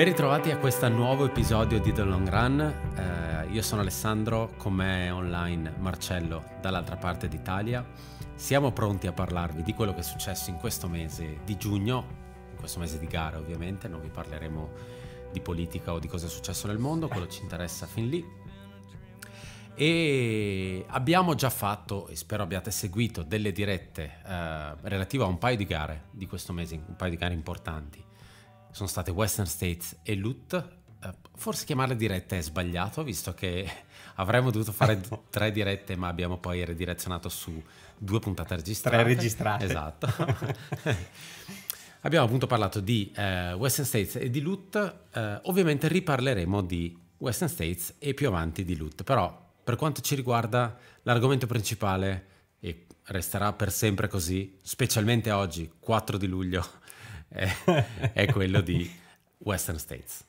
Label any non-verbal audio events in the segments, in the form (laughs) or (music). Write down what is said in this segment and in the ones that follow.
Ben ritrovati a questo nuovo episodio di The Long Run. Eh, io sono Alessandro, con me online Marcello dall'altra parte d'Italia. Siamo pronti a parlarvi di quello che è successo in questo mese di giugno, in questo mese di gara ovviamente, non vi parleremo di politica o di cosa è successo nel mondo, quello ci interessa fin lì. E abbiamo già fatto, e spero abbiate seguito, delle dirette eh, relative a un paio di gare di questo mese, un paio di gare importanti sono state Western States e Loot. Eh, forse chiamarle dirette è sbagliato, visto che (laughs) avremmo dovuto fare (laughs) tre dirette, ma abbiamo poi redirezionato su due puntate registrate. Tre registrate. Esatto. (laughs) abbiamo appunto parlato di eh, Western States e di Loot. Eh, ovviamente riparleremo di Western States e più avanti di Loot. Però, per quanto ci riguarda, l'argomento principale, e resterà per sempre così, specialmente oggi, 4 di luglio è, eh, è quello di Western States.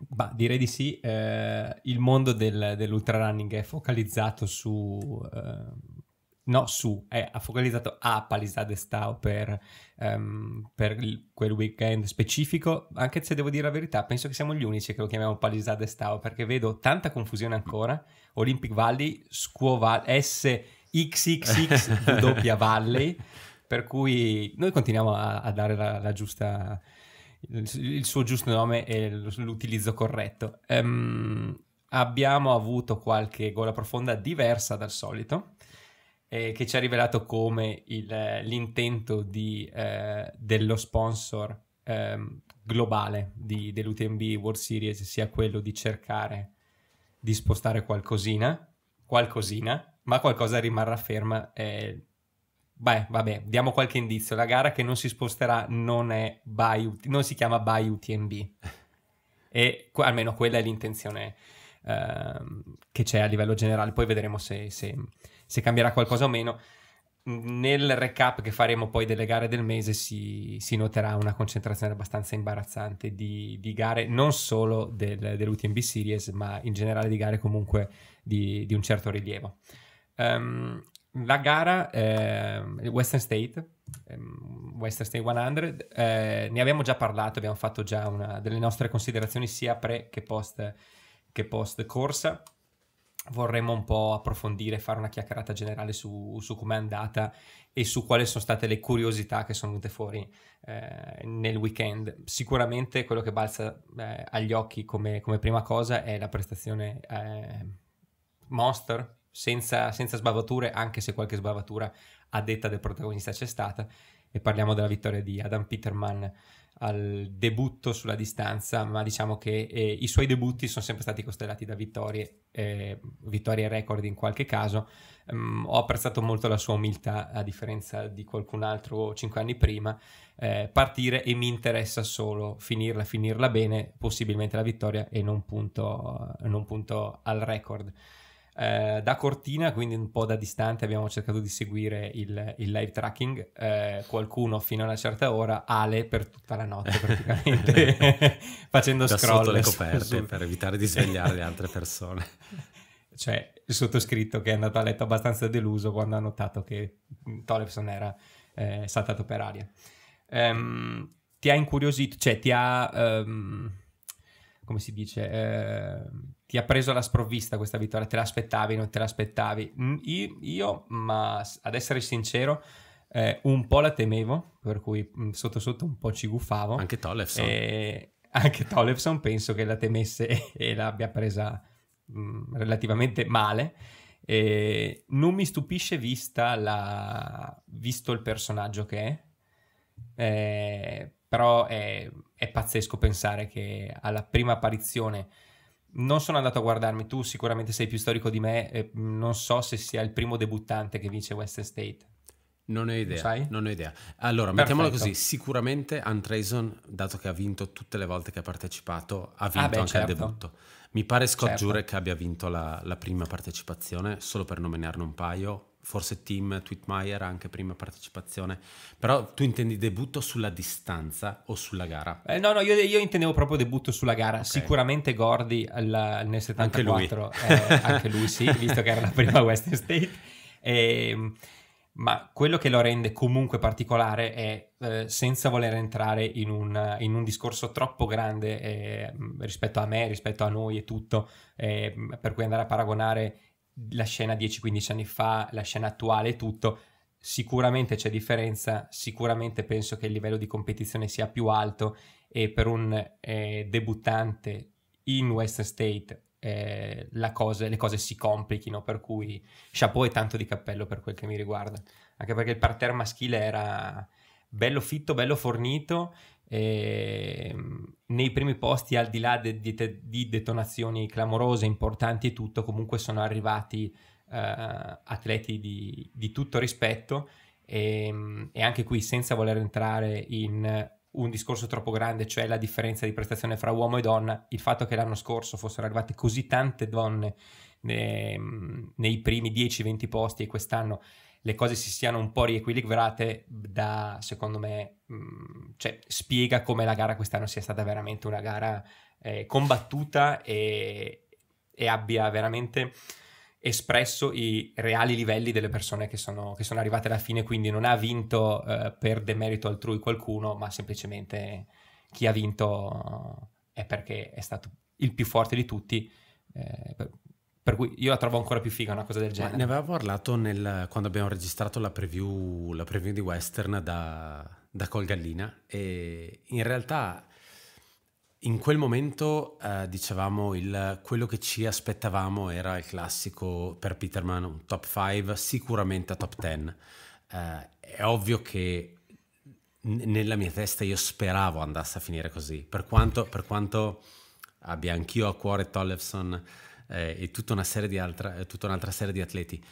Bah, direi di sì, eh, il mondo del, dell'ultra running è focalizzato su, eh, no su, è focalizzato a Palisade Stau per, um, per il, quel weekend specifico, anche se devo dire la verità, penso che siamo gli unici che lo chiamiamo Palisade Stau perché vedo tanta confusione ancora, Olympic Valley, Squaw Valley, SXXX, doppia Valley. Per cui noi continuiamo a, a dare la, la giusta, il, il, suo giusto nome e l'utilizzo corretto. Um, abbiamo avuto qualche gola profonda diversa dal solito, eh, che ci ha rivelato come il, l'intento di, eh, dello sponsor eh, globale di, dell'UTMB World Series sia quello di cercare di spostare qualcosina, qualcosina, ma qualcosa rimarrà ferma. Eh, Beh, vabbè, diamo qualche indizio. La gara che non si sposterà non, è by, non si chiama by UTMB. e almeno quella è l'intenzione uh, che c'è a livello generale. Poi vedremo se, se, se, cambierà qualcosa o meno. Nel recap che faremo poi delle gare del mese si, si noterà una concentrazione abbastanza imbarazzante di, di gare, non solo del, dell'UTMB Series, ma in generale di gare comunque di, di un certo rilievo. Um, la gara eh, Western State, ehm, Western State 100, eh, ne abbiamo già parlato, abbiamo fatto già una delle nostre considerazioni sia pre che post, che post corsa. Vorremmo un po' approfondire, fare una chiacchierata generale su, su come è andata e su quali sono state le curiosità che sono venute fuori eh, nel weekend. Sicuramente quello che balza eh, agli occhi come, come, prima cosa è la prestazione eh, Monster senza, senza sbavature, anche se qualche sbavatura a detta del protagonista c'è stata. E parliamo della vittoria di Adam Peterman al debutto sulla distanza, ma diciamo che eh, i suoi debutti sono sempre stati costellati da vittorie, eh, vittorie record in qualche caso. Um, ho apprezzato molto la sua umiltà, a differenza di qualcun altro cinque anni prima. Eh, partire e mi interessa solo finirla, finirla bene, possibilmente la vittoria e non punto, non punto al record eh, da cortina, quindi un po' da distante abbiamo cercato di seguire il, il live tracking, eh, qualcuno fino a una certa ora, Ale per tutta la notte (laughs) praticamente, facendo da scroll. Sotto le coperte su, su. per evitare di svegliare le altre persone. (laughs) Cioè il sottoscritto che è andato a letto abbastanza deluso quando ha notato che mm, Tolepson era eh, saltato per aria. Um, ti ha incuriosito, cioè ti ha... Um, come si dice? Uh, ti ha preso alla sprovvista questa vittoria, te l'aspettavi, non te l'aspettavi? Mm, io, io ma ad essere sincero, eh, un po' la temevo, per cui mm, sotto sotto un po' ci guffavo. Anche Tollefson. E anche Tollefson penso che la temesse (laughs) e, l'abbia presa mh, mm, relativamente male. E non mi stupisce vista la, visto il personaggio che è, eh, però è, è pazzesco pensare che alla prima apparizione non sono andato a guardarmi, tu sicuramente sei più storico di me, e non so se sia il primo debuttante che vince Western State. Non ho idea. Non ho idea. Allora, Perfetto. mettiamola così: sicuramente Antrason, dato che ha vinto tutte le volte che ha partecipato, ha ah, vinto ah, beh, anche certo. il debutto. Mi pare Scott certo. Jure che abbia vinto la, la prima partecipazione, solo per nominarne un paio, forse team Twitmire anche prima partecipazione, però tu intendi debutto sulla distanza o sulla gara? Eh, no, no, io, io, intendevo proprio debutto sulla gara, okay. sicuramente Gordi al, nel 74, anche lui, (laughs) eh, anche lui sì, visto che era la prima Western State, eh, ma quello che lo rende comunque particolare è, eh, senza voler entrare in un, in un discorso troppo grande eh, rispetto a me, rispetto a noi e tutto, ehm, per cui andare a paragonare la scena 10-15 anni fa, la scena attuale e tutto, sicuramente c'è differenza, sicuramente penso che il livello di competizione sia più alto e per un eh, debuttante in Western State eh, cosa, le cose si complichino, per cui chapeau e tanto di cappello per quel che mi riguarda, anche perché il parterre maschile era bello fitto, bello fornito eh, nei primi posti al di là de, de, de, di detonazioni clamorose, importanti e tutto, comunque sono arrivati eh, atleti di, di, tutto rispetto e, ehm, e, anche qui senza voler entrare in un discorso troppo grande, cioè la differenza di prestazione fra uomo e donna, il fatto che l'anno scorso fossero arrivate così tante donne nei, ehm, nei primi 10-20 posti e quest'anno le cose si siano un po' riequilibrate da, secondo me, mh, mm, cioè, spiega come la gara quest'anno sia stata veramente una gara eh, combattuta e, e, abbia veramente espresso i reali livelli delle persone che sono, che sono arrivate alla fine, quindi non ha vinto eh, per demerito altrui qualcuno, ma semplicemente chi ha vinto è perché è stato il più forte di tutti, eh, per cui io la trovo ancora più figa una cosa del genere. Ma ne avevamo parlato nel, quando abbiamo registrato la preview, la preview di Western da, da Col Gallina e in realtà in quel momento eh, dicevamo il, quello che ci aspettavamo era il classico per Peterman, un top 5, sicuramente a top 10. Eh, è ovvio che nella mia testa io speravo andasse a finire così, per quanto, per quanto abbia anch'io a cuore Tollefson eh, e tutta, altra, eh, tutta, un'altra serie di atleti.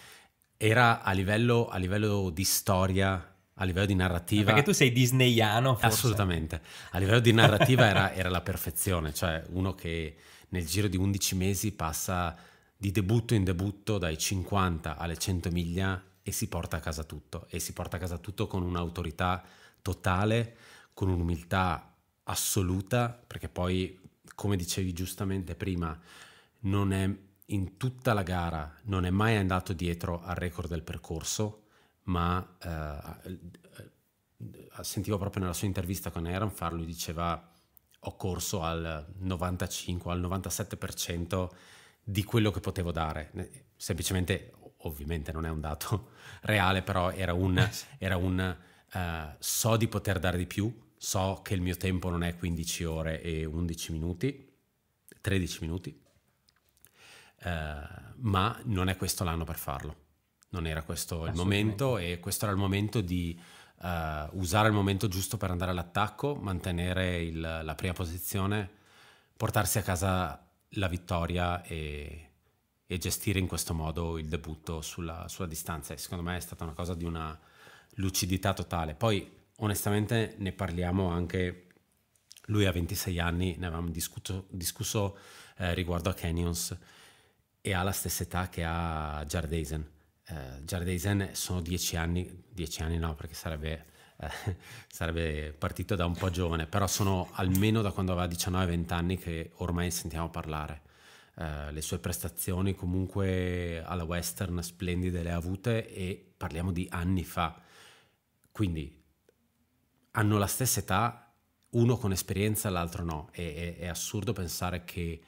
Era a livello, a livello di storia a livello di narrativa. Perché tu sei disneyano, forse. Assolutamente. A livello di narrativa era, (laughs) era, la perfezione, cioè uno che nel giro di 11 mesi passa di debutto in debutto dai 50 alle 100 miglia e si porta a casa tutto. E si porta a casa tutto con un'autorità totale, con un'umiltà assoluta, perché poi, come dicevi giustamente prima, non è in tutta la gara non è mai andato dietro al record del percorso, ma eh, sentivo proprio nella sua intervista con Aaron Farlo, lui diceva ho corso al 95, al 97% di quello che potevo dare. Semplicemente, ovviamente non è un dato (laughs) reale, però era un, eh era un eh, so di poter dare di più, so che il mio tempo non è 15 ore e 11 minuti, 13 minuti, eh, ma non è questo l'anno per farlo. Non era questo il momento e questo era il momento di eh, usare il momento giusto per andare all'attacco, mantenere il, la prima posizione, portarsi a casa la vittoria e, e gestire in questo modo il debutto sulla, sulla distanza. E secondo me è stata una cosa di una lucidità totale. Poi onestamente ne parliamo anche lui ha 26 anni, ne avevamo discusso, discusso eh, riguardo a Canyons e ha la stessa età che ha Jardesen. Eh, Jardesen sono dieci anni, dieci anni no perché sarebbe, eh, sarebbe partito da un po' giovane, però sono almeno da quando aveva 19-20 anni che ormai sentiamo parlare. Eh, le sue prestazioni comunque alla western splendide le ha avute e parliamo di anni fa. Quindi hanno la stessa età, uno con esperienza, l'altro no. E, è, è assurdo pensare che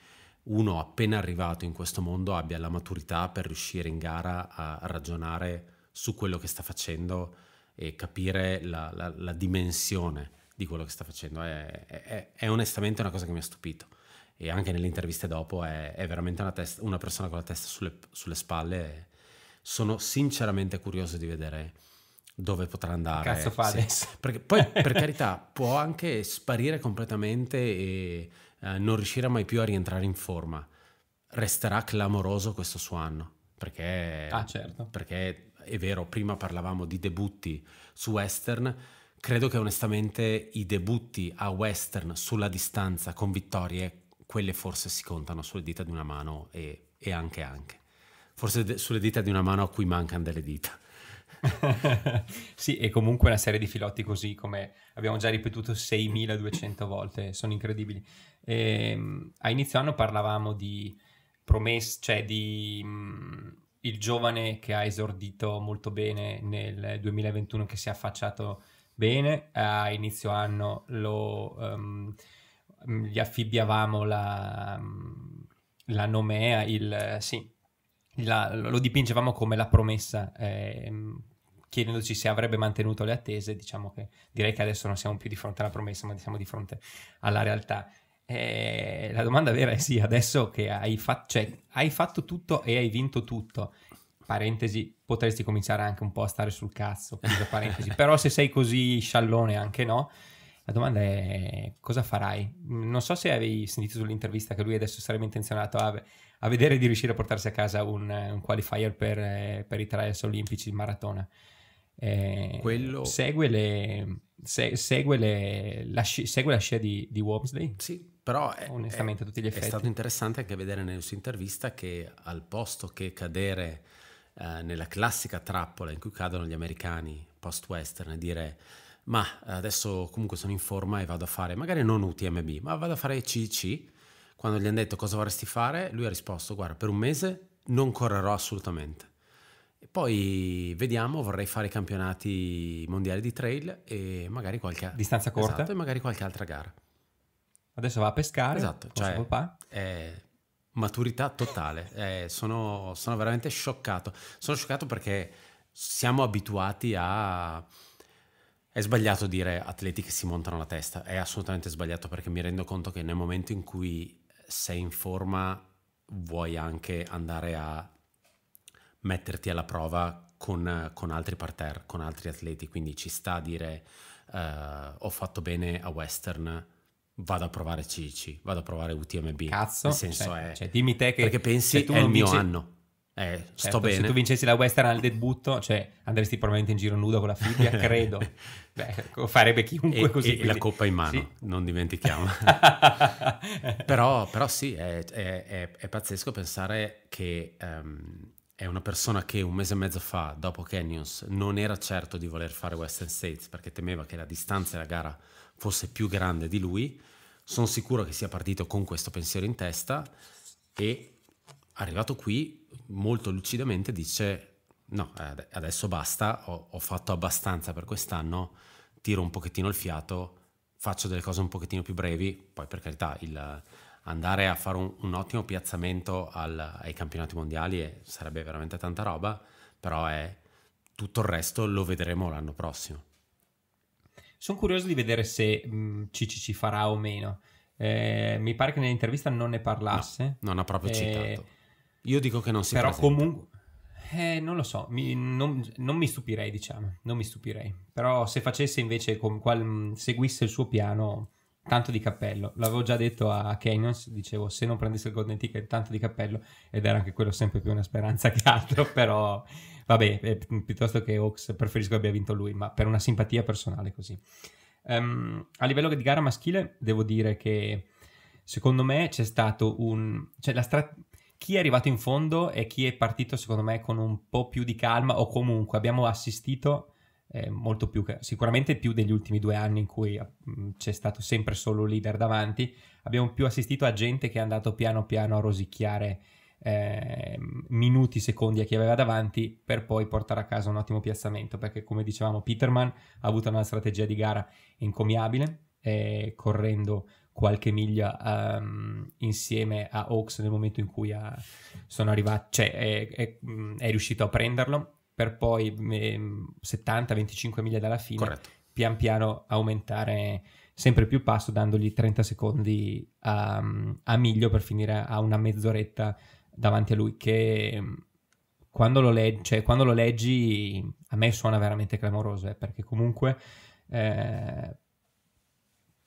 uno appena arrivato in questo mondo abbia la maturità per riuscire in gara a ragionare su quello che sta facendo e capire la, la, la dimensione di quello che sta facendo. È, è, è, onestamente una cosa che mi ha stupito. E anche nelle interviste dopo è, è veramente una, testa, una, persona con la testa sulle, sulle spalle. Sono sinceramente curioso di vedere dove potrà andare. Cazzo fare. Sì, perché, poi per (laughs) carità può anche sparire completamente e eh, non riuscirà mai più a rientrare in forma. Resterà clamoroso questo suo anno, perché, ah, certo. perché è vero, prima parlavamo di debutti su western, credo che onestamente i debutti a western sulla distanza con vittorie, quelle forse si contano sulle dita di una mano e, e anche anche. Forse de- sulle dita di una mano a cui mancano delle dita. (laughs) sì, e comunque una serie di filotti così come abbiamo già ripetuto 6200 volte, sono incredibili. E, ehm, a inizio anno parlavamo di promesse, cioè di mh, mm, il giovane che ha esordito molto bene nel 2021, che si è affacciato bene, a inizio anno lo, um, gli affibbiavamo la, mm, la nomea, il, sì, la, lo dipingevamo come la promessa, eh, chiedendoci se avrebbe mantenuto le attese, diciamo che direi che adesso non siamo più di fronte alla promessa, ma siamo di fronte alla realtà. Eh, la domanda vera è sì, adesso che hai, fa- cioè, hai, fatto tutto e hai vinto tutto, parentesi, potresti cominciare anche un po' a stare sul cazzo, (laughs) però se sei così sciallone anche no, la domanda è cosa farai? Non so se avevi sentito sull'intervista che lui adesso sarebbe intenzionato a, a vedere di riuscire a portarsi a casa un, un qualifier per, per, i trials olimpici di maratona. Eh, Quello... Segue, le, se, segue, le, la segue, la scia di, di Wormsley? Sì però è, onestamente è, tutti gli effetti. È stato interessante anche vedere nella sua intervista che al posto che cadere eh, nella classica trappola in cui cadono gli americani post-western e dire ma eh, adesso comunque sono in forma e vado a fare magari non UTMB, ma vado a fare CIC quando gli hanno detto cosa vorresti fare, lui ha risposto guarda per un mese non correrò assolutamente. E poi vediamo, vorrei fare i campionati mondiali di trail e magari qualche... Distanza corta? Esatto, e magari qualche altra gara. Adesso va a pescare. Esatto, cioè, è maturità totale. Eh, sono, sono, veramente scioccato. Sono scioccato perché siamo abituati a... È sbagliato dire atleti che si montano la testa, è assolutamente sbagliato perché mi rendo conto che nel momento in cui sei in forma vuoi anche andare a metterti alla prova con, con altri parterre, con altri atleti, quindi ci sta a dire uh, ho fatto bene a Western, vado a provare Cici, vado a provare UTMB. Cazzo, Nel senso cioè, è... Eh, cioè, dimmi te che... Perché pensi, tu è il mio vinci... anno. Eh, certo, sto bene. Se tu vincessi la Western al debutto, cioè andresti probabilmente in giro nudo con la figlia, (laughs) credo. Beh, ecco, farebbe chiunque e, così. E quindi. la coppa in mano, sì. non dimentichiamo. (laughs) però, però, sì, è, è, è, è, pazzesco pensare che um, è una persona che un mese e mezzo fa, dopo Canyons, non era certo di voler fare Western States perché temeva che la distanza e la gara fosse più grande di lui, sono sicuro che sia partito con questo pensiero in testa e arrivato qui molto lucidamente dice no, adesso basta, ho, ho fatto abbastanza per quest'anno, tiro un pochettino il fiato, faccio delle cose un pochettino più brevi, poi per carità il, andare a fare un, un ottimo piazzamento al, ai campionati mondiali sarebbe veramente tanta roba, però è tutto il resto lo vedremo l'anno prossimo. Sono curioso di vedere se mh, mhmm, CCC farà o meno. Eh, mi pare che nell'intervista non ne parlasse. No, non ha proprio eh, citato. Io dico che non si Però comunque... Eh, non lo so, mi, non, non, mi stupirei, diciamo, non mi stupirei. Però se facesse invece, con qual, mhmm, seguisse il suo piano, tanto di cappello. L'avevo già detto a Canyons, dicevo, se non prendesse il Golden Ticket, tanto di cappello, ed era anche quello sempre più una speranza che altro, (laughs) però Vabbè, eh, piuttosto che Hawks preferisco che abbia vinto lui, ma per una simpatia personale così. Um, a livello di gara maschile devo dire che secondo me c'è stato un... Cioè stra... chi è arrivato in fondo e chi è partito secondo me con un po' più di calma o comunque abbiamo assistito eh, molto più, sicuramente più degli ultimi due anni in cui eh, c'è stato sempre solo leader davanti, abbiamo più assistito a gente che è andato piano piano a rosicchiare eh, minuti, secondi a chi aveva davanti per poi portare a casa un ottimo piazzamento perché come dicevamo Peterman ha avuto una strategia di gara encomiabile eh, correndo qualche miglia um, insieme a Oaks nel momento in cui ha, eh, sono arrivati, cioè è, è, è, riuscito a prenderlo per poi eh, 70-25 miglia dalla fine Corretto. pian piano aumentare sempre più passo dandogli 30 secondi a, a miglio per finire a una mezz'oretta davanti a lui che mm, quando lo, leg- cioè, quando lo leggi a me suona veramente clamoroso eh, perché comunque eh,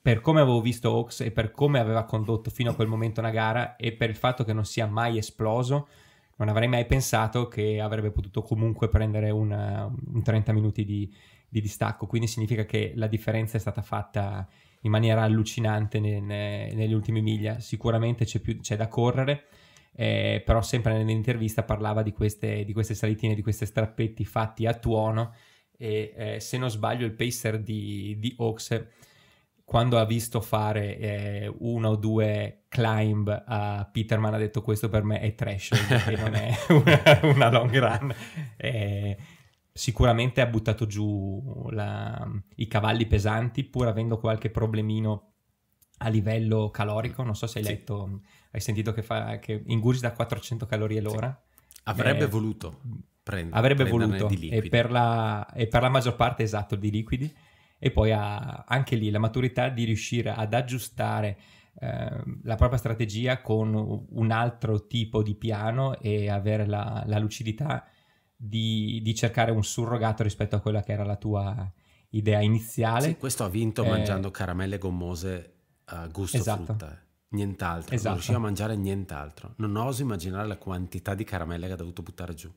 per come avevo visto Oaks e per come aveva condotto fino a quel momento una gara e per il fatto che non sia mai esploso non avrei mai pensato che avrebbe potuto comunque prendere una, un 30 minuti di, di, distacco quindi significa che la differenza è stata fatta in maniera allucinante nelle, nelle ultime miglia sicuramente c'è, più, c'è da correre eh, però sempre nell'intervista parlava di queste, di queste salitine, di questi strappetti fatti a tuono e eh, se non sbaglio il pacer di, di Oaks quando ha visto fare eh, una o due climb a Peterman ha detto questo per me è trash e non è (laughs) una, una long run eh, sicuramente ha buttato giù la, i cavalli pesanti pur avendo qualche problemino a livello calorico, non so se hai sì. letto, hai sentito che, fa, che da 400 calorie l'ora. Sì. Avrebbe eh, voluto prendere. Avrebbe voluto, e per, la, e per, la, maggior parte esatto di liquidi. E poi ha anche lì la maturità di riuscire ad aggiustare eh, la propria strategia con un altro tipo di piano e avere la, la lucidità di, di, cercare un surrogato rispetto a quella che era la tua idea iniziale. Sì, questo ha vinto eh, mangiando caramelle gommose uh, gusto esatto. frutta, eh. nient'altro, esatto. non riuscivo a mangiare nient'altro. Non oso immaginare la quantità di caramelle che ha dovuto buttare giù.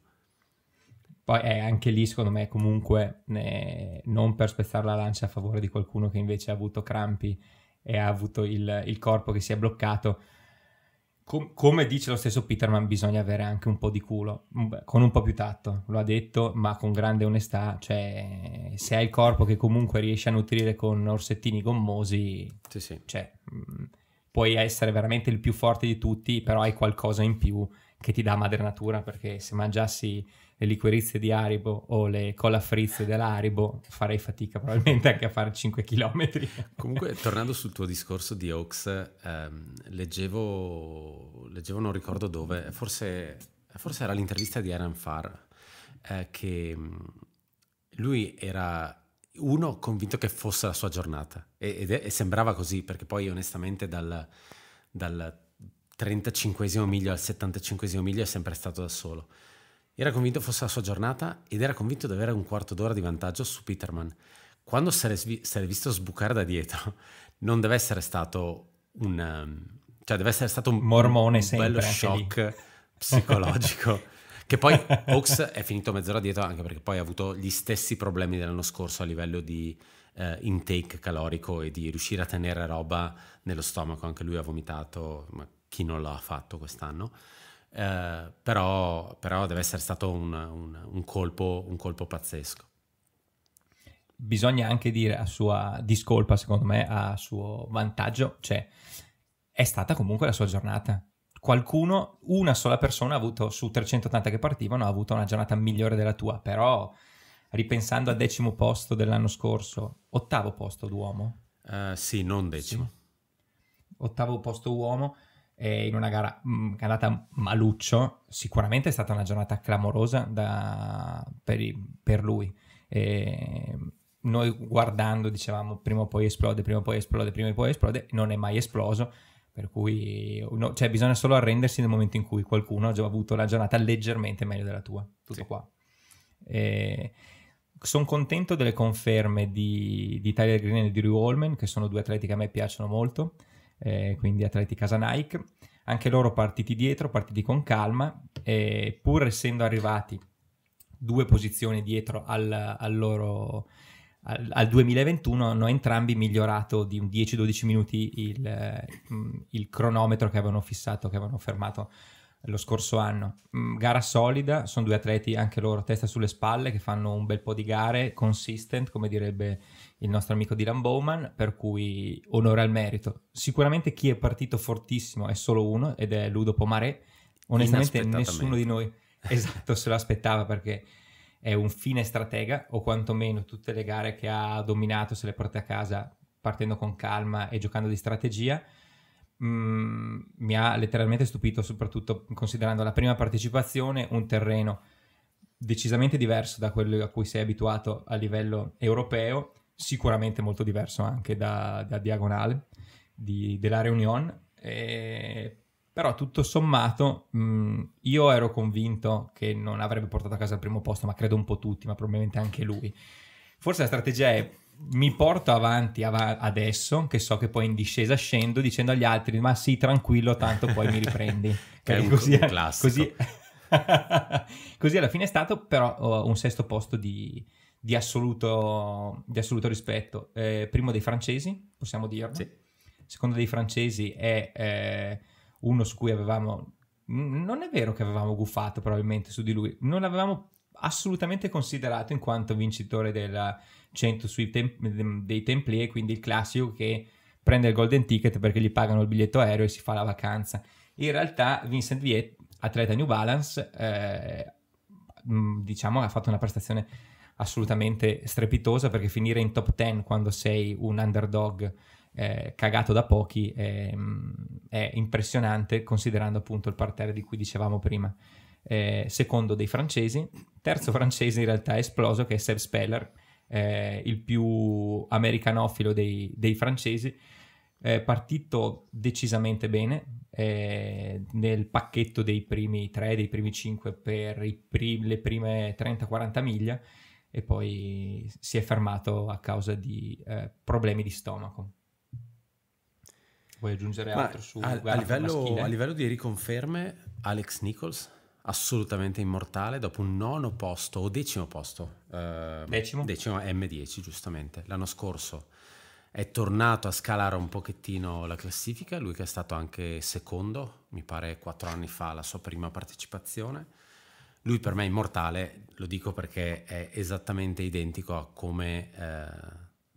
Poi eh, anche lì, secondo me, comunque, eh, non per spezzare la lancia a favore di qualcuno che invece ha avuto crampi e ha avuto il, il corpo che si è bloccato, com- come dice lo stesso Peterman, bisogna avere anche un po' di culo, con un po' più tatto, lo ha detto, ma con grande onestà, cioè se hai il corpo che comunque riesci a nutrire con orsettini gommosi, sì, sì. Cioè, mh, puoi essere veramente il più forte di tutti, però hai qualcosa in più che ti dà madre natura, perché se mangiassi le liquirizie di Aribo o le cola frizze dell'Haribo, farei fatica probabilmente anche a fare 5 km. Comunque, tornando sul tuo discorso di Oaks, ehm, leggevo, leggevo, non ricordo dove, forse, forse era l'intervista di Aaron Farr, eh, che mm, lui era uno convinto che fosse la sua giornata e, e, e sembrava così perché poi onestamente dal, dal 35 miglio al 75 miglio è sempre stato da solo era convinto fosse la sua giornata ed era convinto di avere un quarto d'ora di vantaggio su Peterman. Quando si era, visto sbucare da dietro, non deve essere stato un... Ehm, cioè deve essere stato un, Mormone un bello shock psicologico. (laughs) che poi Oaks è finito mezz'ora dietro anche perché poi ha avuto gli stessi problemi dell'anno scorso a livello di eh, intake calorico e di riuscire a tenere roba nello stomaco. Anche lui ha vomitato, ma chi non l'ha fatto quest'anno? Eh, però, però, deve essere stato un, un, un, colpo, un colpo pazzesco bisogna anche dire a sua discolpa, secondo me, a suo vantaggio, cioè è stata comunque la sua giornata. Qualcuno, una sola persona ha avuto su 380 che partivano, ha avuto una giornata migliore della tua, però ripensando al decimo posto dell'anno scorso, ottavo posto d'uomo. Uh, sì, non decimo. Sì. Ottavo posto uomo eh, in una gara mh, mm, andata maluccio, sicuramente è stata una giornata clamorosa da, per, per, lui. E noi guardando dicevamo prima o poi esplode, prima o poi esplode, prima o poi esplode, non è mai esploso. Per cui no, cioè bisogna solo arrendersi nel momento in cui qualcuno ha già avuto la giornata leggermente meglio della tua. Tutto sì. qua. sono contento delle conferme di, di Tyler Green e di Drew Holman, che sono due atleti che a me piacciono molto eh, quindi Atleti Casa Nike, Anche loro partiti dietro, partiti con calma, e pur essendo arrivati due posizioni dietro al, al loro al, al 2021 hanno entrambi migliorato di 10-12 minuti il, mm, il, cronometro che avevano fissato, che avevano fermato lo scorso anno. Mm, gara solida, sono due atleti anche loro testa sulle spalle che fanno un bel po' di gare, consistent come direbbe il nostro amico Dylan Bowman, per cui onore al merito. Sicuramente chi è partito fortissimo è solo uno ed è Ludo Pomare. Onestamente nessuno di noi esatto, se lo aspettava perché è un fine stratega o quantomeno tutte le gare che ha dominato se le porta a casa partendo con calma e giocando di strategia. Mm, mi ha letteralmente stupito, soprattutto considerando la prima partecipazione, un terreno decisamente diverso da quello a cui sei abituato a livello europeo sicuramente molto diverso anche da, da Diagonale di, della Reunion. E, però tutto sommato mh, mm, io ero convinto che non avrebbe portato a casa il primo posto, ma credo un po' tutti, ma probabilmente anche lui. Forse la strategia è mi porto avanti av- adesso, che so che poi in discesa scendo, dicendo agli altri: Ma sì, tranquillo, tanto poi mi riprendi. (laughs) che è così, un, classico. Così, (laughs) così alla fine è stato, però, un sesto posto di, di assoluto, di assoluto rispetto. Eh, primo dei francesi, possiamo dirlo. Sì. Secondo dei francesi è eh, uno su cui avevamo... Non è vero che avevamo guffato probabilmente su di lui, non l'avevamo assolutamente considerato in quanto vincitore del 100 sui tem- dei Templier, quindi il classico che prende il golden ticket perché gli pagano il biglietto aereo e si fa la vacanza. In realtà Vincent Viet, atleta New Balance, eh, diciamo ha fatto una prestazione assolutamente strepitosa perché finire in top 10 quando sei un underdog eh, cagato da pochi è, mm, è, impressionante considerando appunto il parterre di cui dicevamo prima. Eh, secondo dei francesi, terzo francese in realtà è esploso che è Seb Speller, eh, il più americanofilo dei, dei francesi, partito decisamente bene eh, nel pacchetto dei primi 3, dei primi 5 per prim- le prime 30-40 miglia e poi si è fermato a causa di eh, problemi di stomaco. Vuoi aggiungere Ma altro su a, a livello, a livello di riconferme, Alex Nichols assolutamente immortale dopo un nono posto o decimo posto. Eh, decimo? Decimo M10 giustamente, l'anno scorso. È tornato a scalare un pochettino la classifica, lui che è stato anche secondo, mi pare quattro anni fa la sua prima partecipazione. Lui per me è immortale, lo dico perché è esattamente identico a come, eh,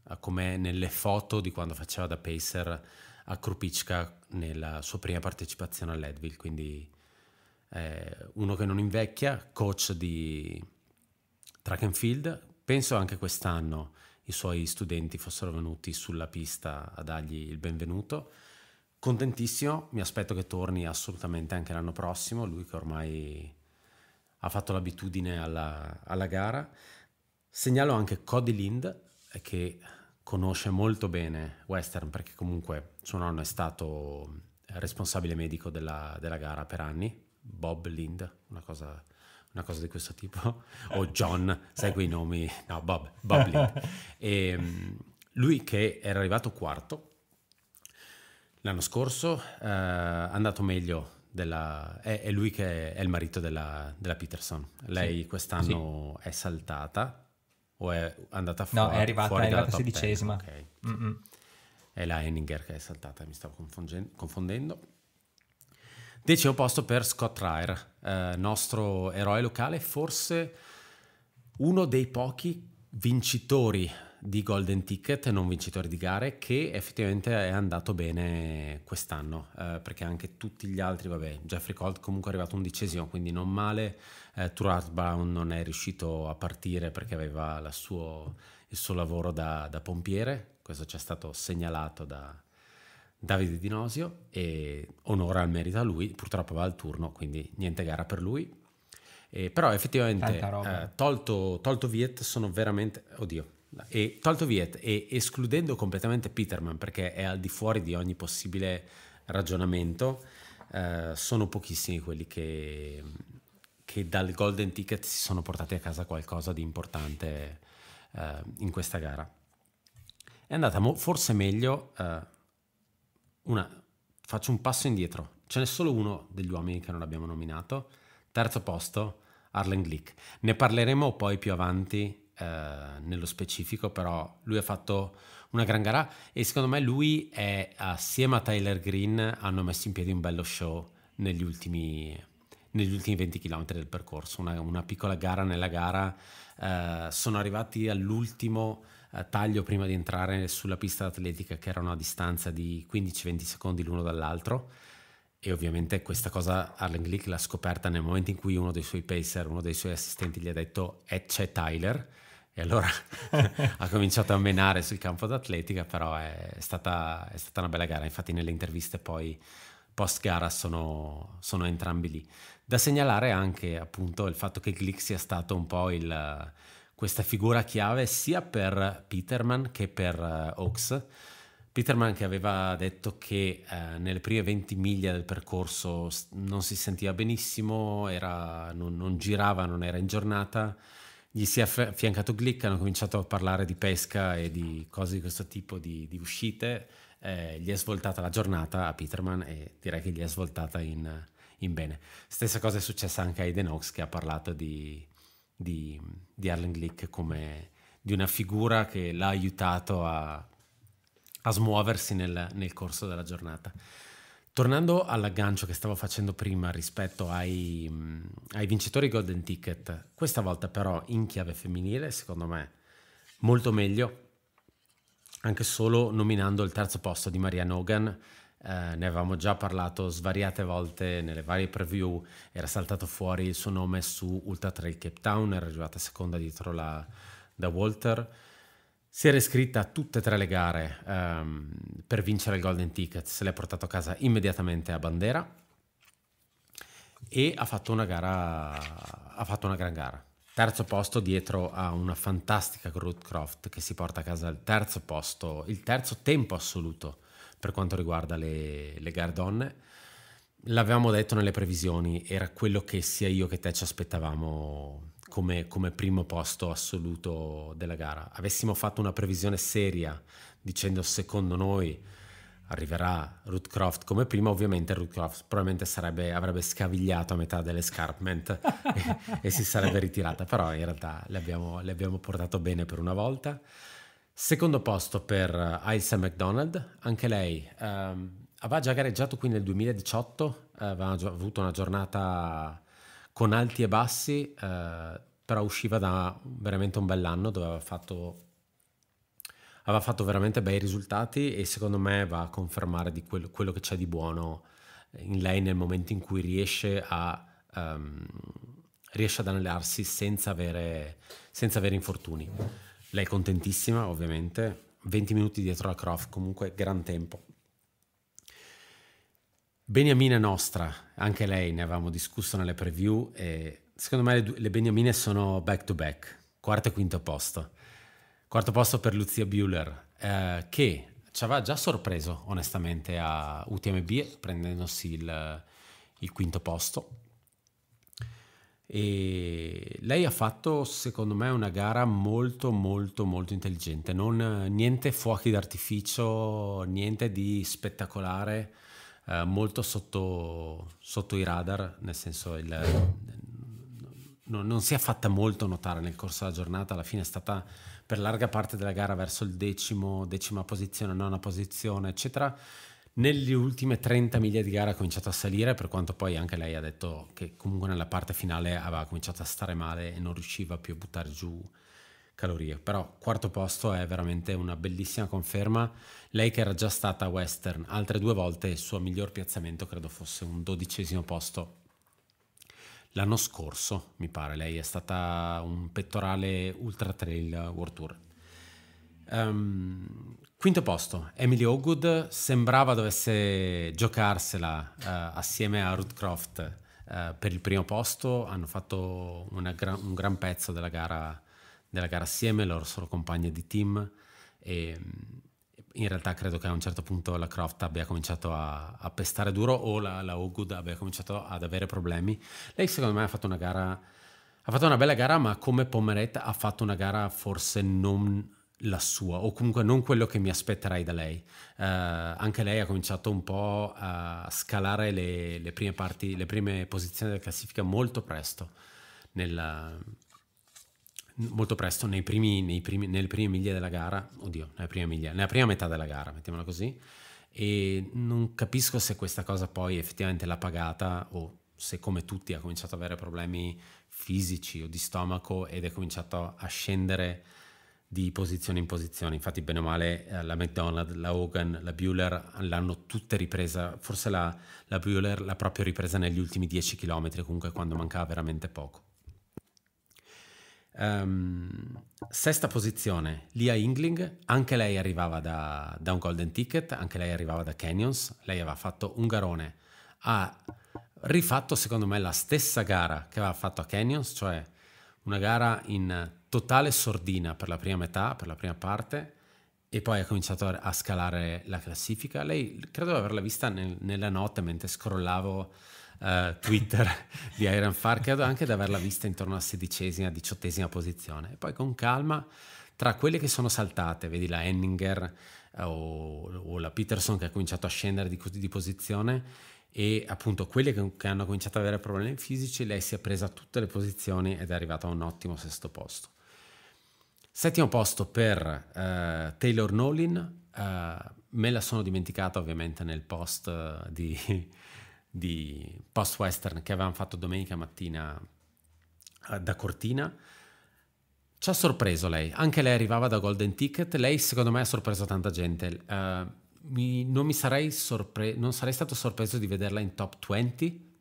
a come nelle foto di quando faceva da pacer a Krupicka nella sua prima partecipazione all'Edville, quindi eh, uno che non invecchia, coach di track and field, penso anche quest'anno i suoi studenti fossero venuti sulla pista a dargli il benvenuto. Contentissimo, mi aspetto che torni assolutamente anche l'anno prossimo, lui che ormai ha fatto l'abitudine alla, alla gara. Segnalo anche Cody Lind che conosce molto bene Western perché comunque suo nonno è stato eh, responsabile medico della, della gara per anni, Bob Lind, una cosa, una cosa di questo tipo, (laughs) o John, sai quei nomi, no Bob, Bob Lind. (laughs) E, ehm, lui che era arrivato quarto l'anno scorso, eh, è andato meglio della, è, è, lui che è il marito della, della Peterson. Lei sì, quest'anno sì. è saltata o è andata fuori? No, è arrivata, fuori è arrivata sedicesima. okay. mm È la Henninger che è saltata, mi stavo confondendo. Decimo posto per Scott Ryer, eh, nostro eroe locale, forse uno dei pochi vincitori di Golden Ticket, non vincitore di gare, che effettivamente è andato bene quest'anno, eh, perché anche tutti gli altri, vabbè, Jeffrey Colt comunque è arrivato undicesimo, quindi non male, eh, Truard Brown non è riuscito a partire perché aveva suo, il suo lavoro da, da pompiere, questo ci è stato segnalato da, Davide Dinosio e onora al merito a lui, purtroppo va al turno, quindi niente gara per lui. Eh, però effettivamente, eh, tolto, tolto Viet, sono veramente... Oddio, e tolto Viet e escludendo completamente Peterman perché è al di fuori di ogni possibile ragionamento, eh, sono pochissimi quelli che, che, dal Golden Ticket si sono portati a casa qualcosa di importante eh, in questa gara. È andata mo- forse meglio, eh, una, faccio un passo indietro, ce n'è solo uno degli uomini che non abbiamo nominato, terzo posto Arlen Glick, ne parleremo poi più avanti eh, nello specifico, però lui ha fatto una gran gara e secondo me lui è assieme a Tyler Green hanno messo in piedi un bello show negli ultimi, negli ultimi 20 km del percorso, una, una piccola gara nella gara, eh, sono arrivati all'ultimo eh, taglio prima di entrare sulla pista atletica che era una distanza di 15-20 secondi l'uno dall'altro e ovviamente questa cosa Arlen Glick l'ha scoperta nel momento in cui uno dei suoi pacer, uno dei suoi assistenti gli ha detto e eh, c'è Tyler e allora (laughs) ha cominciato a menare sul campo d'atletica, però è stata, è stata una bella gara. Infatti nelle interviste poi post gara sono, sono entrambi lì. Da segnalare anche appunto il fatto che Glick sia stato un po' il, questa figura chiave sia per Peterman che per uh, eh, Oaks. Peterman che aveva detto che eh, nelle prime 20 miglia del percorso non si sentiva benissimo, era, non, non girava, non era in giornata gli si è affiancato Glick, hanno cominciato a parlare di pesca e di cose di questo tipo, di, di uscite, eh, gli è svoltata la giornata a Peterman e direi che gli è svoltata in, in bene. Stessa cosa è successa anche a Eden Ox che ha parlato di, di, di Arlen Glick come di una figura che l'ha aiutato a, a smuoversi nel, nel corso della giornata. Tornando all'aggancio che stavo facendo prima rispetto ai, mm, ai, vincitori Golden Ticket, questa volta però in chiave femminile, secondo me, molto meglio, anche solo nominando il terzo posto di Maria Hogan. Eh, ne avevamo già parlato svariate volte nelle varie preview, era saltato fuori il suo nome su Ultra Trail Cape Town, era arrivata seconda dietro la, da Walter si era iscritta a tutte e tre le gare ehm, per vincere il Golden Ticket, se l'è portato a casa immediatamente a Bandera e ha fatto una gara, ha fatto una gran gara. Terzo posto dietro a una fantastica Groot Croft che si porta a casa il terzo posto, il terzo tempo assoluto per quanto riguarda le, le gare donne. L'avevamo detto nelle previsioni, era quello che sia io che te ci aspettavamo come, come primo posto assoluto della gara. Avessimo fatto una previsione seria dicendo secondo noi arriverà Rootcroft come prima, ovviamente Rootcroft probabilmente sarebbe, avrebbe scavigliato a metà dell'escarpment (laughs) e, e, si sarebbe ritirata, però in realtà le abbiamo, le abbiamo, portato bene per una volta. Secondo posto per eh, Ailsa McDonald, anche lei um, aveva già gareggiato qui nel 2018, aveva avuto una giornata con alti e bassi, eh, però usciva da veramente un bell'anno dove aveva fatto, aveva fatto, veramente bei risultati e secondo me va a confermare di quel, quello che c'è di buono in lei nel momento in cui riesce, a, um, riesce ad allenarsi senza avere, senza avere infortuni. Lei è contentissima ovviamente, 20 minuti dietro la Croft comunque gran tempo. Beniamina Nostra, anche lei ne avevamo discusso nelle preview e secondo me le, le Beniamine sono back to back, quarto e quinto posto. Quarto posto per Luzia Bühler, eh, che ci aveva già sorpreso onestamente a UTMB prendendosi il, il quinto posto. E lei ha fatto secondo me una gara molto molto molto intelligente, non, eh, niente fuochi d'artificio, niente di spettacolare eh, molto sotto, sotto, i radar, nel senso il, no, non si è fatta molto notare nel corso della giornata, alla fine è stata per larga parte della gara verso il decimo, decima posizione, nona posizione, eccetera. Nelle ultime 30 miglia di gara ha cominciato a salire, per quanto poi anche lei ha detto che comunque nella parte finale aveva cominciato a stare male e non riusciva più a buttare giù calorie, però quarto posto è veramente una bellissima conferma. Lei che era già stata a Western altre due volte, il suo miglior piazzamento credo fosse un dodicesimo posto l'anno scorso, mi pare, lei è stata un pettorale ultra trail World Tour. Um, quinto posto, Emily Ogood sembrava dovesse giocarsela uh, assieme a Ruth Croft uh, per il primo posto, hanno fatto gra- un gran pezzo della gara della gara assieme, loro sono compagne di team e in realtà credo che a un certo punto la Croft abbia cominciato a, a pestare duro o la, la Ogud abbia cominciato ad avere problemi. Lei secondo me ha fatto una gara, ha fatto una bella gara ma come Pomeretta ha fatto una gara forse non la sua o comunque non quello che mi aspetterei da lei. Uh, anche lei ha cominciato un po' a scalare le, le prime parti, le prime posizioni della classifica molto presto nella, molto presto, nei primi, nei primi, nelle prime miglia della gara, oddio, nella prima, miglia, nella prima metà della gara, mettiamola così, e non capisco se questa cosa poi effettivamente l'ha pagata o se come tutti ha cominciato ad avere problemi fisici o di stomaco ed è cominciato a scendere di posizione in posizione. Infatti, bene o male, eh, la McDonald's, la Hogan, la Bueller l'hanno tutte ripresa. Forse la, la Bueller l'ha proprio ripresa negli ultimi 10 km, comunque quando mancava veramente poco. Um, sesta posizione, Lia Ingling, anche lei arrivava da, da, un golden ticket, anche lei arrivava da Canyons, lei aveva fatto un garone, ha rifatto secondo me la stessa gara che aveva fatto a Canyons, cioè una gara in totale sordina per la prima metà, per la prima parte, e poi ha cominciato a scalare la classifica. Lei credo di averla vista nel, nella notte mentre scrollavo eh, Twitter (laughs) di Iron Far, credo anche di averla vista intorno alla sedicesima, diciottesima posizione. E poi con calma, tra quelle che sono saltate, vedi la Henninger eh, o, o, la Peterson che ha cominciato a scendere di, di posizione, e appunto quelle che, che, hanno cominciato ad avere problemi fisici, lei si è presa tutte le posizioni ed è arrivata a un ottimo sesto posto. Settimo posto per eh, Taylor Nolin, eh, me la sono dimenticata ovviamente nel post eh, di, di post-western che avevamo fatto domenica mattina eh, da Cortina. Ci ha sorpreso lei, anche lei arrivava da Golden Ticket, lei secondo me ha sorpreso tanta gente. Uh, mi, non, mi sarei sorpre- non sarei stato sorpreso di vederla in top 20,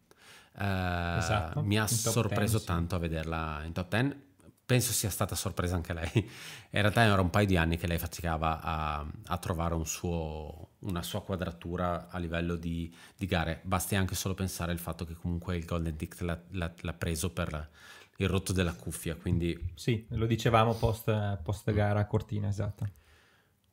uh, eh, esatto, mi ha sorpreso 10, tanto a vederla in top 10, penso sia stata sorpresa anche lei. (laughs) In realtà era un paio di anni che lei faticava a, a trovare un suo, una sua quadratura a livello di, di, gare. Basti anche solo pensare al fatto che comunque il Golden Dict l'ha, l'ha, l'ha preso per la, il rotto della cuffia. Quindi... Sì, lo dicevamo post, post mm. gara a Cortina, esatto.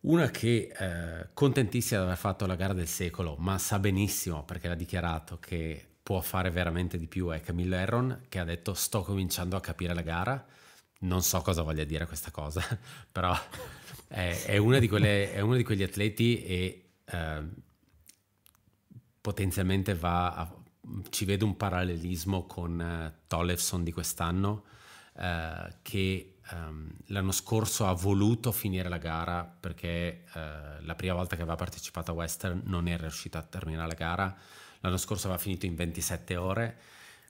Una che eh, contentissima di aver fatto la gara del secolo, ma sa benissimo perché l'ha dichiarato che può fare veramente di più è Camillo Herron che ha detto sto cominciando a capire la gara. Non so cosa voglia dire questa cosa, (laughs) però è, è, una quelle, è uno di quegli atleti e eh, potenzialmente a, ci vedo un parallelismo con uh, Tollefson di quest'anno uh, che um, l'anno scorso ha voluto finire la gara perché uh, la prima volta che aveva partecipato a Western non era riuscita a terminare la gara l'anno scorso aveva finito in 27 ore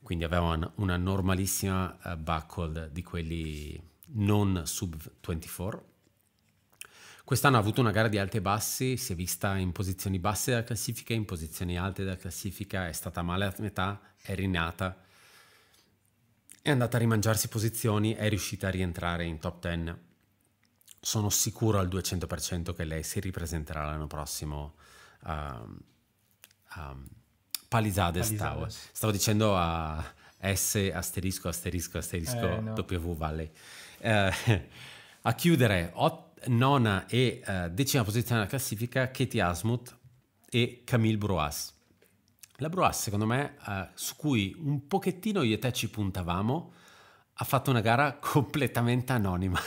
quindi aveva una, una normalissima uh, buckle di quelli non sub 24 Quest'anno ha avuto una gara di alti e bassi, si è vista in posizioni basse della classifica, in posizioni alte della classifica, è stata male a metà, è rinata, è andata a rimangiarsi posizioni, è riuscita a rientrare in top 10. Sono sicuro al 200% che lei si ripresenterà l'anno prossimo a, ehm, a ehm, Palisades, Palisades. Tower. Stavo dicendo a S asterisco asterisco asterisco eh, no. W Valley. Eh, (laughs) a chiudere, 8 nona e eh, decima posizione della classifica Katie Asmuth e Camille Broas. La Broas, secondo me, eh, su cui un pochettino io e te ci puntavamo, ha fatto una gara (laughs) completamente anonima.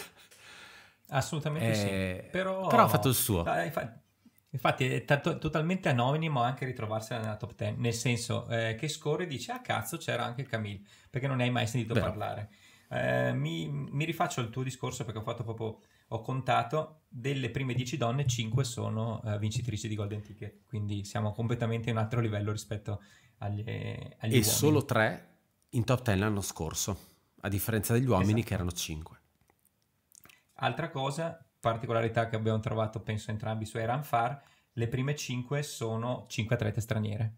Assolutamente eh, sì, però... però... ha fatto il suo. Ah, infatti, è t- totalmente anonimo anche ritrovarsi nella top 10, nel senso eh, che scorre e dice ah cazzo c'era anche Camille, perché non ne hai mai sentito Beh. parlare. Eh, mi, mi, rifaccio il tuo discorso perché ho fatto proprio ho contato delle prime 10 donne 5 sono uh, vincitrici di Golden Ticket quindi siamo completamente in un altro livello rispetto agli, eh, agli e uomini. solo 3 in top 10 l'anno scorso a differenza degli uomini esatto. che erano 5 altra cosa particolarità che abbiamo trovato penso entrambi su Iran Far le prime 5 sono 5 atlete straniere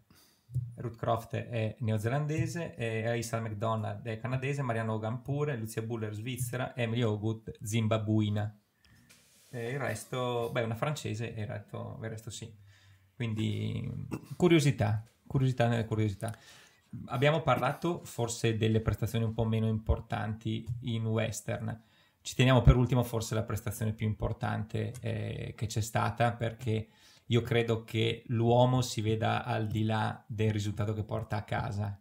Ruth Croft è neozelandese, Aisal McDonald è canadese, Mariano Hogan pure, Lucia Buller svizzera, Emily Ogut zimbabuina e il resto, beh, una francese e il resto, il resto sì. Quindi curiosità, curiosità nelle curiosità. Abbiamo parlato forse delle prestazioni un po' meno importanti in western. Ci teniamo per ultimo forse la prestazione più importante eh, che c'è stata perché io credo che l'uomo si veda al di là del risultato che porta a casa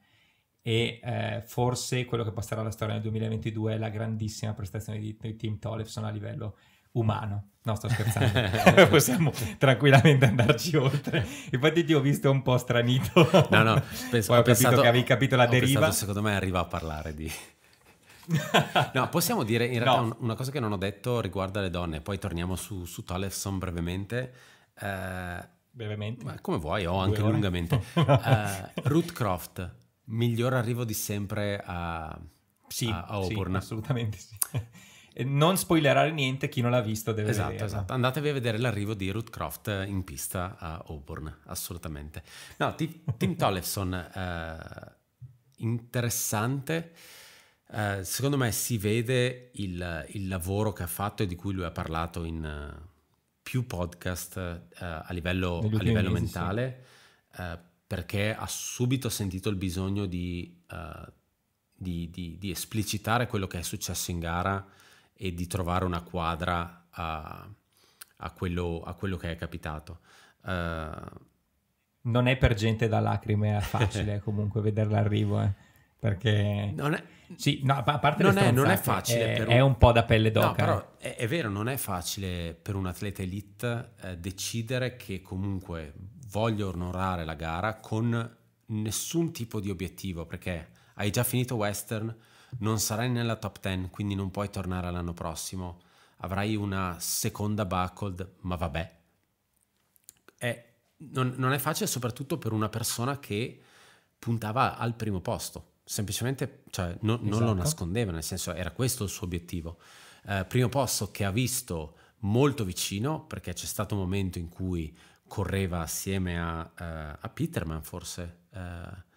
e eh, forse quello che passerà alla storia nel 2022 è la grandissima prestazione di, di Tim Tollefson a livello umano. No, sto scherzando, (laughs) (laughs) possiamo tranquillamente andarci oltre. Infatti ti ho visto un po' stranito. No, no, penso, Poi ho, ho pensato, che avevi capito la deriva. Pensato, secondo me arriva a parlare di... (laughs) no, possiamo dire in realtà no. una cosa che non ho detto riguardo alle donne, poi torniamo su, su Tollefson brevemente. Eh, brevemente? Ma come vuoi, o anche ore. lungamente. eh, Ruth Croft, miglior arrivo di sempre a, sì, a, a Auburn. Sì, assolutamente sì non spoilerare niente, chi non l'ha visto deve esatto, vederla. Esatto, andatevi a vedere l'arrivo di Ruth Croft in pista a Auburn, assolutamente. No, Tim, Tim Tollefson, eh, interessante, eh, secondo me si vede il, il, lavoro che ha fatto e di cui lui ha parlato in eh, più podcast uh, a livello, a livello mesi, mentale, sì. uh, eh, perché ha subito sentito il bisogno di, di, di, di esplicitare quello che è successo in gara e di trovare una quadra a, a, quello, a quello, che è capitato. Uh, non è per gente da lacrime facile (laughs) comunque vederla l'arrivo, eh, perché... Non è... Sì, no, a parte non, è, non è facile. È un... è, un... po' da pelle d'oca. No, però eh. è, è, vero, non è facile per un atleta elite eh, decidere che comunque voglio onorare la gara con nessun tipo di obiettivo, perché hai già finito Western, non sarai nella top 10, quindi non puoi tornare all'anno prossimo, avrai una seconda buckled, ma vabbè. È, non, non, è facile soprattutto per una persona che puntava al primo posto, semplicemente cioè, no, esatto. non lo esatto. nascondeva, nel senso era questo il suo obiettivo. Eh, primo posto che ha visto molto vicino, perché c'è stato un momento in cui correva assieme a, uh, a Peterman forse. Uh,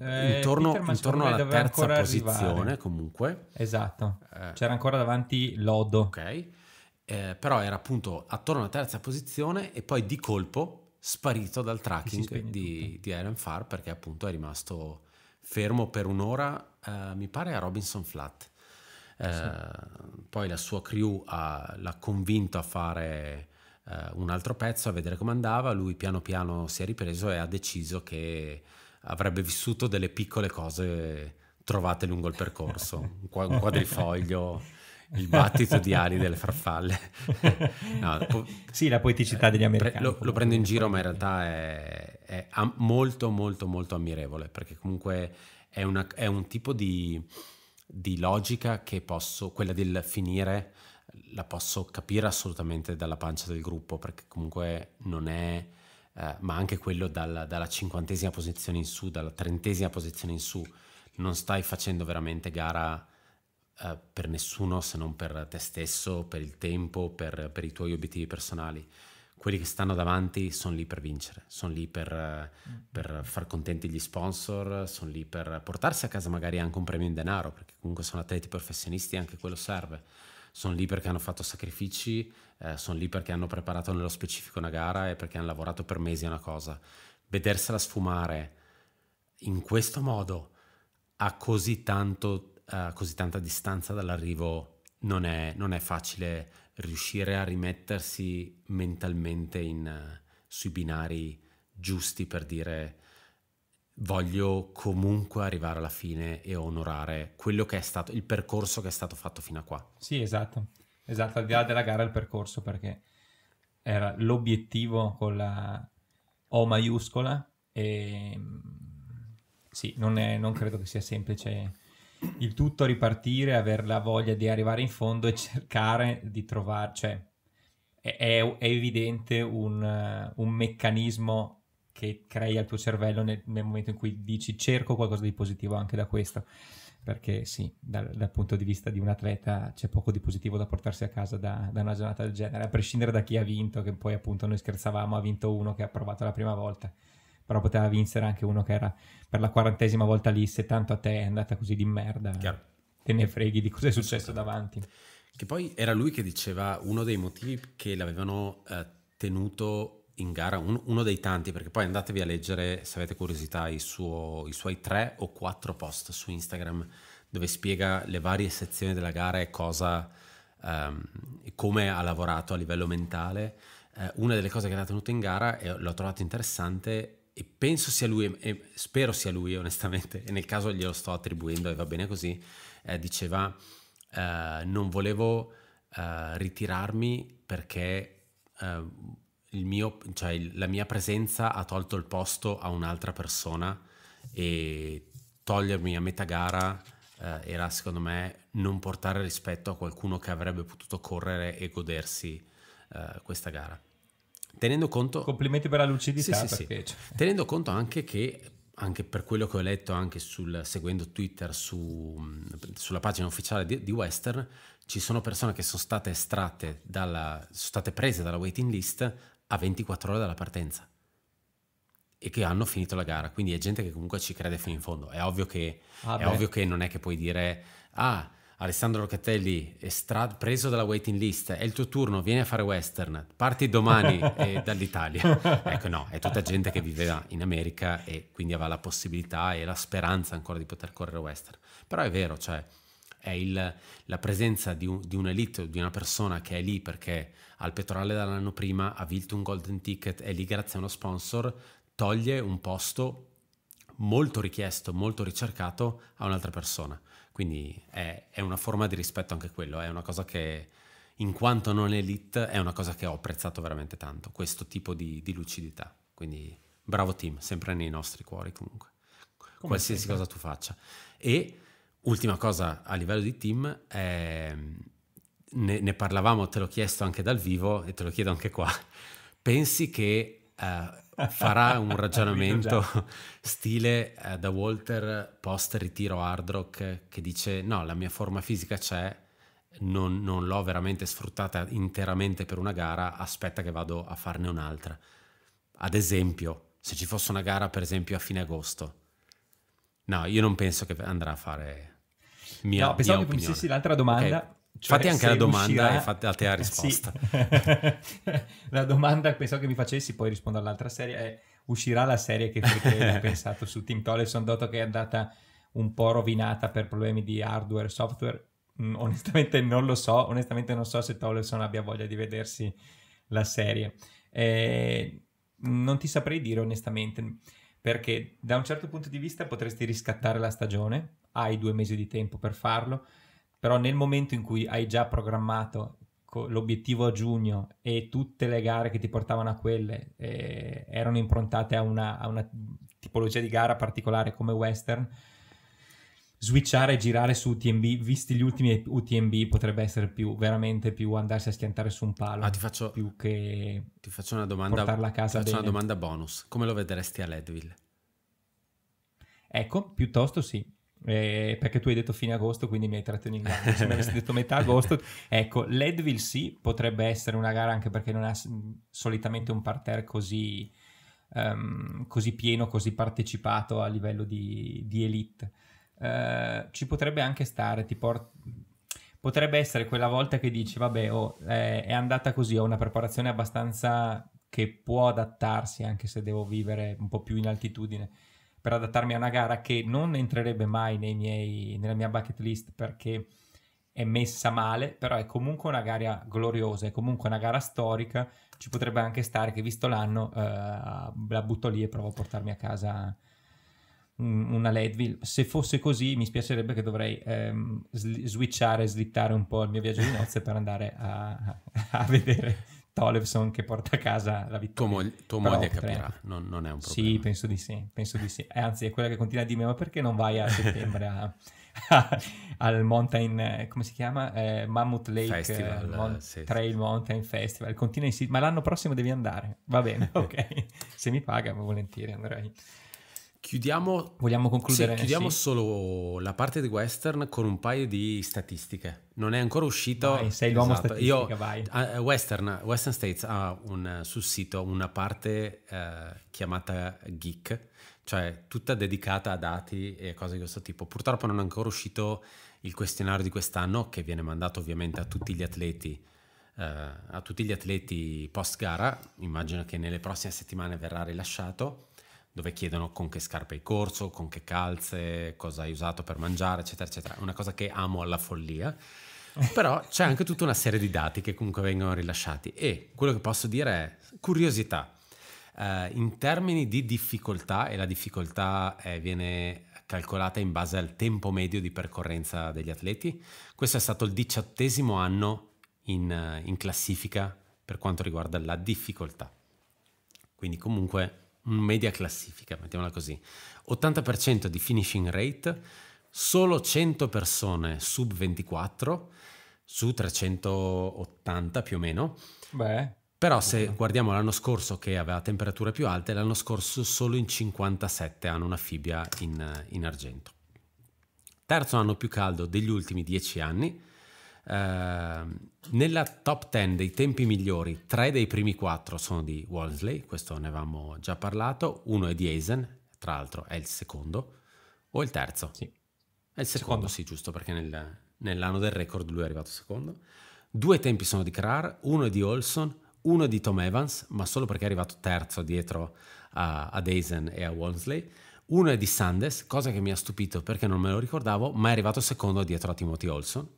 eh, eh, intorno, intorno alla terza posizione arrivare. comunque. Esatto, eh, c'era ancora davanti Lodo. Ok, eh, però era appunto attorno alla terza posizione e poi di colpo sparito dal tracking di, di, Iron Far perché appunto è rimasto fermo per un'ora, eh, mi pare, a Robinson Flat. Eh, sì. Poi la sua crew ha, l'ha convinto a fare un altro pezzo, a vedere come andava, lui piano piano si è ripreso e ha deciso che avrebbe vissuto delle piccole cose trovate lungo il percorso, un quadrifoglio, il battito di ali delle farfalle. (laughs) No, po- sì, la poeticità degli eh, americani. Lo, lo, prendo in giro, ma in realtà è, è molto, molto, molto ammirevole, perché comunque è, una, è un tipo di, di, logica che posso, quella del finire, la posso capire assolutamente dalla pancia del gruppo, perché comunque non è eh, ma anche quello dalla, dalla cinquantesima posizione in su, dalla trentesima posizione in su, non stai facendo veramente gara eh, per nessuno se non per te stesso, per il tempo, per, per, i tuoi obiettivi personali. Quelli che stanno davanti sono lì per vincere, sono lì per, mm. per far contenti gli sponsor, sono lì per portarsi a casa magari anche un premio in denaro, perché comunque sono atleti professionisti e anche quello serve sono lì perché hanno fatto sacrifici, eh, sono lì perché hanno preparato nello specifico una gara e perché hanno lavorato per mesi a una cosa. Vedersela sfumare in questo modo a così, tanto, a così tanta distanza dall'arrivo non è, non è, facile riuscire a rimettersi mentalmente in, eh, sui binari giusti per dire voglio comunque arrivare alla fine e onorare quello che è stato il percorso che è stato fatto fino a qua. Sì, esatto. Esatto, al di là della gara il percorso perché era l'obiettivo con la O maiuscola e sì, non, è, non credo che sia semplice il tutto ripartire, aver la voglia di arrivare in fondo e cercare di trovare, cioè è, è, è evidente un, un meccanismo che crei al tuo cervello nel, nel, momento in cui dici cerco qualcosa di positivo anche da questo. Perché sì, dal, dal, punto di vista di un atleta c'è poco di positivo da portarsi a casa da, da una giornata del genere, a prescindere da chi ha vinto, che poi appunto noi scherzavamo, ha vinto uno che ha provato la prima volta però poteva vincere anche uno che era per la quarantesima volta lì, se tanto a te è andata così di merda, Chiaro. te ne freghi di cosa è successo davanti. Che poi era lui che diceva uno dei motivi che l'avevano eh, tenuto in gara, un, uno dei tanti, perché poi andatevi a leggere, se avete curiosità, suo, i suoi tre o quattro post su Instagram dove spiega le varie sezioni della gara e cosa, um, come ha lavorato a livello mentale. Uh, una delle cose che ha tenuto in gara, e l'ho trovato interessante, e penso sia lui, e spero sia lui onestamente, e nel caso glielo sto attribuendo e va bene così, eh, diceva uh, non volevo uh, ritirarmi perché mio, cioè la mia presenza ha tolto il posto a un'altra persona e togliermi a metà gara eh, era secondo me non portare rispetto a qualcuno che avrebbe potuto correre e godersi eh, questa gara. Tenendo conto... Complimenti per la lucidità. Sì, sì, perché... sì. Cioè Tenendo conto anche che, anche per quello che ho letto anche sul, seguendo Twitter su, sulla pagina ufficiale di, di, Western, ci sono persone che sono state estratte, dalla, sono state prese dalla waiting list a 24 ore dalla partenza e che hanno finito la gara, quindi è gente che comunque ci crede fino in fondo. È ovvio che, ah è ovvio che non è che puoi dire, ah, Alessandro Locatelli è stra- preso dalla waiting list, è il tuo turno, vieni a fare western, parti domani (laughs) dall'Italia. Ecco, no, è tutta gente che viveva in America e quindi aveva la possibilità e la speranza ancora di poter correre western. Però è vero, cioè, è il, la presenza di, un, di un'elite, di una persona che è lì perché al Petrolale dall'anno prima, ha vinto un golden ticket e lì grazie a uno sponsor toglie un posto molto richiesto, molto ricercato a un'altra persona. Quindi è, è una forma di rispetto anche quello, è una cosa che in quanto non elite è una cosa che ho apprezzato veramente tanto, questo tipo di, di lucidità. Quindi bravo team, sempre nei nostri cuori comunque, Come qualsiasi sempre. cosa tu faccia. E ultima cosa a livello di team è ne, ne, parlavamo, te l'ho chiesto anche dal vivo e te lo chiedo anche qua, pensi che eh, farà un (laughs) ragionamento (laughs) stile eh, da Walter post ritiro hard rock che dice no, la mia forma fisica c'è, non, non l'ho veramente sfruttata interamente per una gara, aspetta che vado a farne un'altra. Ad esempio, se ci fosse una gara per esempio a fine agosto, no, io non penso che andrà a fare... Mia, no, pensavo mia che opinione. pensassi l'altra domanda. Okay cioè, fate anche la domanda uscirà... e fate a te la (laughs) risposta. Sì. (laughs) la domanda pensavo che mi facessi, poi rispondo all'altra serie, è uscirà la serie che ho (laughs) pensato su Tim Tollefson, dato che è andata un po' rovinata per problemi di hardware, e software. Mm, onestamente non lo so, onestamente non so se Tollefson abbia voglia di vedersi la serie. Eh, non ti saprei dire onestamente, perché da un certo punto di vista potresti riscattare la stagione, hai due mesi di tempo per farlo, però nel momento in cui hai già programmato l'obiettivo a giugno e tutte le gare che ti portavano a quelle eh, erano improntate a una, a una, tipologia di gara particolare come western, switchare e girare su UTMB, visti gli ultimi UTMB, potrebbe essere più veramente più andarsi a schiantare su un palo. Ah, ti faccio, più che ti faccio una domanda, portarla a casa. Ti faccio bene. una domanda bonus: come lo vedresti a Leadville? Ecco, piuttosto sì. Eh, perché tu hai detto fine agosto, quindi mi hai tratto in inganno. Se mi avessi detto metà agosto, (laughs) ecco, Leadville sì, potrebbe essere una gara anche perché non ha mm, solitamente un parterre così, um, così pieno, così partecipato a livello di, di elite. Uh, ci potrebbe anche stare, ti porta potrebbe essere quella volta che dici vabbè oh, eh, è andata così ho una preparazione abbastanza che può adattarsi anche se devo vivere un po' più in altitudine per adattarmi a una gara che non entrerebbe mai miei, nella mia bucket list perché è messa male, però è comunque una gara gloriosa, è comunque una gara storica, ci potrebbe anche stare che visto l'anno eh, la butto lì e provo a portarmi a casa una Leadville. Se fosse così, mi spiacerebbe che dovrei ehm, sli- switchare, slittare un po' il mio viaggio di nozze per andare a, a vedere Tollefson che porta a casa la vittoria. Tuo, moglie, tua moglie Però, capirà, non, non, è un problema. Sì, penso di sì, penso di sì. Anzi, è quella che continua a dirmi, ma perché non vai a (laughs) settembre a, a, al Mountain, come si chiama? Eh, Mammoth Lake Festival, eh, Mon- sì, Trail sì. Mountain Festival, continua in ma l'anno prossimo devi andare, va bene, (laughs) ok. Se mi paga, volentieri andrai. Chiudiamo, Vogliamo concludere? Sì, chiudiamo sì. solo la parte di western con un paio di statistiche. Non è ancora uscito. Vai, sei l'uomo esatto. Io, uh, western, western, States ha un, sul sito una parte uh, chiamata Geek, cioè tutta dedicata a dati e cose di questo tipo. Purtroppo non è ancora uscito il questionario di quest'anno, che viene mandato ovviamente a tutti gli atleti. Uh, a tutti gli atleti post gara, immagino che nelle prossime settimane verrà rilasciato dove chiedono con che scarpe hai corso, con che calze, cosa hai usato per mangiare, eccetera, eccetera. Una cosa che amo alla follia. Però c'è anche tutta una serie di dati che comunque vengono rilasciati e quello che posso dire è curiosità. Uh, in termini di difficoltà, e la difficoltà eh, viene calcolata in base al tempo medio di percorrenza degli atleti, questo è stato il diciottesimo anno in, eh, in classifica per quanto riguarda la difficoltà. Quindi comunque media classifica, mettiamola così, 80% di finishing rate, solo 100 persone sub 24 su 380 più o meno. Beh. Però se guardiamo l'anno scorso che aveva temperature più alte, l'anno scorso solo in 57 hanno una fibbia in, in argento. Terzo anno più caldo degli ultimi 10 anni, Ehm, nella top 10 dei tempi migliori, tre dei primi quattro sono di Walsley, questo ne avevamo già parlato, uno è di Eisen, tra l'altro è il secondo, o il terzo? Sì. È il secondo, secondo. sì, giusto, perché nel, nell'anno del record lui è arrivato secondo. Due tempi sono di Krar, uno è di Olson, uno è di Tom Evans, ma solo perché è arrivato terzo dietro a, ad Eisen e a Walsley. Uno è di Sandes, cosa che mi ha stupito perché non me lo ricordavo, ma è arrivato secondo dietro a Timothy Olson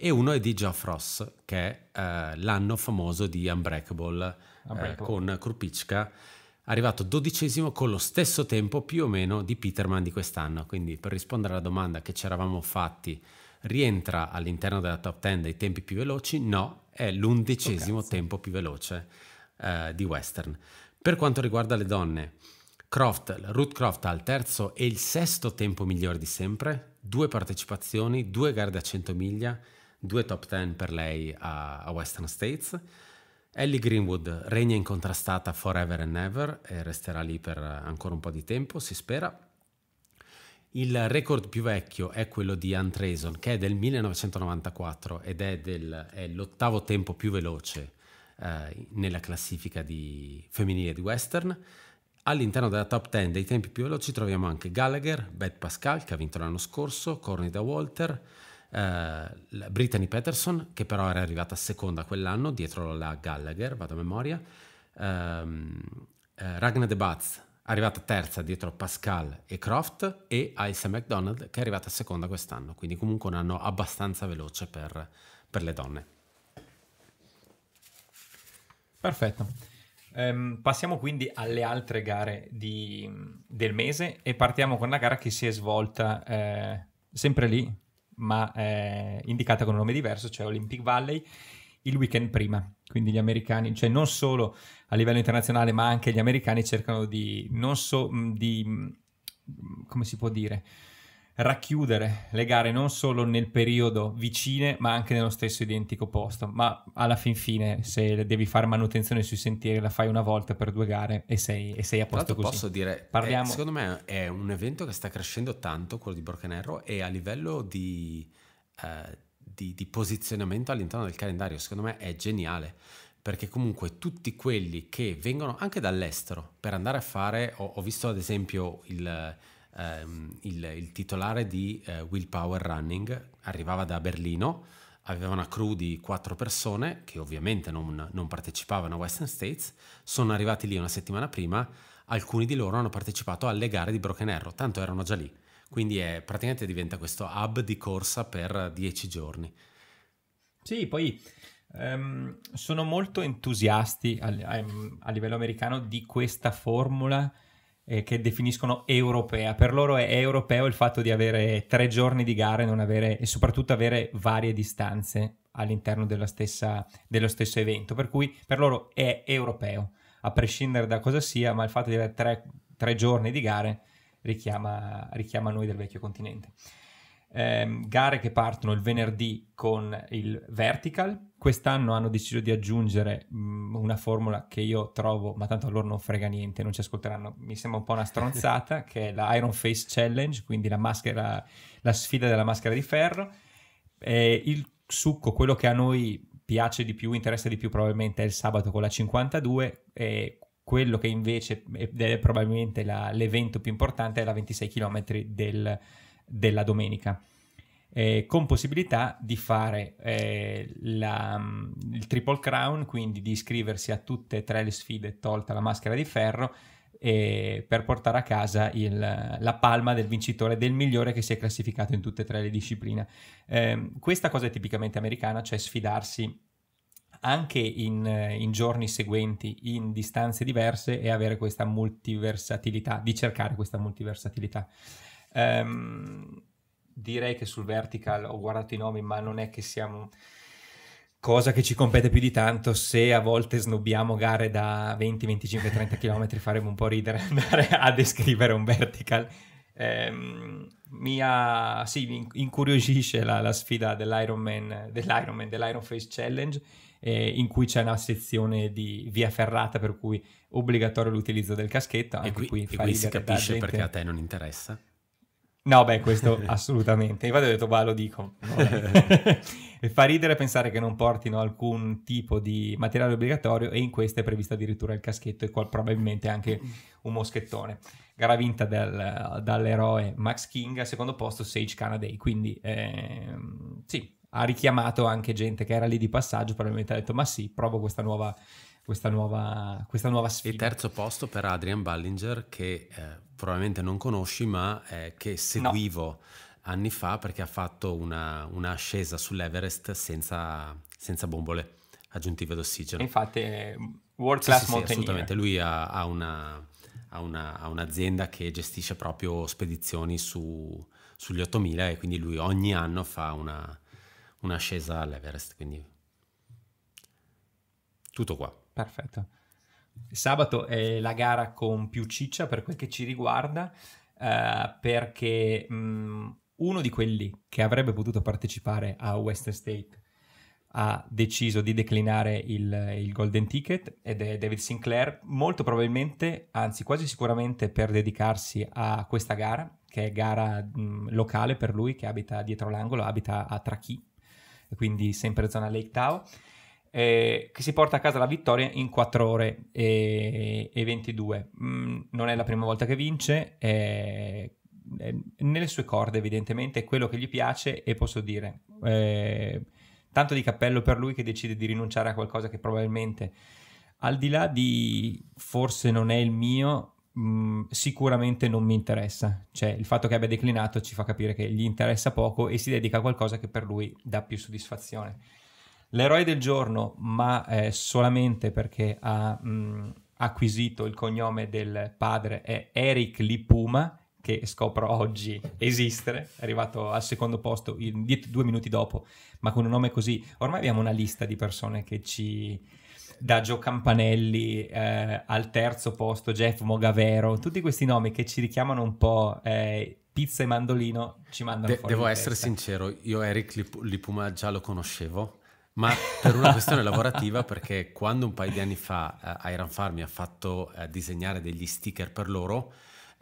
e uno è di Geoff Ross, che è eh, l'anno famoso di Unbreakable, eh, Unbreakable. Eh, con Krupicka, arrivato dodicesimo con lo stesso tempo più o meno di Peterman di quest'anno. Quindi per rispondere alla domanda che ci eravamo fatti, rientra all'interno della top 10 dei tempi più veloci? No, è l'undicesimo oh, tempo più veloce eh, di Western. Per quanto riguarda le donne, Croft, Ruth Croft ha il terzo e il sesto tempo migliore di sempre, due partecipazioni, due gare da 100 miglia, due top 10 per lei a, a Western States. Ellie Greenwood regna incontrastata forever and ever e resterà lì per ancora un po' di tempo, si spera. Il record più vecchio è quello di Antreson, che è del 1994 ed è, del, è l'ottavo tempo più veloce eh, nella classifica di, femminile di Western. All'interno della top 10 dei tempi più veloci troviamo anche Gallagher, Beth Pascal, che ha vinto l'anno scorso, Cornida Walter, eh, Brittany Patterson, che però era arrivata seconda quell'anno, dietro la Gallagher, vado a memoria, ehm, eh, Ragna De Batz, arrivata terza dietro Pascal e Croft, e Aisa McDonald, che è arrivata seconda quest'anno, quindi comunque un anno abbastanza veloce per, per le donne. Perfetto. Um, passiamo quindi alle altre gare di, del mese e partiamo con una gara che si è svolta eh, sempre lì, ma eh, indicata con un nome diverso, cioè Olympic Valley, il weekend prima. Quindi gli americani, cioè non solo a livello internazionale, ma anche gli americani cercano di, non so, di, come si può dire, racchiudere le gare non solo nel periodo vicine ma anche nello stesso identico posto ma alla fin fine se devi fare manutenzione sui sentieri la fai una volta per due gare e sei, e sei a posto così posso dire eh, Parliamo... eh, secondo me è un evento che sta crescendo tanto quello di Borcanero e a livello di, eh, di, di posizionamento all'interno del calendario secondo me è geniale perché comunque tutti quelli che vengono anche dall'estero per andare a fare ho, ho visto ad esempio il ehm, il, il, titolare di eh, Willpower Running, arrivava da Berlino, aveva una crew di quattro persone che ovviamente non, non partecipavano a Western States, sono arrivati lì una settimana prima, alcuni di loro hanno partecipato alle gare di Broken Arrow, tanto erano già lì. Quindi è, praticamente diventa questo hub di corsa per dieci giorni. Sì, poi Um, sono molto entusiasti a, a, a, livello americano di questa formula eh, che definiscono europea. Per loro è europeo il fatto di avere tre giorni di gare avere, e soprattutto avere varie distanze all'interno stessa, dello stesso evento. Per cui per loro è europeo, a prescindere da cosa sia, ma il fatto di avere tre, tre giorni di gare richiama, richiama noi del vecchio continente ehm, gare che partono il venerdì con il vertical. Quest'anno hanno deciso di aggiungere mh, mm, una formula che io trovo, ma tanto a loro non frega niente, non ci ascolteranno, mi sembra un po' una stronzata, (laughs) che è la Iron Face Challenge, quindi la, maschera, la sfida della maschera di ferro. Eh, il succo, quello che a noi piace di più, interessa di più probabilmente è il sabato con la 52 e quello che invece è probabilmente la, l'evento più importante è la 26 km del della domenica. Eh, con possibilità di fare eh, la, mm, il Triple Crown, quindi di iscriversi a tutte e tre le sfide tolta la maschera di ferro eh, per portare a casa il, la palma del vincitore, del migliore che si è classificato in tutte e tre le discipline. Ehm, questa cosa è tipicamente americana, cioè sfidarsi anche in, eh, in, giorni seguenti, in distanze diverse e avere questa multiversatilità, di cercare questa multiversatilità. Um, direi che sul vertical ho guardato i nomi, ma non è che siamo cosa che ci compete più di tanto se a volte snobbiamo gare da 20, 25, 30 km faremo un po' ridere andare a descrivere un vertical eh, mi ha, sì, incuriosisce la, la sfida dell'Ironman dell'Ironman dell'Iron Face Challenge eh, in cui c'è una sezione di via ferrata per cui obbligatorio l'utilizzo del caschetto anche e qui, qui, e qui si capisce perché a te non interessa No, beh, questo (laughs) assolutamente. Infatti ho detto, va, lo dico. (laughs) e fa ridere pensare che non portino alcun tipo di materiale obbligatorio e in questo è previsto addirittura il caschetto e qual- probabilmente anche un moschettone. Gara vinta del, dall'eroe Max King, al secondo posto Sage Canaday, quindi eh, sì, ha richiamato anche gente che era lì di passaggio, probabilmente ha detto ma sì, provo questa nuova questa nuova, questa nuova sfida. Il terzo posto per Adrian Ballinger che eh, probabilmente non conosci ma eh, che seguivo no. anni fa perché ha fatto una, una ascesa sull'Everest senza, senza bombole aggiuntive d'ossigeno. Infatti World Class sì, sì, Sì, assolutamente, lui ha, ha, una, ha, una, ha, un'azienda che gestisce proprio spedizioni su, sugli 8000 e quindi lui ogni anno fa una, ascesa all'Everest, quindi tutto qua. Perfetto. Sabato è la gara con più ciccia per quel che ci riguarda, eh, perché mh, mm, uno di quelli che avrebbe potuto partecipare a Western State ha deciso di declinare il, il, Golden Ticket ed è David Sinclair, molto probabilmente, anzi quasi sicuramente per dedicarsi a questa gara, che è gara mh, mm, locale per lui che abita dietro l'angolo, abita a Trachì, quindi sempre zona Lake Tao eh, che si porta a casa la vittoria in 4 ore e, e 22. Mm, non è la prima volta che vince, è, è nelle sue corde evidentemente è quello che gli piace e posso dire, eh, tanto di cappello per lui che decide di rinunciare a qualcosa che probabilmente al di là di forse non è il mio, mh, mm, sicuramente non mi interessa. Cioè il fatto che abbia declinato ci fa capire che gli interessa poco e si dedica a qualcosa che per lui dà più soddisfazione l'eroe del giorno, ma eh, solamente perché ha mh, mm, acquisito il cognome del padre, è Eric Lipuma, che scopro oggi esistere, è arrivato al secondo posto in diet- due minuti dopo, ma con un nome così, ormai abbiamo una lista di persone che ci... Da Gio Campanelli eh, al terzo posto, Jeff Mogavero, tutti questi nomi che ci richiamano un po' eh, pizza e mandolino ci mandano De- fuori. Devo essere testa. sincero, io Eric Lip- Lipuma già lo conoscevo ma per una questione lavorativa, perché quando un paio di anni fa uh, Iron Farm mi ha fatto uh, disegnare degli sticker per loro,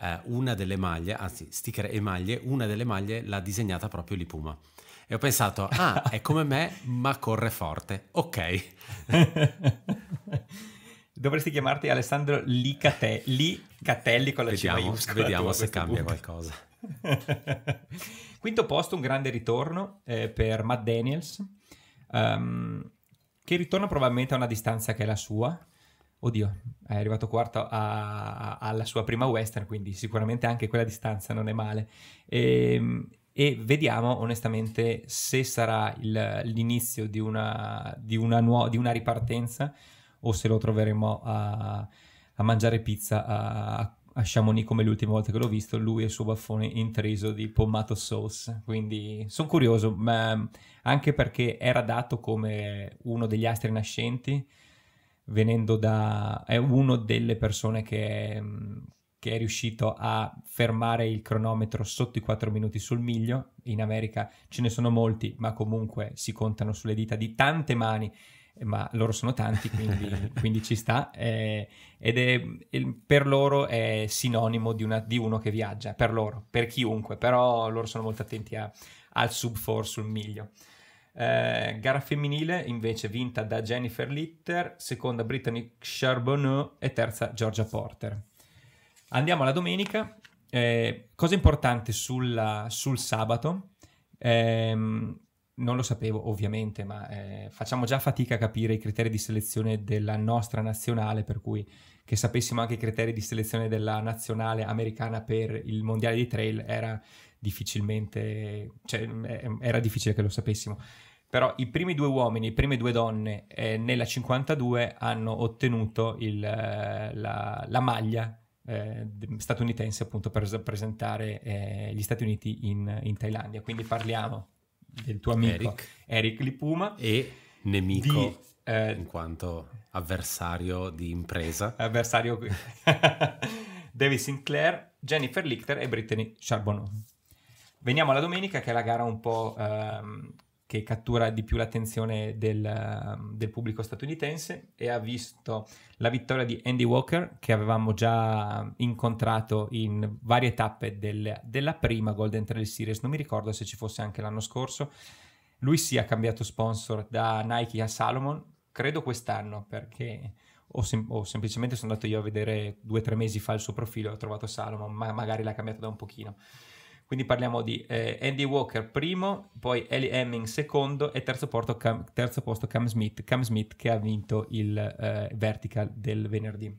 uh, una delle maglie, anzi sticker e maglie, una delle maglie l'ha disegnata proprio l'Ipuma. E ho pensato, ah, è come me, ma corre forte. Ok. (laughs) Dovresti chiamarti Alessandro Licate- Licatelli con la vediamo, C Vediamo se cambia punto. qualcosa. (laughs) Quinto posto, un grande ritorno eh, per Matt Daniels, um, che ritorna probabilmente a una distanza che è la sua. Oddio, è arrivato quarto alla sua prima western, quindi sicuramente anche quella distanza non è male. E, ehm, e vediamo onestamente se sarà il, l'inizio di una, di, una nuo- di una ripartenza o se lo troveremo a, a mangiare pizza a, a Chamonix come l'ultima volta che l'ho visto, lui e il suo baffone intriso di pomato sauce. Quindi sono curioso, ma anche perché era dato come uno degli astri nascenti, venendo da... è uno delle persone che, che è riuscito a fermare il cronometro sotto i 4 minuti sul miglio. In America ce ne sono molti, ma comunque si contano sulle dita di tante mani ma loro sono tanti, quindi, (laughs) quindi ci sta. Eh, ed è, per loro è sinonimo di, una, di, uno che viaggia, per loro, per chiunque, però loro sono molto attenti a, al sub-4 sul miglio. Eh, gara femminile invece vinta da Jennifer Litter, seconda Brittany Charbonneau e terza Georgia Porter. Andiamo alla domenica. Eh, cosa importante sulla, sul sabato. Ehm, non lo sapevo ovviamente, ma eh, facciamo già fatica a capire i criteri di selezione della nostra nazionale, per cui che sapessimo anche i criteri di selezione della nazionale americana per il mondiale di trail era difficilmente, cioè, era difficile che lo sapessimo. Però i primi due uomini, le prime due donne eh, nella 52 hanno ottenuto il, eh, la, la, maglia eh, statunitense appunto per rappresentare eh, gli Stati Uniti in, in Thailandia. Quindi parliamo del tuo amico Eric, Eric Lipuma. E nemico di, eh, in quanto avversario di impresa. Avversario (laughs) David Sinclair, Jennifer Lichter e Brittany Charbonneau. Veniamo alla domenica che è la gara un po' ehm, che cattura di più l'attenzione del, ehm, del, pubblico statunitense e ha visto la vittoria di Andy Walker che avevamo già incontrato in varie tappe del, della prima Golden Trail Series, non mi ricordo se ci fosse anche l'anno scorso. Lui si sì, è cambiato sponsor da Nike a Salomon, credo quest'anno perché o, sem- o, semplicemente sono andato io a vedere due o tre mesi fa il suo profilo e ho trovato Salomon, ma magari l'ha cambiato da un pochino. Quindi parliamo di eh, Andy Walker primo, poi Ellie Hemming secondo e terzo, porto, Cam, terzo posto Cam Smith, Cam Smith che ha vinto il eh, vertical del venerdì.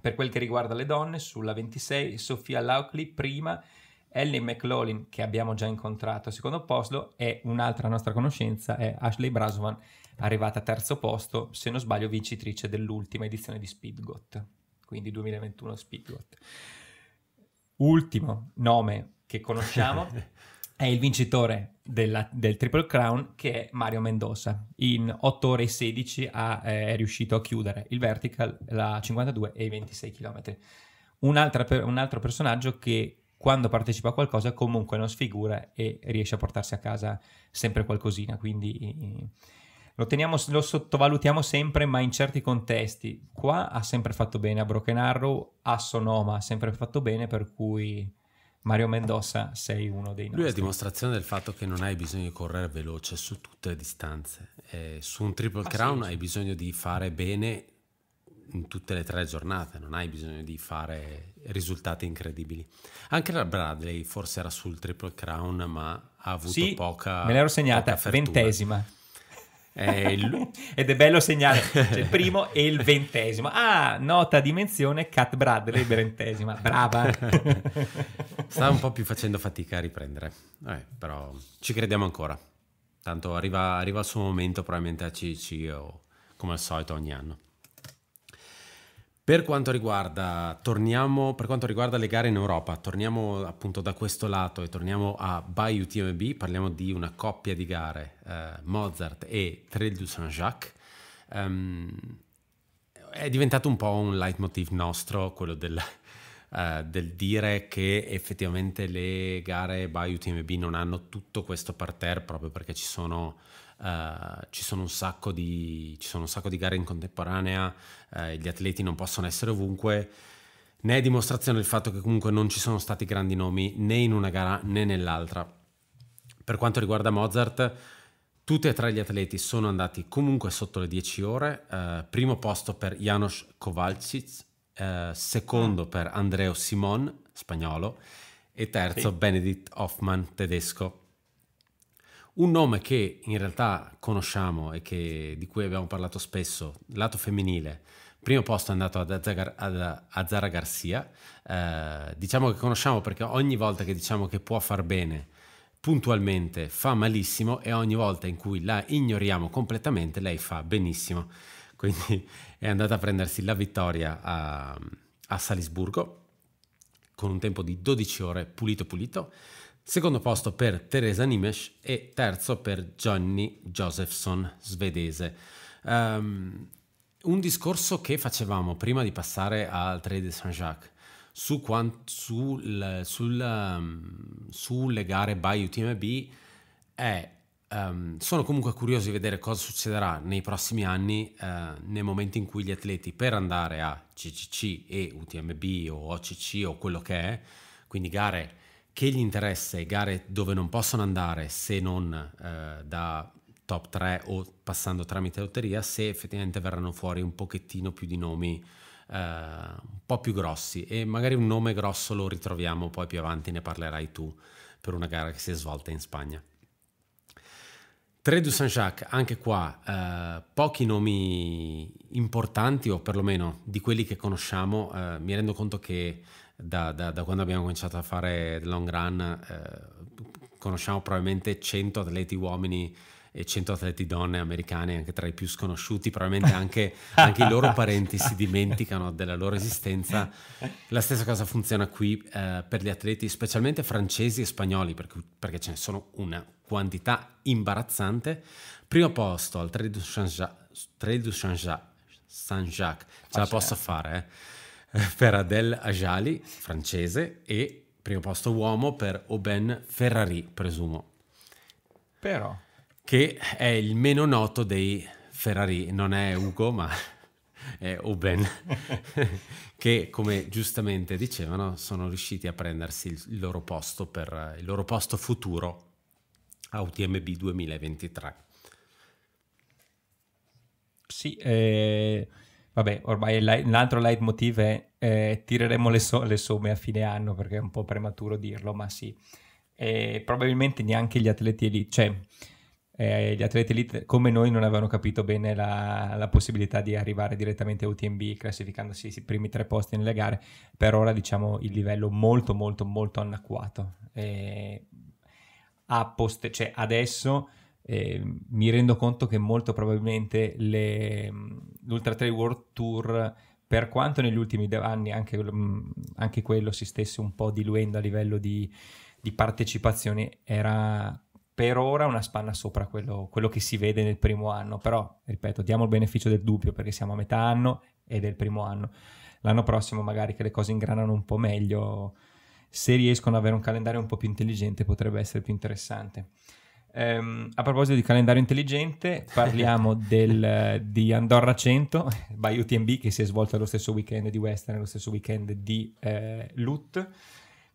Per quel che riguarda le donne, sulla 26 Sofia Lauchley prima, Ellie McLaughlin che abbiamo già incontrato al secondo posto e un'altra nostra conoscenza è Ashley Braswan arrivata a terzo posto, se non sbaglio vincitrice dell'ultima edizione di Speedgot, quindi 2021 Speedgot ultimo nome che conosciamo (laughs) è il vincitore della, del Triple Crown che è Mario Mendoza. In 8 ore e 16 ha, eh, è riuscito a chiudere il vertical, la 52 e i 26 km. Un, per, un altro personaggio che quando partecipa a qualcosa comunque non sfigura e riesce a portarsi a casa sempre qualcosina, quindi lo, teniamo, lo sottovalutiamo sempre, ma in certi contesti. Qua ha sempre fatto bene a Broken Arrow, a Sonoma ha sempre fatto bene, per cui Mario Mendoza sei uno dei nostri. Lui è dimostrazione del fatto che non hai bisogno di correre veloce su tutte le distanze. Eh, su un triple ah, crown sì. hai bisogno di fare bene in tutte le tre giornate, non hai bisogno di fare risultati incredibili. Anche la Bradley forse era sul triple crown, ma ha avuto sì, poca... Me l'ero segnata, ventesima il... Ed è bello segnare (laughs) cioè, il primo e il ventesimo. Ah, nota dimensione Cat Bradley, ventesima, brava. (laughs) Sta un po' più facendo fatica a riprendere, eh, però ci crediamo ancora. Tanto arriva, arriva il suo momento probabilmente a CC o come al solito ogni anno. Per quanto, riguarda, torniamo, per quanto riguarda, le gare in Europa, torniamo appunto da questo lato e torniamo a Bayou TMB, parliamo di una coppia di gare, eh, Mozart e Trail du Saint-Jacques. Um, è diventato un po' un leitmotiv nostro quello del, uh, del, dire che effettivamente le gare Bayou TMB non hanno tutto questo parterre proprio perché ci sono eh, ci, sono di, ci, sono un sacco di, gare in contemporanea, eh, gli atleti non possono essere ovunque, ne è dimostrazione il fatto che comunque non ci sono stati grandi nomi né in una gara né nell'altra. Per quanto riguarda Mozart, tutti e tre gli atleti sono andati comunque sotto le 10 ore, eh, primo posto per Janos Kowalczyk, eh, secondo per Andreo Simon, spagnolo, e terzo sì. Benedict Hoffman, tedesco. Un nome che in realtà conosciamo e che, di cui abbiamo parlato spesso, lato femminile, primo posto è andato ad Azzagar, ad Azzara Garcia, eh, diciamo che conosciamo perché ogni volta che diciamo che può far bene, puntualmente fa malissimo e ogni volta in cui la ignoriamo completamente lei fa benissimo. Quindi è andata a prendersi la vittoria a, a Salisburgo con un tempo di 12 ore pulito pulito secondo posto per Teresa Nimes e terzo per Johnny Josephson, svedese. Um, un discorso che facevamo prima di passare al Trade de Saint-Jacques su quant- sul, sul, ehm, sulle gare by UTMB è Um, sono comunque curioso di vedere cosa succederà nei prossimi anni uh, nel momento in cui gli atleti per andare a CCC e UTMB o OCC o quello che è, quindi gare che gli interessa e gare dove non possono andare se non eh, da top 3 o passando tramite lotteria, se effettivamente verranno fuori un pochettino più di nomi eh, un po' più grossi e magari un nome grosso lo ritroviamo poi più avanti, ne parlerai tu per una gara che si è svolta in Spagna. 3 du Saint-Jacques, anche qua eh, pochi nomi importanti o perlomeno di quelli che conosciamo, eh, mi rendo conto che da, da, da, quando abbiamo cominciato a fare long run eh, conosciamo probabilmente 100 atleti uomini e 100 atleti donne americane, anche tra i più sconosciuti, probabilmente anche, anche i loro parenti si dimenticano della loro esistenza. La stessa cosa funziona qui eh, per gli atleti, specialmente francesi e spagnoli, perché, perché, ce ne sono una quantità imbarazzante. Primo posto al Trail du Saint-Jacques, Saint ce la posso eh. fare, eh? per (laughs) Adèle Ajali, francese, e primo posto uomo per Aubin Ferrari, presumo. Però. Che è il meno noto dei Ferrari, non è Ugo, ma (laughs) è Aubin, (laughs) che come giustamente dicevano sono riusciti a prendersi il loro posto per il loro posto futuro a UTMB 2023. Sì, eh, Vabbè, ormai altro leitmotiv è eh, tireremo le, so- le, somme a fine anno perché è un po' prematuro dirlo, ma sì. E probabilmente neanche gli atleti elite, cioè eh, gli atleti elite come noi non avevano capito bene la, la possibilità di arrivare direttamente a UTMB classificandosi i primi tre posti nelle gare. Per ora diciamo il livello molto molto molto anacquato. E a post- cioè adesso eh, mi rendo conto che molto probabilmente le, mm, l'Ultra Trail World Tour, per quanto negli ultimi anni anche, mm, anche quello si stesse un po' diluendo a livello di, di partecipazione, era per ora una spanna sopra quello, quello, che si vede nel primo anno, però ripeto, diamo il beneficio del dubbio perché siamo a metà anno ed è il primo anno. L'anno prossimo magari che le cose ingranano un po' meglio, se riescono ad avere un calendario un po' più intelligente potrebbe essere più interessante. Um, a proposito di calendario intelligente, parliamo (laughs) del, eh, di Andorra 100 (laughs) by UTMB che si è svolto lo stesso weekend di Western, lo stesso weekend di eh, Lut.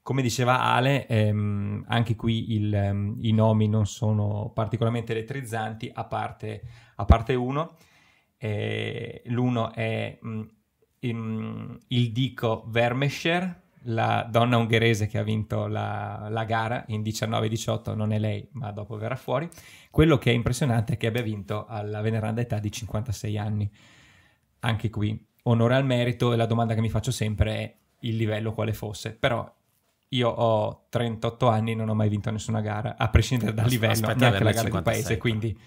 Come diceva Ale, ehm, anche qui il, ehm, i nomi non sono particolarmente elettrizzanti, a parte, a parte uno. Eh, l'uno è mh, mm, mm, il dico Vermescher, la donna ungherese che ha vinto la, la gara in 19-18 non è lei, ma dopo verrà fuori. Quello che è impressionante è che abbia vinto alla veneranda età di 56 anni. Anche qui, onore al merito e la domanda che mi faccio sempre è il livello quale fosse, però io ho 38 anni e non ho mai vinto nessuna gara, a prescindere dal livello, Aspetta neanche la gara 56, del paese, però. quindi...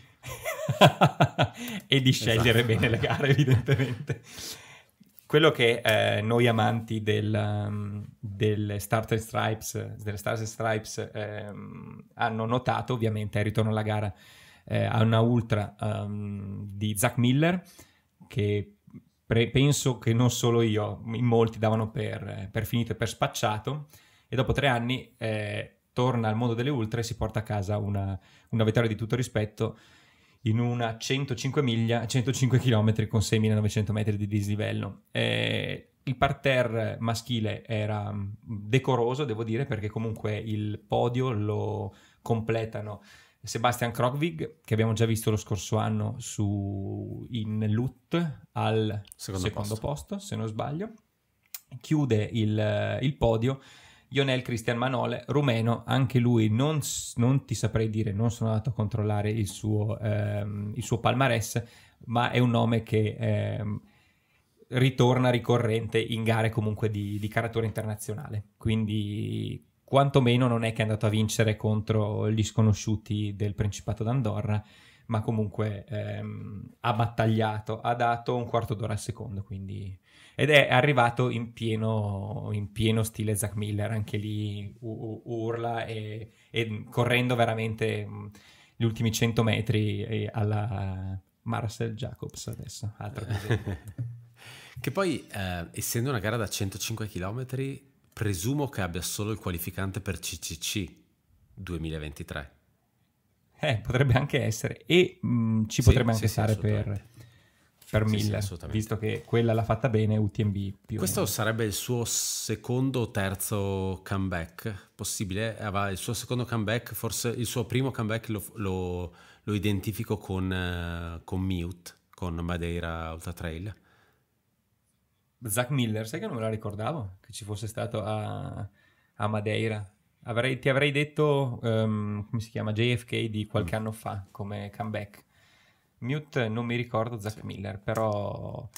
(laughs) e di scegliere esatto. bene le gare, evidentemente quello che eh, noi amanti del, mm, delle Stars and Stripes, delle Stars and Stripes eh, hanno notato ovviamente è il ritorno alla gara eh, a una ultra um, di Zach Miller che pre- penso che non solo io, in molti davano per, eh, per, finito e per spacciato e dopo tre anni eh, torna al mondo delle ultra e si porta a casa una, una vittoria di tutto rispetto in una 105, miglia, 105 km con 6.900 metri di dislivello. Eh, il parterre maschile era mm, decoroso, devo dire, perché comunque il podio lo completano Sebastian Krogvig, che abbiamo già visto lo scorso anno su, in Lut al secondo, secondo posto. posto. se non sbaglio. Chiude il, eh, il podio Ionel Cristian Manole, rumeno, anche lui non, non, ti saprei dire, non sono andato a controllare il suo, ehm, il suo palmarès, ma è un nome che ehm, ritorna ricorrente in gare comunque di, di carattere internazionale. Quindi quantomeno non è che è andato a vincere contro gli sconosciuti del Principato d'Andorra, ma comunque ehm, ha battagliato, ha dato un quarto d'ora al secondo, quindi ed è arrivato in pieno, in pieno stile Zack Miller, anche lì u- u- urla e, e, correndo veramente mm, gli ultimi 100 metri alla Marcel Jacobs adesso, altro (laughs) Che poi, eh, essendo una gara da 105 km, presumo che abbia solo il qualificante per CCC 2023. Eh, potrebbe anche essere, e mh, mm, ci sì, potrebbe anche sì, stare sì, per, per sì, mille, sì, visto che quella l'ha fatta bene UTMB. Più Questo sarebbe il suo secondo o terzo comeback possibile, eh, il suo secondo comeback, forse il suo primo comeback lo, lo, lo identifico con, eh, con Mute, con Madeira Ultra Trail. Zach Miller, sai che non me la ricordavo che ci fosse stato a, a Madeira. Avrei, ti avrei detto, um, come si chiama, JFK di qualche mm. anno fa come comeback. Mute non mi ricordo Zach sì. Miller, però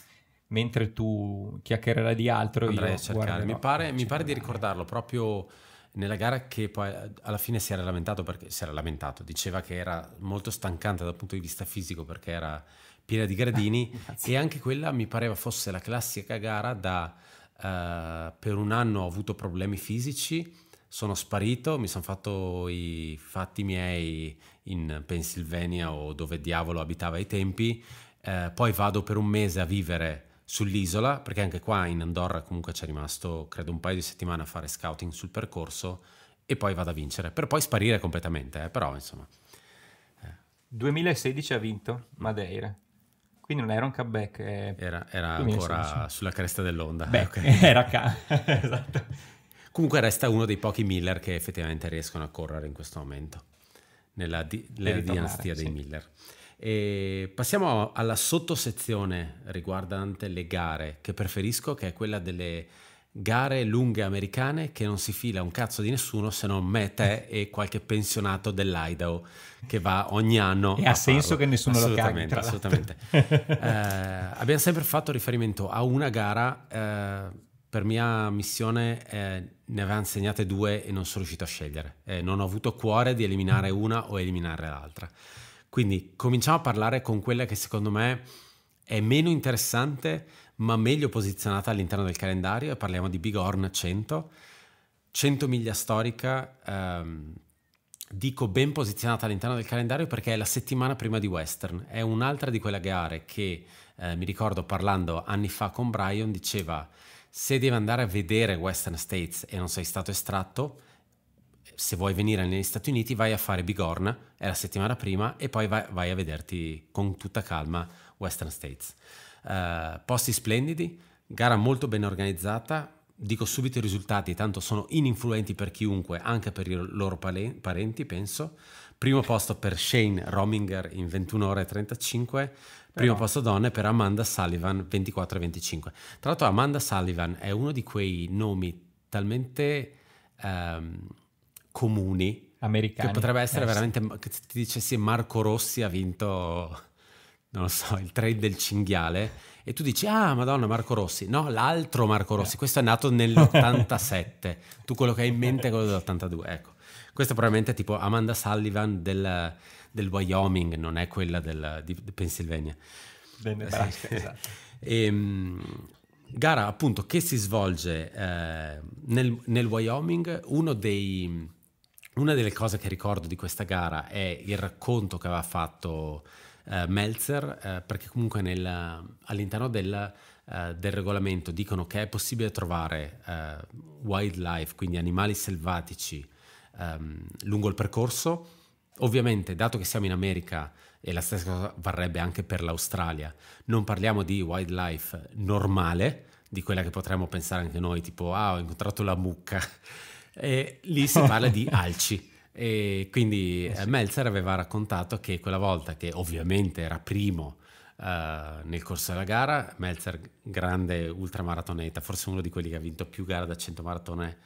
mentre tu chiacchiererai di altro Andrei io a Mi pare, mi pare di ricordarlo proprio nella gara che poi eh, alla fine si era lamentato perché si era lamentato, diceva che era molto stancante dal punto di vista fisico perché era piena di gradini (laughs) e anche quella mi pareva fosse la classica gara da uh, per un anno ho avuto problemi fisici, sono sparito, mi sono fatto i fatti miei in Pennsylvania o dove diavolo abitava ai tempi, eh, poi vado per un mese a vivere sull'isola, perché anche qua in Andorra comunque c'è rimasto, credo, un paio di settimane a fare scouting sul percorso e poi vado a vincere, per poi sparire completamente, eh, però insomma. Eh. 2016 ha vinto Madeira. Quindi non era un comeback. Eh, era, era ancora sulla cresta dell'onda. Beh, okay. (laughs) era ca- (laughs) esatto. Comunque resta uno dei pochi Miller che effettivamente riescono a correre in questo momento nella, di, nella dinastia dei sì. Miller. E passiamo alla sottosezione riguardante le gare che preferisco, che è quella delle gare lunghe americane che non si fila un cazzo di nessuno se non me, te e qualche pensionato dell'Idaho che va ogni anno. E ha senso che nessuno lo caghi, Assolutamente. assolutamente. eh, abbiamo sempre fatto riferimento a una gara eh, per mia missione eh, ne aveva insegnate due e non sono riuscito a scegliere. Eh, non ho avuto cuore di eliminare mm. una o eliminare l'altra. Quindi cominciamo a parlare con quella che secondo me è meno interessante ma meglio posizionata all'interno del calendario e parliamo di Bighorn 100, 100 miglia storica, ehm, dico ben posizionata all'interno del calendario perché è la settimana prima di Western, è un'altra di quelle gare che eh, mi ricordo parlando anni fa con Brian diceva se devi andare a vedere Western States e non sei stato estratto, se vuoi venire negli Stati Uniti vai a fare Bighorn, è la settimana prima, e poi vai, vai a vederti con tutta calma Western States. Uh, posti splendidi, gara molto ben organizzata, dico subito i risultati, tanto sono ininfluenti per chiunque, anche per i loro parenti, penso. Primo posto per Shane Rominger in 21 ore e 35, Primo posto donne per Amanda Sullivan 24 e 25. Tra l'altro Amanda Sullivan è uno di quei nomi talmente um, comuni Americani. Che potrebbe essere eh, veramente, che ti dicessi Marco Rossi ha vinto, non lo so, il trade del cinghiale e tu dici, ah madonna Marco Rossi, no, l'altro Marco Rossi, eh. questo è nato nell'87, (laughs) tu quello che hai in mente è quello dell'82, ecco. Questo probabilmente tipo Amanda Sullivan del del Wyoming, non è quella della, di, di Pennsylvania. Bene, Nebraska, eh, esatto. (laughs) e, ehm, gara appunto che si svolge eh, nel, nel, Wyoming, dei, una delle cose che ricordo di questa gara è il racconto che aveva fatto eh, Meltzer, eh, perché comunque nel, all'interno del, eh, del, regolamento dicono che è possibile trovare eh, wildlife, quindi animali selvatici, ehm, lungo il percorso Ovviamente, dato che siamo in America, e la stessa cosa varrebbe anche per l'Australia, non parliamo di wildlife normale, di quella che potremmo pensare anche noi, tipo, ah, ho incontrato la mucca. (laughs) E lì si parla di (laughs) alci. E quindi eh sì. Meltzer aveva raccontato che quella volta che ovviamente era primo Uh, nel corso della gara. Meltzer, grande ultramaratoneta, forse uno di quelli che ha vinto più gare da 100 maratone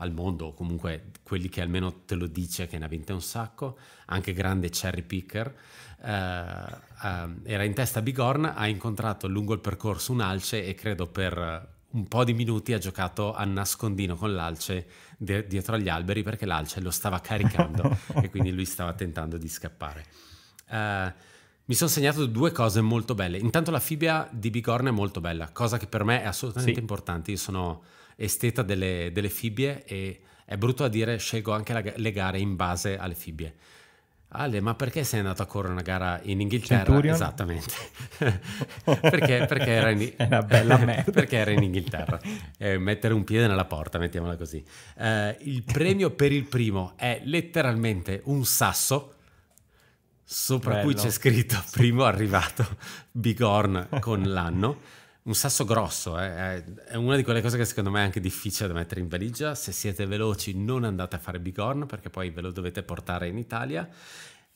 al mondo, o comunque quelli che almeno te lo dice che ne ha vinte un sacco, anche grande cherry picker, eh, eh, era in testa a Bigorn, ha incontrato lungo il percorso un alce e credo per un po' di minuti ha giocato a nascondino con l'alce de- dietro agli alberi perché l'alce lo stava caricando (laughs) e quindi lui stava tentando di scappare. Uh, mi sono segnato due cose molto belle. Intanto la fibbia di Bigorna è molto bella, cosa che per me è assolutamente sì. importante. Io sono esteta delle, delle fibbie e è brutto a dire scelgo anche la, le gare in base alle fibbie. Ale, ma perché sei andato a correre una gara in Inghilterra? Centurion? Esattamente. (laughs) perché, perché, era in... (laughs) (laughs) perché, era in... Inghilterra. Eh, mettere un piede nella porta, mettiamola così. Eh, il premio per il primo è letteralmente un sasso sopra Bello. cui c'è scritto primo arrivato, Bigorn con l'anno un sasso grosso, eh. è una di quelle cose che secondo me è anche difficile da mettere in valigia. Se siete veloci non andate a fare Bighorn perché poi ve lo dovete portare in Italia.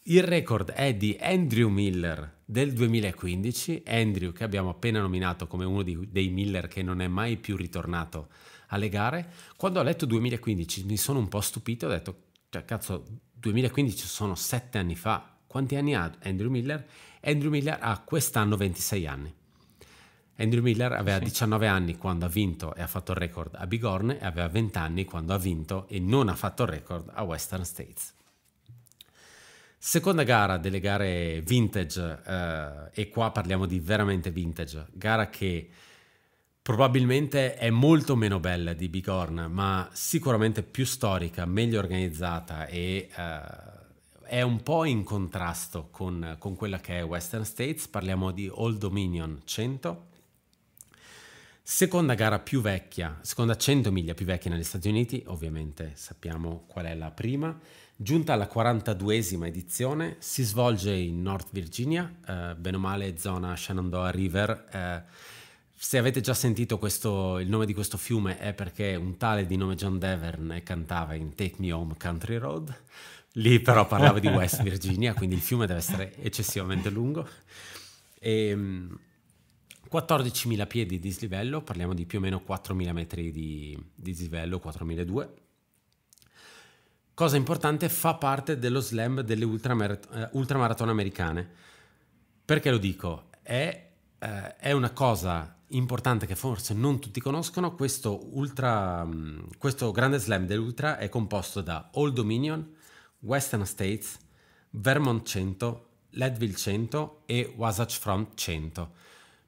Il record è di Andrew Miller del 2015, Andrew che abbiamo appena nominato come uno dei Miller che non è mai più ritornato alle gare. Quando ho letto 2015 mi sono un po' stupito, ho detto, cioè cazzo, 2015 sono sette anni fa, quanti anni ha Andrew Miller? Andrew Miller ha quest'anno 26 anni. Andrew Miller aveva sì. 19 anni quando ha vinto e ha fatto il record a Bighorn e aveva 20 anni quando ha vinto e non ha fatto il record a Western States. Seconda gara delle gare vintage, eh, e qua parliamo di veramente vintage, gara che probabilmente è molto meno bella di Bighorn, ma sicuramente più storica, meglio organizzata e eh, è un po' in contrasto con, con, quella che è Western States. Parliamo di Old Dominion 100, Seconda gara più vecchia, seconda 100 miglia più vecchia negli Stati Uniti, ovviamente sappiamo qual è la prima. Giunta alla 42esima edizione, si svolge in North Virginia, eh, bene o male zona Shenandoah River. Eh, se avete già sentito questo, il nome di questo fiume è perché un tale di nome John Deverne cantava in Take Me Home Country Road. Lì però parlava di (laughs) West Virginia, quindi il fiume deve essere eccessivamente lungo. E, ehm, 14.000 piedi di dislivello, parliamo di più o meno 4.000 metri di, di dislivello, 4.200. Cosa importante, fa parte dello slam delle eh, ultramaratone americane. Perché lo dico? È, eh, è, una cosa importante che forse non tutti conoscono, questo, ultra, mm, questo grande slam dell'ultra è composto da Old Dominion, Western States, Vermont 100, Leadville 100 e Wasatch Front 100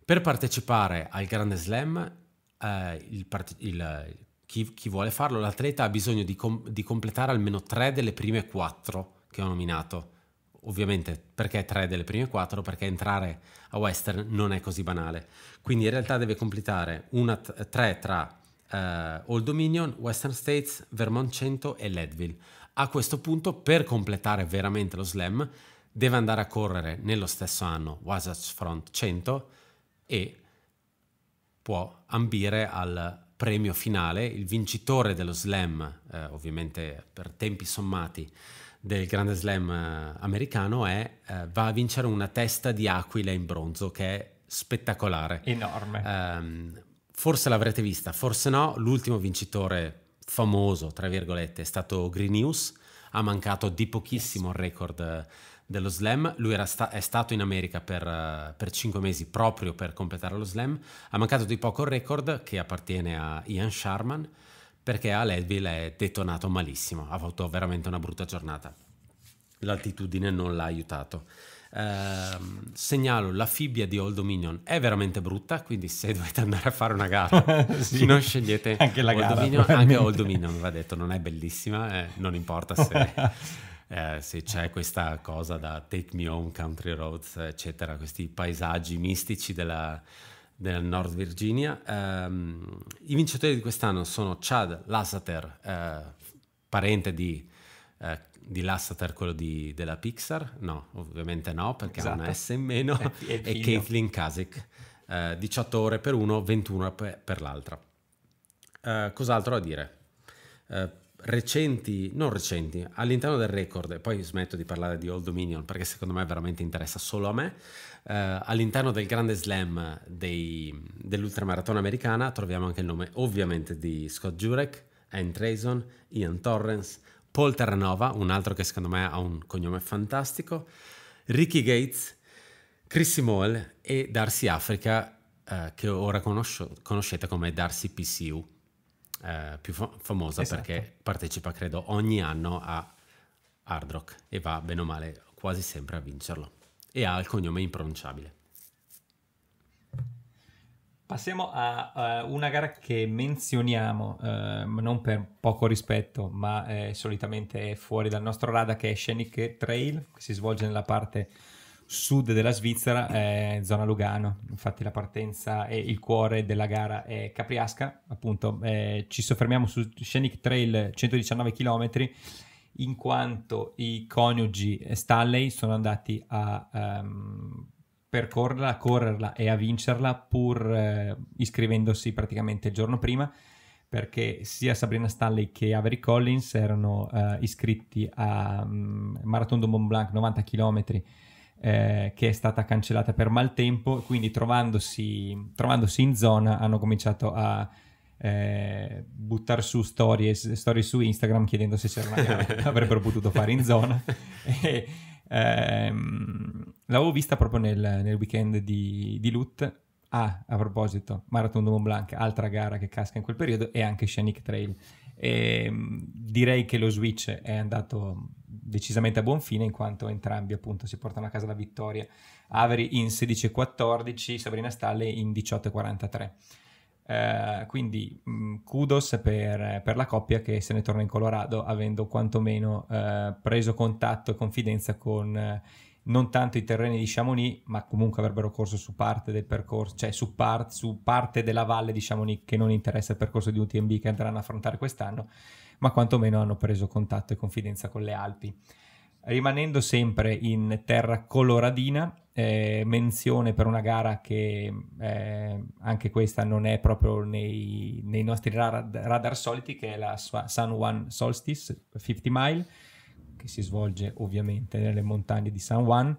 per partecipare al Grande Slam, eh, il, il, chi, chi, vuole farlo, l'atleta ha bisogno di, com di completare almeno tre delle prime quattro che ho nominato ovviamente perché tre delle prime quattro, perché entrare a Western non è così banale. Quindi in realtà deve completare una, tre tra eh, Old Dominion, Western States, Vermont 100 e Leadville. A questo punto, per completare veramente lo slam, deve andare a correre nello stesso anno Wasatch Front 100, e può ambire al premio finale, il vincitore dello slam, eh, ovviamente per tempi sommati, del grande slam eh, americano è, eh, va a vincere una testa di aquila in bronzo che è spettacolare. Enorme. Ehm, forse l'avrete vista, forse no. L'ultimo vincitore famoso, tra virgolette, è stato Green News, ha mancato di pochissimo il record eh, dello slam, lui sta- è stato in America per, eh, per, 5 mesi proprio per completare lo slam, ha mancato di poco il record che appartiene a Ian Sharman perché a Leadville è detonato malissimo, ha avuto veramente una brutta giornata, l'altitudine non l'ha aiutato. Eh, segnalo la fibbia di Old Dominion è veramente brutta quindi se (laughs) dovete andare a fare una gara (laughs) sì. non scegliete anche la Old gara Dominion, anche Old Dominion va detto non è bellissima eh, non importa se (laughs) Eh, se c'è questa cosa da Take Me Home, Country Roads, eccetera, questi paesaggi mistici della, del North Virginia. Um, I vincitori di quest'anno sono Chad Lasseter, eh, parente di, eh, di Lasseter, quello di, della Pixar. No, ovviamente no, perché esatto. ha una S in meno. (laughs) e Caitlin Kasich, eh, 18 ore per uno, 21 per, per l'altra. Eh, cos'altro a dire? Eh, recenti, non recenti, all'interno del record, e poi smetto di parlare di Old Dominion perché secondo me veramente interessa solo a me, eh, all'interno del grande slam dei, dell'ultramaratona americana troviamo anche il nome ovviamente di Scott Jurek, Anne Trason, Ian Torrens, Paul Terranova, un altro che secondo me ha un cognome fantastico, Ricky Gates, Chrissy Moel e Darcy Africa, eh, che ora conosco, conoscete come Darcy PCU eh, più famosa esatto. perché partecipa, credo, ogni anno a Hard Rock e va bene o male quasi sempre a vincerlo. E ha il cognome impronunciabile. Passiamo a uh, una gara che menzioniamo, uh, non per poco rispetto, ma eh, solitamente è fuori dal nostro radar, che è Scenic Trail, che si svolge nella parte sud della Svizzera, è zona Lugano, infatti la partenza e il cuore della gara è Capriasca, appunto eh, ci soffermiamo su Scenic Trail 119 km in quanto i coniugi Stanley sono andati a um, percorrerla, a correrla e a vincerla pur eh, iscrivendosi praticamente il giorno prima perché sia Sabrina Stanley che Avery Collins erano eh, iscritti a um, Marathon du Mont Blanc 90 km eh, che è stata cancellata per maltempo, quindi trovandosi, trovandosi in zona hanno cominciato a eh, buttare su storie, storie su Instagram chiedendo se c'era una gara che (laughs) avrebbero potuto fare in zona. (laughs) E, ehm, l'avevo vista proprio nel, nel weekend di, di Lut. Ah, a proposito, Marathon de Mont Blanc, altra gara che casca in quel periodo, e anche Scenic Trail. E, ehm, direi che lo switch è andato decisamente a buon fine in quanto entrambi appunto si portano a casa la vittoria. Avery in 16-14, Sabrina Stalle in 18-43. Uh, eh, quindi mh, mm, kudos per, per, la coppia che se ne torna in Colorado avendo quantomeno uh, preso contatto e confidenza con uh, non tanto i terreni di Chamonix ma comunque avrebbero corso su parte del percorso cioè su, par- su parte della valle di Chamonix che non interessa il percorso di UTMB che andranno a affrontare quest'anno ma quantomeno hanno preso contatto e confidenza con le Alpi. Rimanendo sempre in terra coloradina, eh, menzione per una gara che eh, anche questa non è proprio nei, nei nostri rad- radar soliti, che è la San Juan Solstice 50 Mile, che si svolge ovviamente nelle montagne di San Juan,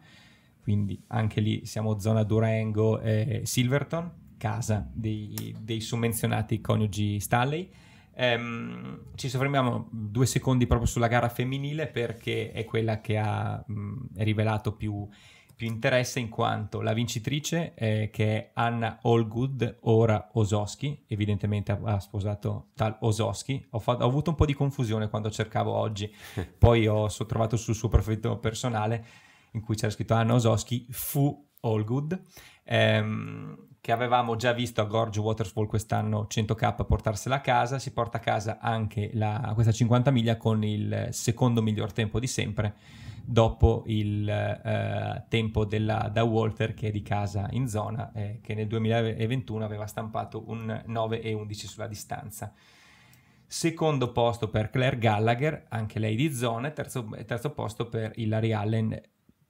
quindi anche lì siamo zona Durango e Silverton, casa dei, dei summenzionati coniugi Stanley Ehm, ci soffermiamo due secondi proprio sulla gara femminile perché è quella che ha mh, rivelato più, più, interesse in quanto la vincitrice eh, che è Anna Allgood, ora Ososki, evidentemente ha, ha sposato tal Ososki, ho, fatto, ho, avuto un po' di confusione quando cercavo oggi, (laughs) poi ho so, trovato sul suo profilo personale in cui c'era scritto Anna Ososki fu Allgood. Ehm, che avevamo già visto a Gorge Waterfall quest'anno 100k portarsela a casa, si porta a casa anche la, questa 50 miglia con il secondo miglior tempo di sempre dopo il eh, tempo della, da Walter che è di casa in zona eh, che nel 2021 aveva stampato un 9,11 sulla distanza. Secondo posto per Claire Gallagher, anche lei di zona, e terzo, terzo posto per Hilary Allen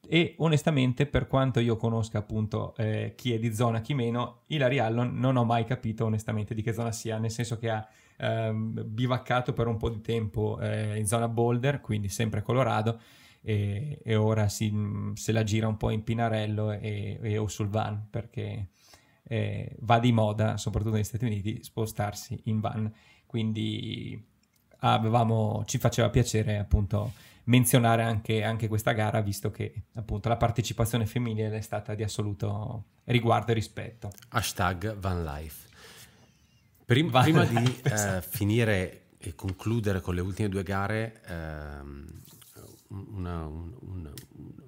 e onestamente per quanto io conosca appunto eh, chi è di zona, chi meno, Ilari Allon non ho mai capito onestamente di che zona sia, nel senso che ha ehm, bivaccato per un po' di tempo eh, in zona Boulder, quindi sempre Colorado, e, e ora si, se la gira un po' in Pinarello e, e o sul van, perché eh, va di moda, soprattutto negli Stati Uniti, spostarsi in van, quindi avevamo, ci faceva piacere appunto menzionare anche, anche, questa gara, visto che appunto la partecipazione femminile è stata di assoluto riguardo e rispetto. Hashtag VanLife. Prim- Van prima Life, di eh, esatto. eh, finire e concludere con le ultime due gare, ehm, una, un, un,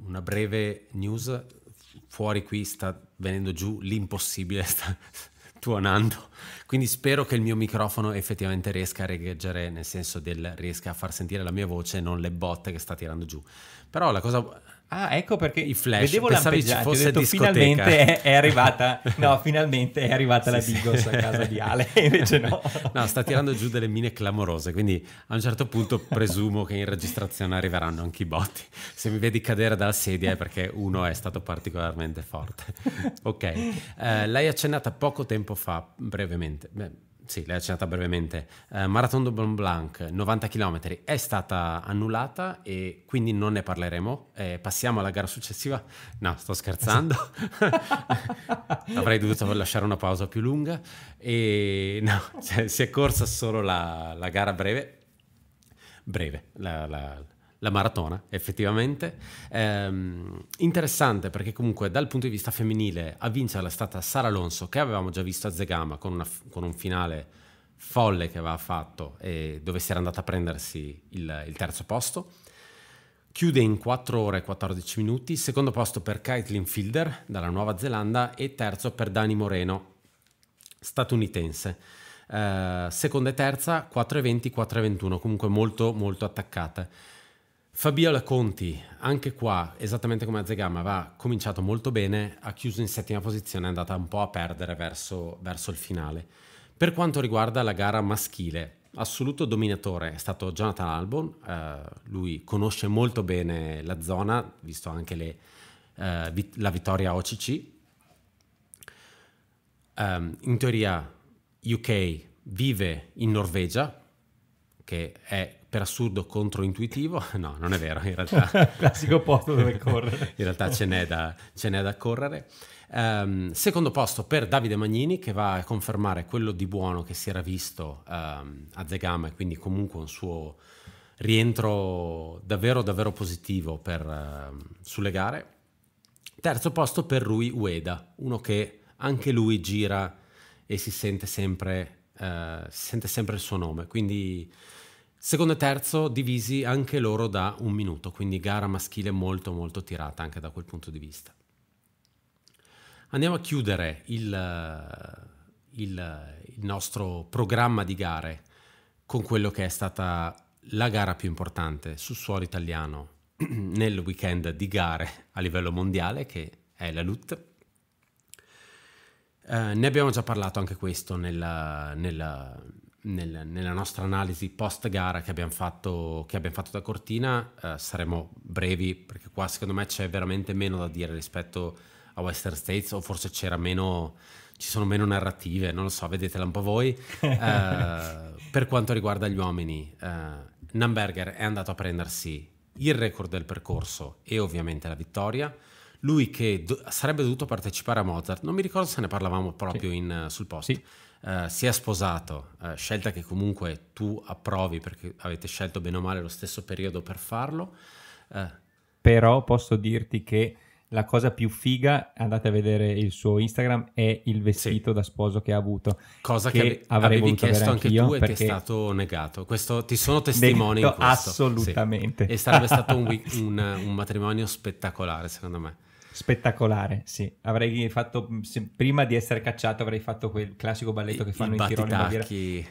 una breve news fuori qui sta venendo giù l'impossibile, (laughs) sta, tuonando. Quindi spero che il mio microfono effettivamente riesca a regheggiare, nel senso del riesca a far sentire la mia voce, non le botte che sta tirando giù. Però la cosa Ah, ecco perché I flash. vedevo lampeggiante, fosse ho detto discoteca. finalmente è, è arrivata, (laughs) no, finalmente è arrivata la sì, sì. a casa di Ale, (laughs) invece no. No, sta tirando giù delle mine clamorose, quindi a un certo punto presumo che in registrazione arriveranno anche i botti. Se mi vedi cadere dalla sedia è perché uno è stato particolarmente forte. (laughs) ok, eh, l'hai accennata poco tempo fa, brevemente. Beh, sì, l'hai accennata brevemente, eh, Marathon de Mont Blanc, 90 km, è stata annullata e quindi non ne parleremo. Eh, passiamo alla gara successiva. No, sto scherzando. (laughs) Avrei dovuto lasciare una pausa più lunga. E no, cioè, (laughs) si è corsa solo la, la gara breve. Breve, la, la la maratona, effettivamente. Ehm, interessante perché comunque dal punto di vista femminile a vincere è stata Sara Alonso, che avevamo già visto a Zegama con, una, con un finale folle che aveva fatto e dove si era andata a prendersi il, il terzo posto. Chiude in 4 ore e 14 minuti, secondo posto per Caitlin Fielder dalla Nuova Zelanda e terzo per Dani Moreno, statunitense. Eh, seconda e terza, 4 e 20, 4 e 21, comunque molto molto attaccate. Fabiola Conti, anche qua, esattamente come a Zegama, va cominciato molto bene, ha chiuso in settima posizione, è andata un po' a perdere verso, verso il finale. Per quanto riguarda la gara maschile, assoluto dominatore è stato Jonathan Albon, eh, lui conosce molto bene la zona, visto anche le, eh, vit- la vittoria OCC. Um, ehm, in teoria UK vive in Norvegia, che è per assurdo controintuitivo, (laughs) no, non è vero, in realtà... (laughs) Classico posto dove correre. (laughs) in realtà ce n'è da, ce n'è da correre. Um, secondo posto per Davide Magnini che va a confermare quello di buono che si era visto um, a Zegama e quindi comunque un suo rientro davvero davvero positivo per, um, sulle gare. Terzo posto per Rui Ueda, uno che anche lui gira e si sente sempre, uh, si sente sempre il suo nome, quindi Secondo e terzo divisi anche loro da un minuto, quindi gara maschile molto molto tirata anche da quel punto di vista. Andiamo a chiudere il, il, il nostro programma di gare con quello che è stata la gara più importante sul suolo italiano (clears throat) nel weekend di gare a livello mondiale che è la LUT. Eh, ne abbiamo già parlato anche questo nella, nella nel, nella nostra analisi post gara che abbiamo fatto, che abbiamo fatto da Cortina eh, saremo brevi perché qua secondo me c'è veramente meno da dire rispetto a Western States o forse c'era meno, ci sono meno narrative, non lo so, vedetela un po' voi. (laughs) Eh, per quanto riguarda gli uomini, eh, Namberger è andato a prendersi il record del percorso e ovviamente la vittoria. Lui che do- sarebbe dovuto partecipare a Mozart, non mi ricordo se ne parlavamo proprio sì. in, eh, sul post. Sì eh, si è sposato, eh, scelta che comunque tu approvi perché avete scelto bene o male lo stesso periodo per farlo. Eh. Però posso dirti che la cosa più figa, andate a vedere il suo Instagram, è il vestito sì. da sposo che ha avuto. Cosa che, che avevi chiesto anche tu e che è stato negato. Questo, ti sono testimoni in questo. Assolutamente. Sì. E sarebbe stato un, (laughs) un, un matrimonio spettacolare, secondo me. Spettacolare, sì. Avrei fatto, se, prima di essere cacciato, avrei fatto quel classico balletto che fanno i in Tirone Baviera. Il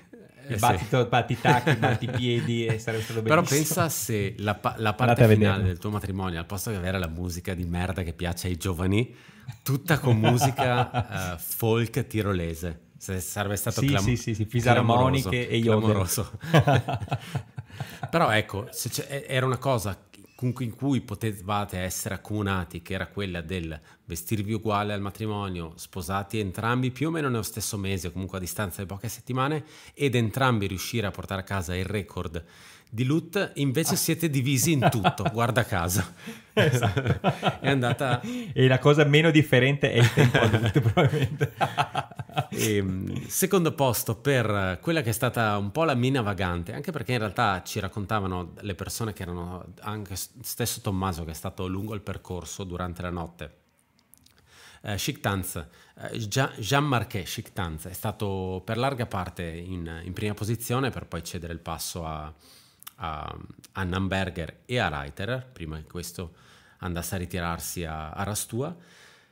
eh, battito, sì. battitacchi, (laughs) battipiedi e sarebbe stato bellissimo. Però pensa se la, la parte Andate finale del tuo matrimonio, al posto di avere la musica di merda che piace ai giovani, tutta con musica uh, (laughs) folk tirolese. Se sarebbe stato sì, clam- sì, sì, sì, fisarmoniche e io. (laughs) Però ecco, era una cosa in cui potevate essere accomunati, che era quella del vestirvi uguale al matrimonio, sposati entrambi più o meno nello stesso mese, comunque a distanza di poche settimane, ed entrambi riuscire a portare a casa il record di Lut invece ah. siete divisi in tutto, (laughs) guarda caso. Esatto. (laughs) è andata... E la cosa meno differente è il tempo adulto, (laughs) probabilmente. e, ehm, secondo posto per quella che è stata un po' la mina vagante, anche perché in realtà ci raccontavano le persone che erano, anche stesso Tommaso che è stato lungo il percorso durante la notte, eh, Chic Tanz, eh, Jean Marquet Chic è stato per larga parte in, in, prima posizione per poi cedere il passo a, a, a Namberger e a Reiterer, prima che questo andasse a ritirarsi a, a Rastua.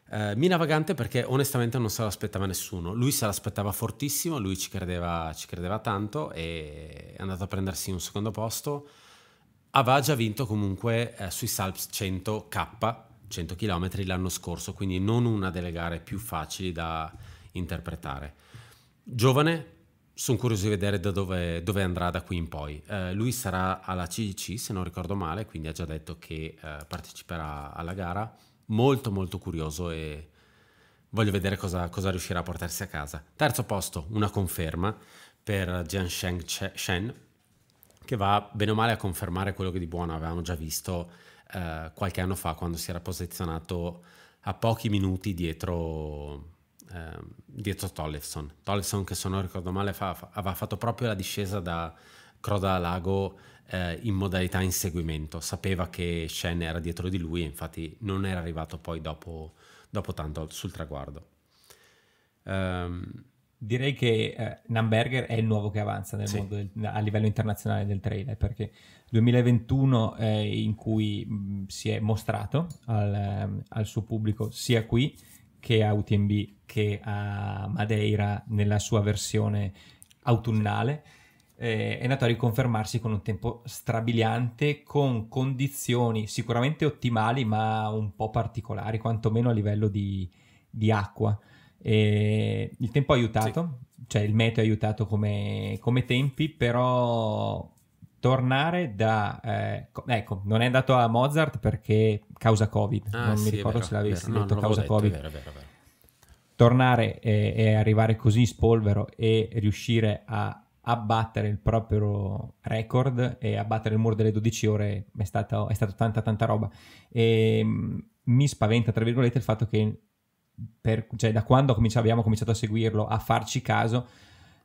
Eh, mina vagante perché onestamente non se l'aspettava nessuno, lui se l'aspettava fortissimo, lui ci credeva, ci credeva tanto e è andato a prendersi un secondo posto. Aveva già vinto comunque eh, sui Salps 100K, 100 km l'anno scorso, quindi non una delle gare più facili da interpretare. Giovane, sono curioso di vedere da dove, dove, andrà da qui in poi. Eh, lui sarà alla CDC, se non ricordo male, quindi ha già detto che eh, parteciperà alla gara. Molto molto curioso e voglio vedere cosa, cosa, riuscirà a portarsi a casa. Terzo posto, una conferma per Sheng Shen, che va bene o male a confermare quello che di buono avevamo già visto eh, qualche anno fa quando si era posizionato a pochi minuti dietro eh, dietro Tollefson. Tollefson che se non ricordo male fa, aveva fatto proprio la discesa da Croda Lago eh, in modalità inseguimento. Sapeva che Shen era dietro di lui e infatti non era arrivato poi dopo, dopo tanto sul traguardo. Um, Direi che eh, Namberger è il nuovo che avanza nel sì. mondo del, a livello internazionale del trailer perché 2021 è in cui mh, si è mostrato al, ehm, al, suo pubblico sia qui che a UTMB che a Madeira nella sua versione autunnale. Eh, è andato a riconfermarsi con un tempo strabiliante, con condizioni sicuramente ottimali, ma un po' particolari, quantomeno a livello di, di acqua. Eh, il tempo ha aiutato, sì. cioè il meteo ha aiutato come, come tempi, però tornare da... Eh, ecco, non è andato a Mozart perché causa Covid, ah, non sì, mi ricordo vero, se l'avessi detto no, causa detto, Covid. È vero, vero, vero. Tornare e, e arrivare così in spolvero e riuscire a abbattere il proprio record e abbattere il muro delle 12 ore è stata, è stata tanta tanta roba e ehm, mi spaventa tra virgolette il fatto che per, cioè, da quando abbiamo cominciato a seguirlo a farci caso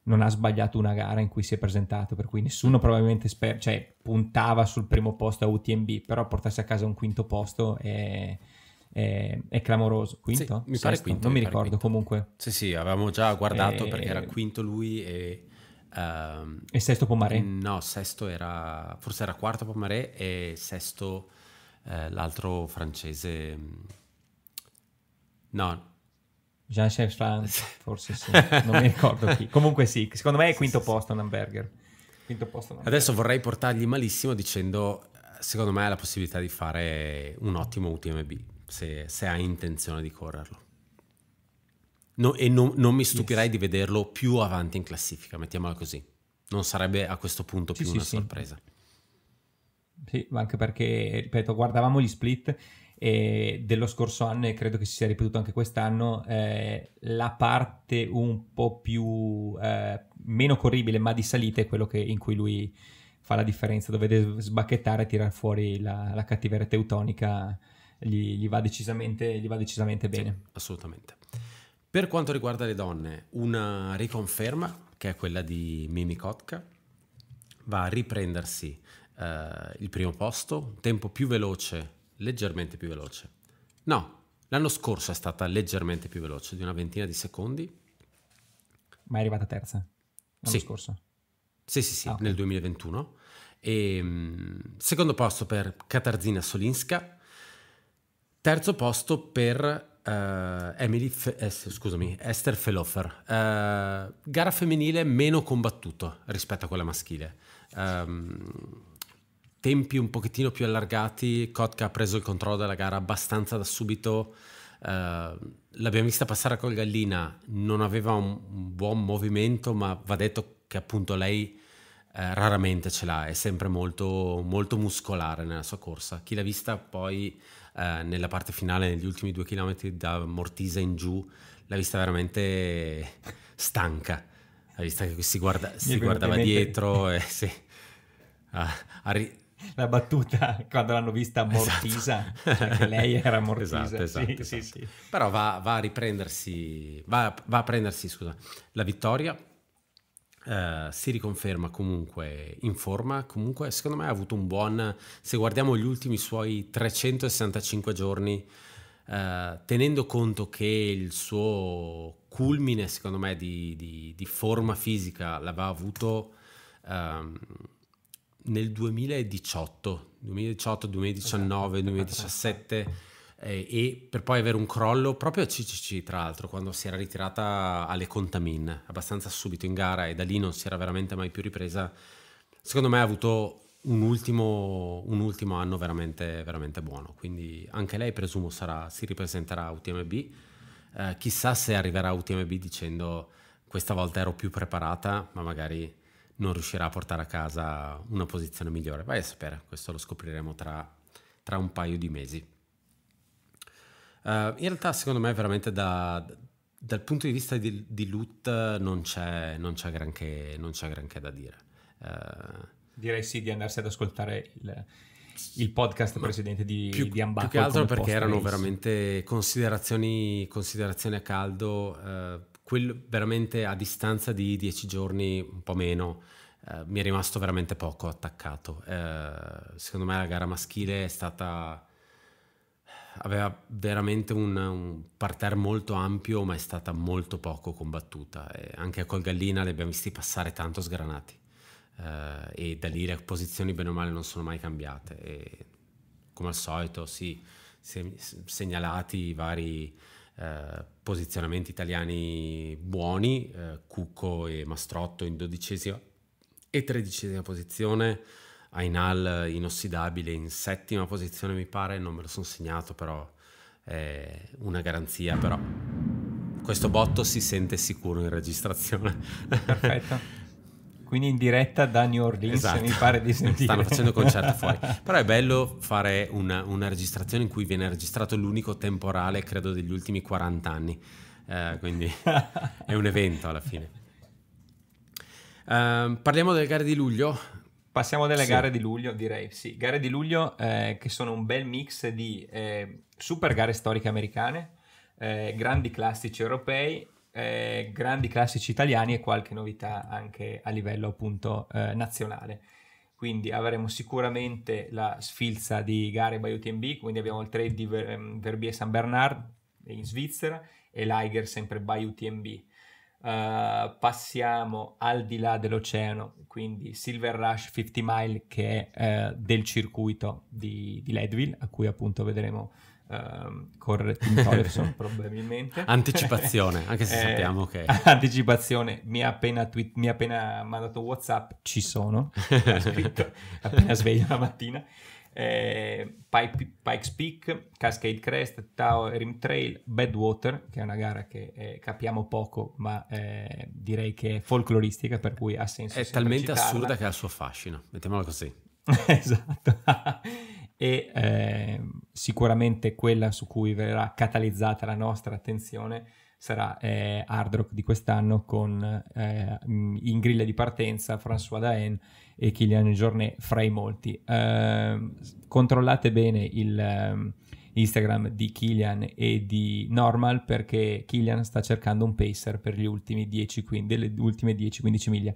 non ha sbagliato una gara in cui si è presentato, per cui nessuno probabilmente sper- cioè, puntava sul primo posto a UTMB, però portarsi a casa un quinto posto è, è, è clamoroso. Quinto? Sì, mi pare quinto. Non mi, mi ricordo quinto. comunque. Sì, sì, avevamo già guardato e... Eh, perché era quinto lui e... Uh, e sesto Pomaré? No, sesto era... forse era quarto Pomaré e sesto eh, l'altro francese... Mm, no, Jean-Charles Franz, forse sì, non mi ricordo chi. Comunque sì, secondo me è quinto sì, posto sì. un hamburger. Quinto posto un hamburger. Adesso vorrei portargli malissimo dicendo, secondo me ha la possibilità di fare un ottimo UTMB, se, se ha intenzione di correrlo. No, e non, non, mi stupirei yes. di vederlo più avanti in classifica, mettiamola così. Non sarebbe a questo punto sì, più una sorpresa. Sì, ma anche perché, ripeto, guardavamo gli split e dello scorso anno e credo che si sia ripetuto anche quest'anno eh, la parte un po' più eh, meno corribile ma di salita è quello che, in cui lui fa la differenza dovete sbacchettare e tirar fuori la, la cattiveria teutonica gli, gli, va decisamente, gli va decisamente bene sì, assolutamente per quanto riguarda le donne una riconferma che è quella di Mimi Kotka va a riprendersi eh, il primo posto tempo più veloce leggermente più veloce. No, l'anno scorso è stata leggermente più veloce, di una ventina di secondi. Ma è arrivata terza l'anno sì. scorso? Sì, sì, sì, ah, okay. nel 2021. E, ehm, secondo posto per Katarzyna Solinska, terzo posto per uh, Emily, Fe- eh, scusami, Esther Felofer. Uh, eh, gara femminile meno combattuto rispetto a quella maschile. Um, tempi un pochettino più allargati, Kotka ha preso il controllo della gara abbastanza da subito. Uh, l'abbiamo vista passare col Gallina, non aveva un, buon movimento, ma va detto che appunto lei uh, raramente ce l'ha, è sempre molto, molto, muscolare nella sua corsa. Chi l'ha vista poi uh, nella parte finale, negli ultimi due chilometri da Mortisa in giù, l'ha vista veramente (laughs) stanca. L'ha vista che si, guarda, si guardava dietro e (laughs) sì. Ah, arri- la battuta quando l'hanno vista Mortisa, esatto. perché lei era Mortisa. Esatto, esatto, sì, esatto. Sì, sì. Però va, va, a riprendersi, va, va a prendersi, scusa, la vittoria. Uh, si riconferma comunque in forma, comunque secondo me ha avuto un buon, se guardiamo gli ultimi suoi 365 giorni, uh, tenendo conto che il suo culmine secondo me di, di, di forma fisica l'aveva avuto um, nel 2018, 2018, 2019, 2017 eh, e per poi avere un crollo proprio a CCC tra l'altro quando si era ritirata alle Contamin abbastanza subito in gara e da lì non si era veramente mai più ripresa secondo me ha avuto un ultimo, un ultimo anno veramente, veramente buono quindi anche lei presumo sarà, si ripresenterà a UTMB eh, chissà se arriverà a UTMB dicendo questa volta ero più preparata ma magari non riuscirà a portare a casa una posizione migliore. Vai a sapere, questo lo scopriremo tra, tra un paio di mesi. Uh, in realtà secondo me veramente da, dal punto di vista di, di loot non c'è, non, c'è granché, non c'è, granché, da dire. Uh, Direi sì di andarsi ad ascoltare il, il podcast precedente di, più, di Ambacco. Più che altro perché erano veramente considerazioni, considerazioni, a caldo. Uh, quel veramente a distanza di dieci giorni, un po' meno, eh, mi è rimasto veramente poco attaccato. Eh, secondo me la gara maschile è stata... aveva veramente un, un parterre molto ampio, ma è stata molto poco combattuta. E anche col Gallina li abbiamo visti passare tanto sgranati. Eh, e da lì le posizioni bene o male non sono mai cambiate. E, come al solito, sì, segnalati i vari eh, posizionamenti italiani buoni, eh, Cucco e Mastrotto in dodicesima e tredicesima posizione, Ainal inossidabile in settima posizione mi pare, non me lo sono segnato però è una garanzia però. Questo botto si sente sicuro in registrazione. Perfetto. (laughs) Quindi in diretta da New Orleans esatto. mi pare di sentire. Stanno facendo concerto fuori. (laughs) Però è bello fare una, una, registrazione in cui viene registrato l'unico temporale, credo, degli ultimi 40 anni. Eh, quindi (laughs) è un evento alla fine. Eh, parliamo delle gare di luglio. Passiamo delle sì. gare di luglio, direi. Sì, gare di luglio eh, che sono un bel mix di eh, super gare storiche americane, eh, grandi classici europei eh, grandi classici italiani e qualche novità anche a livello appunto eh, nazionale. Quindi avremo sicuramente la sfilza di gare by UTMB, quindi abbiamo il trade di Ver- ehm, Verbier San Bernard in Svizzera e l'Aiger sempre by UTMB. Uh, passiamo al di là dell'oceano, quindi Silver Rush 50 Mile che è uh, del circuito di, di Leadville, a cui appunto vedremo Uh, ehm, correre Tim Tollefson (laughs) probabilmente. Anticipazione, (laughs) anche se eh, sappiamo che... (laughs) Anticipazione, mi ha appena, tweet, mi ha appena mandato Whatsapp, ci sono, scritto appena sveglio la mattina. Eh, Pike, Pikes Peak, Cascade Crest, Tao Rim Trail, Badwater, che è una gara che eh, capiamo poco, ma eh, direi che è folcloristica, per cui ha senso. È talmente citarla. assurda che ha il suo fascino, mettiamola così. esatto e eh, sicuramente quella su cui verrà catalizzata la nostra attenzione sarà eh, Hard Rock di quest'anno con eh, mm, in griglia di partenza François Daen e Kylian Jornet fra i molti. Eh, controllate bene il, ehm, Instagram di Kylian e di Normal perché Kylian sta cercando un pacer per gli ultimi 10, 15, delle ultime 10-15 miglia.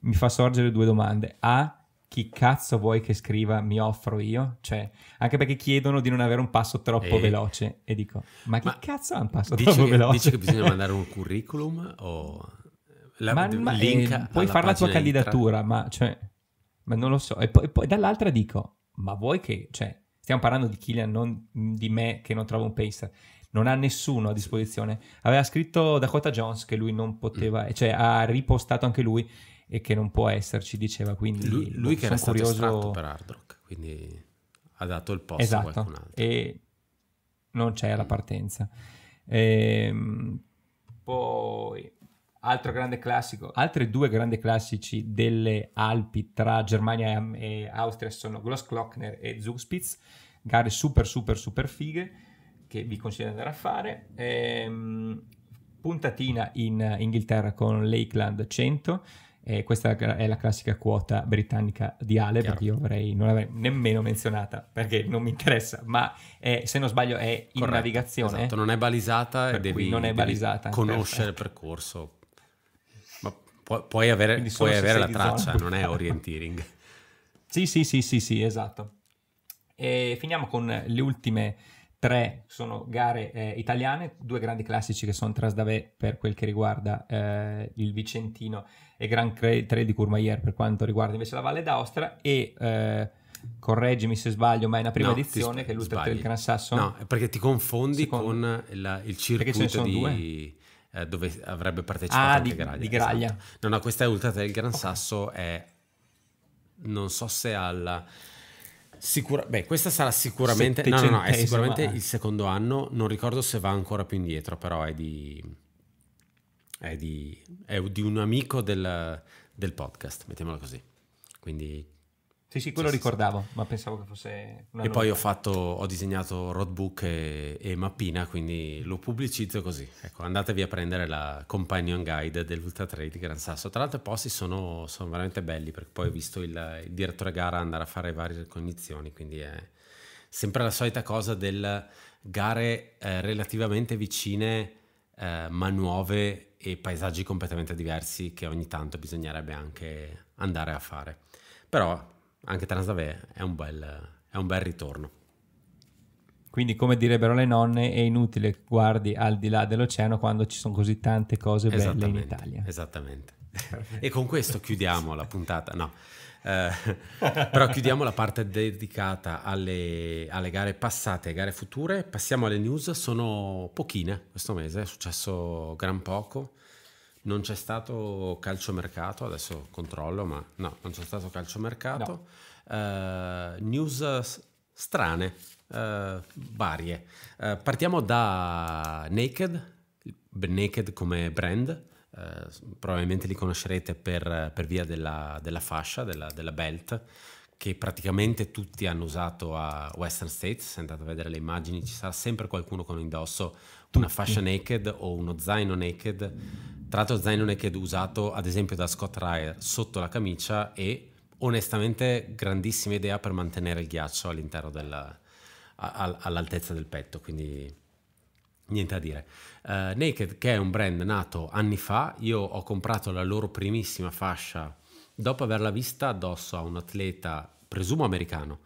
Mi fa sorgere due domande. A, chi cazzo vuoi che scriva mi offro io? Cioè, anche perché chiedono di non avere un passo troppo e... Eh. veloce e dico, ma, ma chi cazzo ha un passo troppo che, veloce? Dice che bisogna mandare un curriculum o... La, ma, ma eh, puoi fare la tua candidatura, ma, cioè, ma, non lo so. E poi, poi, dall'altra dico, ma vuoi che... Cioè, stiamo parlando di Killian, non di me che non trovo un pacer. Non ha nessuno a disposizione. Aveva scritto Dakota Jones che lui non poteva... Mm. Cioè, ha ripostato anche lui e che non può esserci, diceva. Quindi lui, lui boh, che era curioso... stato per Hard Rock, quindi ha dato il posto esatto, a qualcun altro. E non c'è la mm. partenza. Ehm, poi altro grande classico, altri due grandi classici delle Alpi tra Germania e Austria sono Glossglockner e Zugspitz, gare super super super fighe che vi consiglio di andare a fare. Ehm, puntatina in Inghilterra con Lakeland 100 e questa è la classica quota britannica di Ale, Chiaro. perché io avrei, non l'avrei nemmeno menzionata, perché non mi interessa, ma è, se non sbaglio è in Corretto, navigazione. Esatto, non è balisata e devi, non è balisata, devi conoscere il percorso. Ma pu- puoi avere, puoi avere la traccia, zona. non è orienteering. (laughs) sì, sì, sì, sì, sì, esatto. E finiamo con le ultime tre sono gare eh, italiane, due grandi classici che sono Trasdavè per quel che riguarda eh, il Vicentino e Gran Tre di Courmayeur per quanto riguarda invece la Valle d'Aosta e eh, correggimi se sbaglio, ma è una prima no, edizione che è l'Ultra Trail Gran Sasso. No, perché ti confondi Secondo... con la, il circuito di, eh, dove avrebbe partecipato ah, anche Graglia. Di Graglia. Esatto. No, no, questa è Ultra Trail Gran okay. Sasso è non so se alla Sicura... Beh, questa sarà sicuramente. No, no, no, è sicuramente il secondo anno. Non ricordo se va ancora più indietro, però è di è di, è di un amico del, del, podcast, mettiamola così. Quindi... Sì, sì, quello cioè, sì, ricordavo, sì. ma pensavo che fosse... e poi ho, fatto, ho disegnato roadbook e, e, mappina, quindi lo pubblicizzo così. Ecco, andatevi a prendere la companion guide dell'Ultra Trail di Gran Sasso. Tra l'altro i posti sono, sono, veramente belli, perché poi ho visto il, il direttore gara andare a fare varie ricognizioni, quindi è sempre la solita cosa del gare eh, relativamente vicine eh, ma nuove e paesaggi completamente diversi che ogni tanto bisognerebbe anche andare a fare. Però anche Transavè è un bel, è un bel ritorno. Quindi, come direbbero le nonne, è inutile che guardi al di là dell'oceano quando ci sono così tante cose belle in Italia. Esattamente. (laughs) e con questo chiudiamo la puntata. No, eh, (laughs) però chiudiamo la parte dedicata alle, alle, gare passate e gare future. Passiamo alle news, sono pochine questo mese, è successo gran poco. Non c'è stato calciomercato, adesso controllo, ma no, non c'è stato calciomercato. No. Eh, news strane, eh, varie. Eh, partiamo da Naked, Naked come brand eh, probabilmente li conoscerete per, per via della, della fascia, della, della, belt, che praticamente tutti hanno usato a Western States, se andate a vedere le immagini ci sarà sempre qualcuno con indosso una fascia naked o uno zaino naked, tra l'altro zaino naked usato ad esempio da Scott Ryer sotto la camicia e onestamente grandissima idea per mantenere il ghiaccio all'interno della, all'altezza del petto, quindi Niente a dire. Uh, Naked, che è un brand nato anni fa, io ho comprato la loro primissima fascia dopo averla vista addosso a un atleta, presumo americano.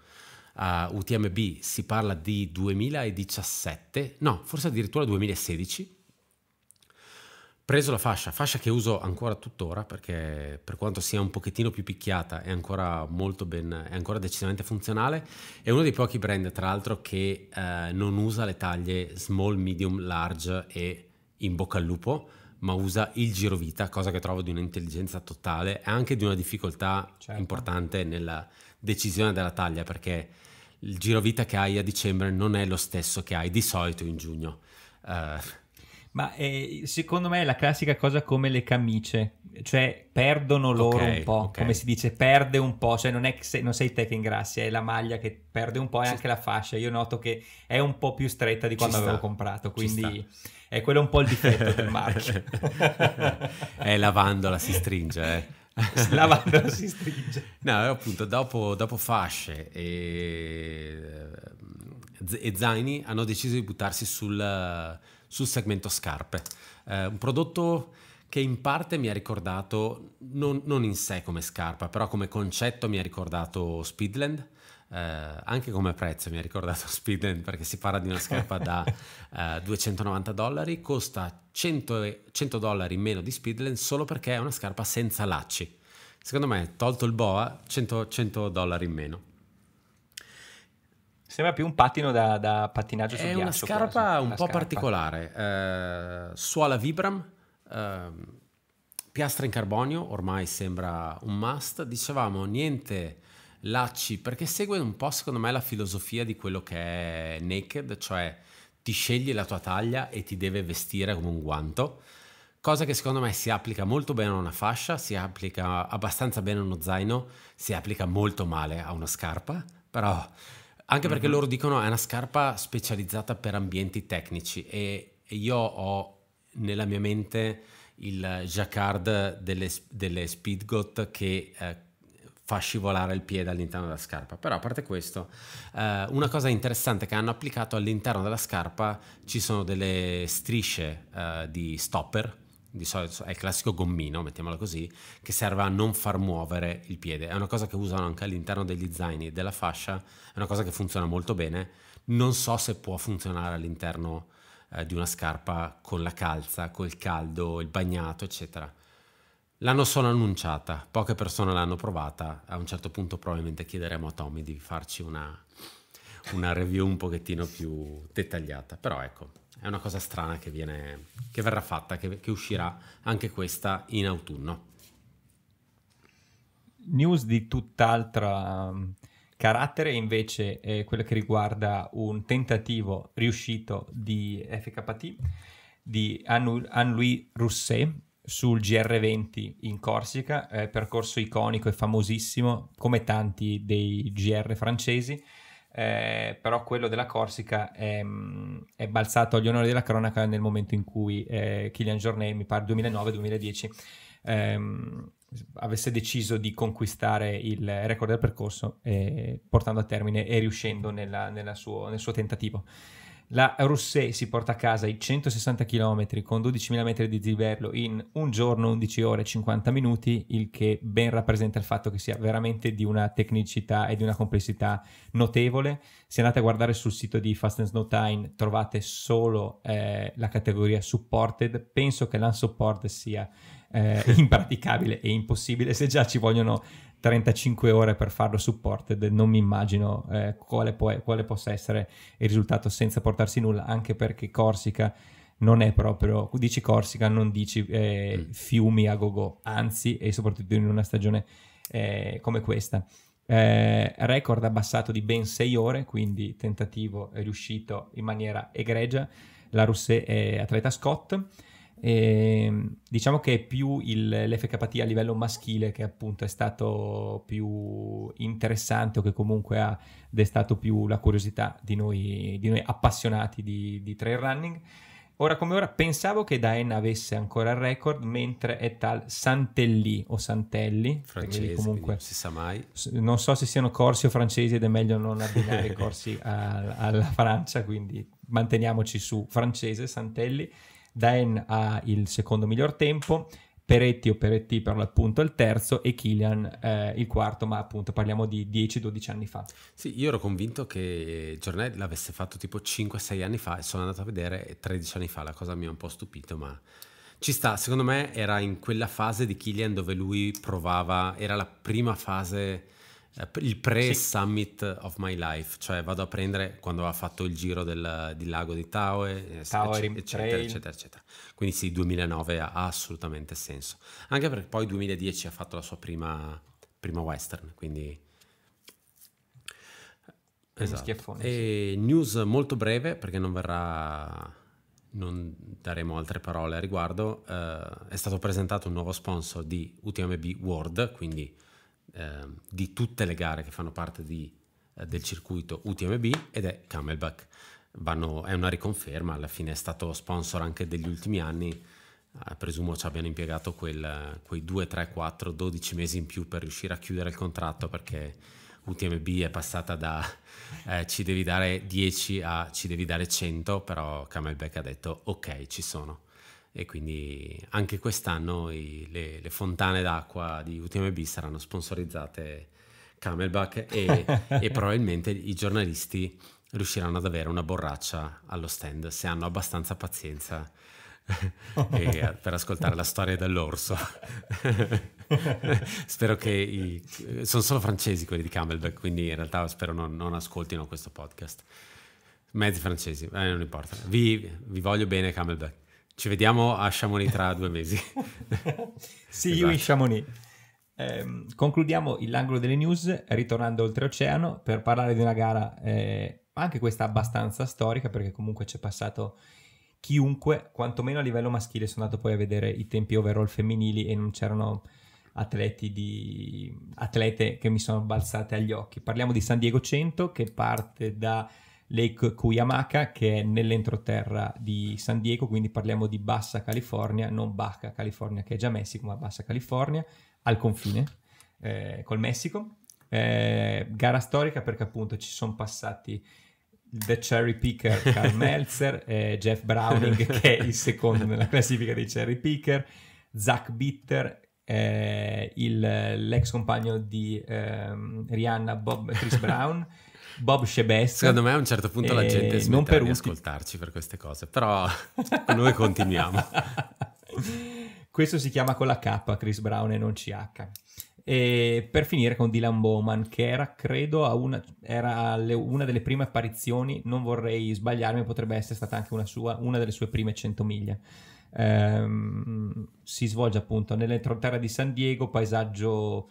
A uh, UTMB si parla di 2017, no, forse addirittura 2016 preso la fascia, fascia che uso ancora tuttora perché per quanto sia un pochettino più picchiata è ancora molto ben, è ancora decisamente funzionale, è uno dei pochi brand tra l'altro che eh, non usa le taglie small, medium, large e in bocca al lupo, ma usa il girovita, cosa che trovo di un'intelligenza totale e anche di una difficoltà certo. importante nella decisione della taglia perché il girovita che hai a dicembre non è lo stesso che hai di solito in giugno. Eh, ma eh, secondo me è la classica cosa come le camicie, cioè perdono loro okay, un po', okay. come si dice, perde un po', cioè non, è che se, non sei te che ingrassi, è la maglia che perde un po' e anche la fascia, io noto che è un po' più stretta di quando Ci avevo sta. comprato, quindi è quello un po' il difetto del (laughs) marchio. è (laughs) eh, lavandola si stringe, eh. (laughs) lavandola si stringe. No, eh, appunto, dopo, dopo fasce e... Ehm, e zaini hanno deciso di buttarsi sul sul segmento scarpe. Eh, un prodotto che in parte mi ha ricordato, non, non, in sé come scarpa, però come concetto mi ha ricordato Speedland, eh, anche come prezzo mi ha ricordato (laughs) Speedland perché si parla di una scarpa da (laughs) eh, 290 dollari, costa 100, 100 dollari in meno di Speedland solo perché è una scarpa senza lacci. Secondo me, tolto il boa, 100, 100 dollari in meno. Sembra più un pattino da, da pattinaggio sul È una scarpa quasi. un una po' scarpa. particolare, eh, suola Vibram, eh, piastra in carbonio, ormai sembra un must. Dicevamo niente lacci perché segue un po' secondo me la filosofia di quello che è naked, cioè ti scegli la tua taglia e ti deve vestire come un guanto. Cosa che secondo me si applica molto bene a una fascia, si applica abbastanza bene a uno zaino, si applica molto male a una scarpa, però anche perché mm-hmm. loro dicono è una scarpa specializzata per ambienti tecnici e io ho nella mia mente il jacquard delle, delle Speedgot che eh, fa scivolare il piede all'interno della scarpa. Però a parte questo, eh, una cosa interessante che hanno applicato all'interno della scarpa ci sono delle strisce eh, di stopper di solito è il classico gommino, mettiamolo così, che serve a non far muovere il piede. È una cosa che usano anche all'interno degli zaini della fascia, è una cosa che funziona molto bene. Non so se può funzionare all'interno eh, di una scarpa con la calza, col caldo, il bagnato, eccetera. L'hanno solo annunciata, poche persone l'hanno provata. A un certo punto probabilmente chiederemo a Tommy di farci una, una review un pochettino più dettagliata. Però ecco, è una cosa strana che, viene, che verrà fatta, che, che uscirà anche questa in autunno. News di tutt'altra mm, carattere invece è quella che riguarda un tentativo riuscito di FKT di Anne-Louis Rousset sul GR20 in Corsica, eh, percorso iconico e famosissimo come tanti dei GR francesi eh, però quello della Corsica è, mm, è, balzato agli onori della cronaca nel momento in cui eh, Kylian Jornet, mi pare 2009-2010, ehm, avesse deciso di conquistare il record del percorso eh, portando a termine e riuscendo nella, nella suo, nel suo tentativo. La Rousset si porta a casa i 160 km con 12.000 metri di livello in un giorno, 11 ore e 50 minuti, il che ben rappresenta il fatto che sia veramente di una tecnicità e di una complessità notevole. Se andate a guardare sul sito di Fast and Snow Time trovate solo eh, la categoria supported, penso che l'unsupported sia eh, (laughs) impraticabile e impossibile se già ci vogliono 35 ore per farlo supported, non mi immagino eh, quale, può, quale possa essere il risultato senza portarsi nulla, anche perché Corsica non è proprio, dici Corsica, non dici eh, mm. fiumi a gogo, anzi, e soprattutto in una stagione eh, come questa. Eh, record abbassato di ben 6 ore, quindi tentativo riuscito in maniera egregia. La Rousset è atleta Scott. E, ehm, diciamo che è più il, l'FKT a livello maschile che appunto è stato più interessante o che comunque ha destato più la curiosità di noi, di noi appassionati di, di, trail running. Ora come ora pensavo che Daen avesse ancora il record, mentre è tal Santelli o Santelli, francese, comunque, non si sa mai. Non so se siano corsi o francesi ed è meglio non abbinare i (laughs) corsi a, alla Francia, quindi manteniamoci su francese Santelli Daen ha il secondo miglior tempo, Peretti o Peretti per l'appunto il terzo e Kilian eh, il quarto, ma appunto parliamo di 10-12 anni fa. Sì, io ero convinto che Giornale l'avesse fatto tipo 5-6 anni fa e sono andato a vedere 13 anni fa, la cosa mi ha un po' stupito, ma ci sta, secondo me era in quella fase di Kilian dove lui provava, era la prima fase eh, il pre-summit sì. of my life, cioè vado a prendere quando ha fatto il giro del, del lago di Taoe, eh, Tao eccetera, eccetera, eccetera, eccetera, Quindi sì, 2009 ha, assolutamente senso, anche perché poi 2010 ha fatto la sua prima, prima western, quindi... Esatto. E news molto breve perché non verrà non daremo altre parole a riguardo, uh, è stato presentato un nuovo sponsor di UTMB World, quindi Ehm, di tutte le gare che fanno parte di, eh, del circuito UTMB ed è Camelback. Vanno, è una riconferma, alla fine è stato sponsor anche degli ultimi anni, eh, presumo ci abbiano impiegato quel, quei 2, 3, 4, 12 mesi in più per riuscire a chiudere il contratto perché UTMB è passata da eh, ci devi dare 10 a ci devi dare 100, però Camelback ha detto ok ci sono e quindi anche quest'anno i, le, le, fontane d'acqua di UTMB saranno sponsorizzate Camelback e, e (laughs) probabilmente i giornalisti riusciranno ad avere una borraccia allo stand se hanno abbastanza pazienza (laughs) e, eh, per ascoltare la storia dell'orso. (laughs) spero che i, sono solo francesi quelli di Camelback, quindi in realtà spero non, non ascoltino questo podcast. Mezzi francesi, eh, non importa. Vi, vi voglio bene Camelback. Ci vediamo a Chamonix tra due mesi. (laughs) See esatto. you in esatto. Chamonix. Eh, concludiamo l'angolo delle news ritornando oltreoceano per parlare di una gara, eh, anche questa abbastanza storica perché comunque c'è passato chiunque, quantomeno a livello maschile. Sono andato poi a vedere i tempi overall femminili e non c'erano atleti di... atlete che mi sono balzate agli occhi. Parliamo di San Diego 100 che parte da Lake Cuyamaca che è nell'entroterra di San Diego, quindi parliamo di Bassa California, non Baja California che è già Messico, ma Bassa California, al confine eh, col Messico. Eh, gara storica perché appunto ci sono passati The Cherry Picker Carl (laughs) Meltzer, eh, Jeff Browning (laughs) che è il secondo nella classifica dei Cherry Picker, Zach Bitter, eh, il, l'ex compagno di ehm, Rihanna Bob Chris Brown (laughs) Bob Shebes. Secondo me a un certo punto la gente smetterà per di ascoltarci per queste cose, però noi continuiamo. (laughs) Questo si chiama con la K, Chris Brown e non CH. E per finire con Dylan Bowman, che era credo una, era le, una, delle prime apparizioni, non vorrei sbagliarmi, potrebbe essere stata anche una, sua, una delle sue prime 100 miglia. Ehm, si svolge appunto nell'entroterra di San Diego, paesaggio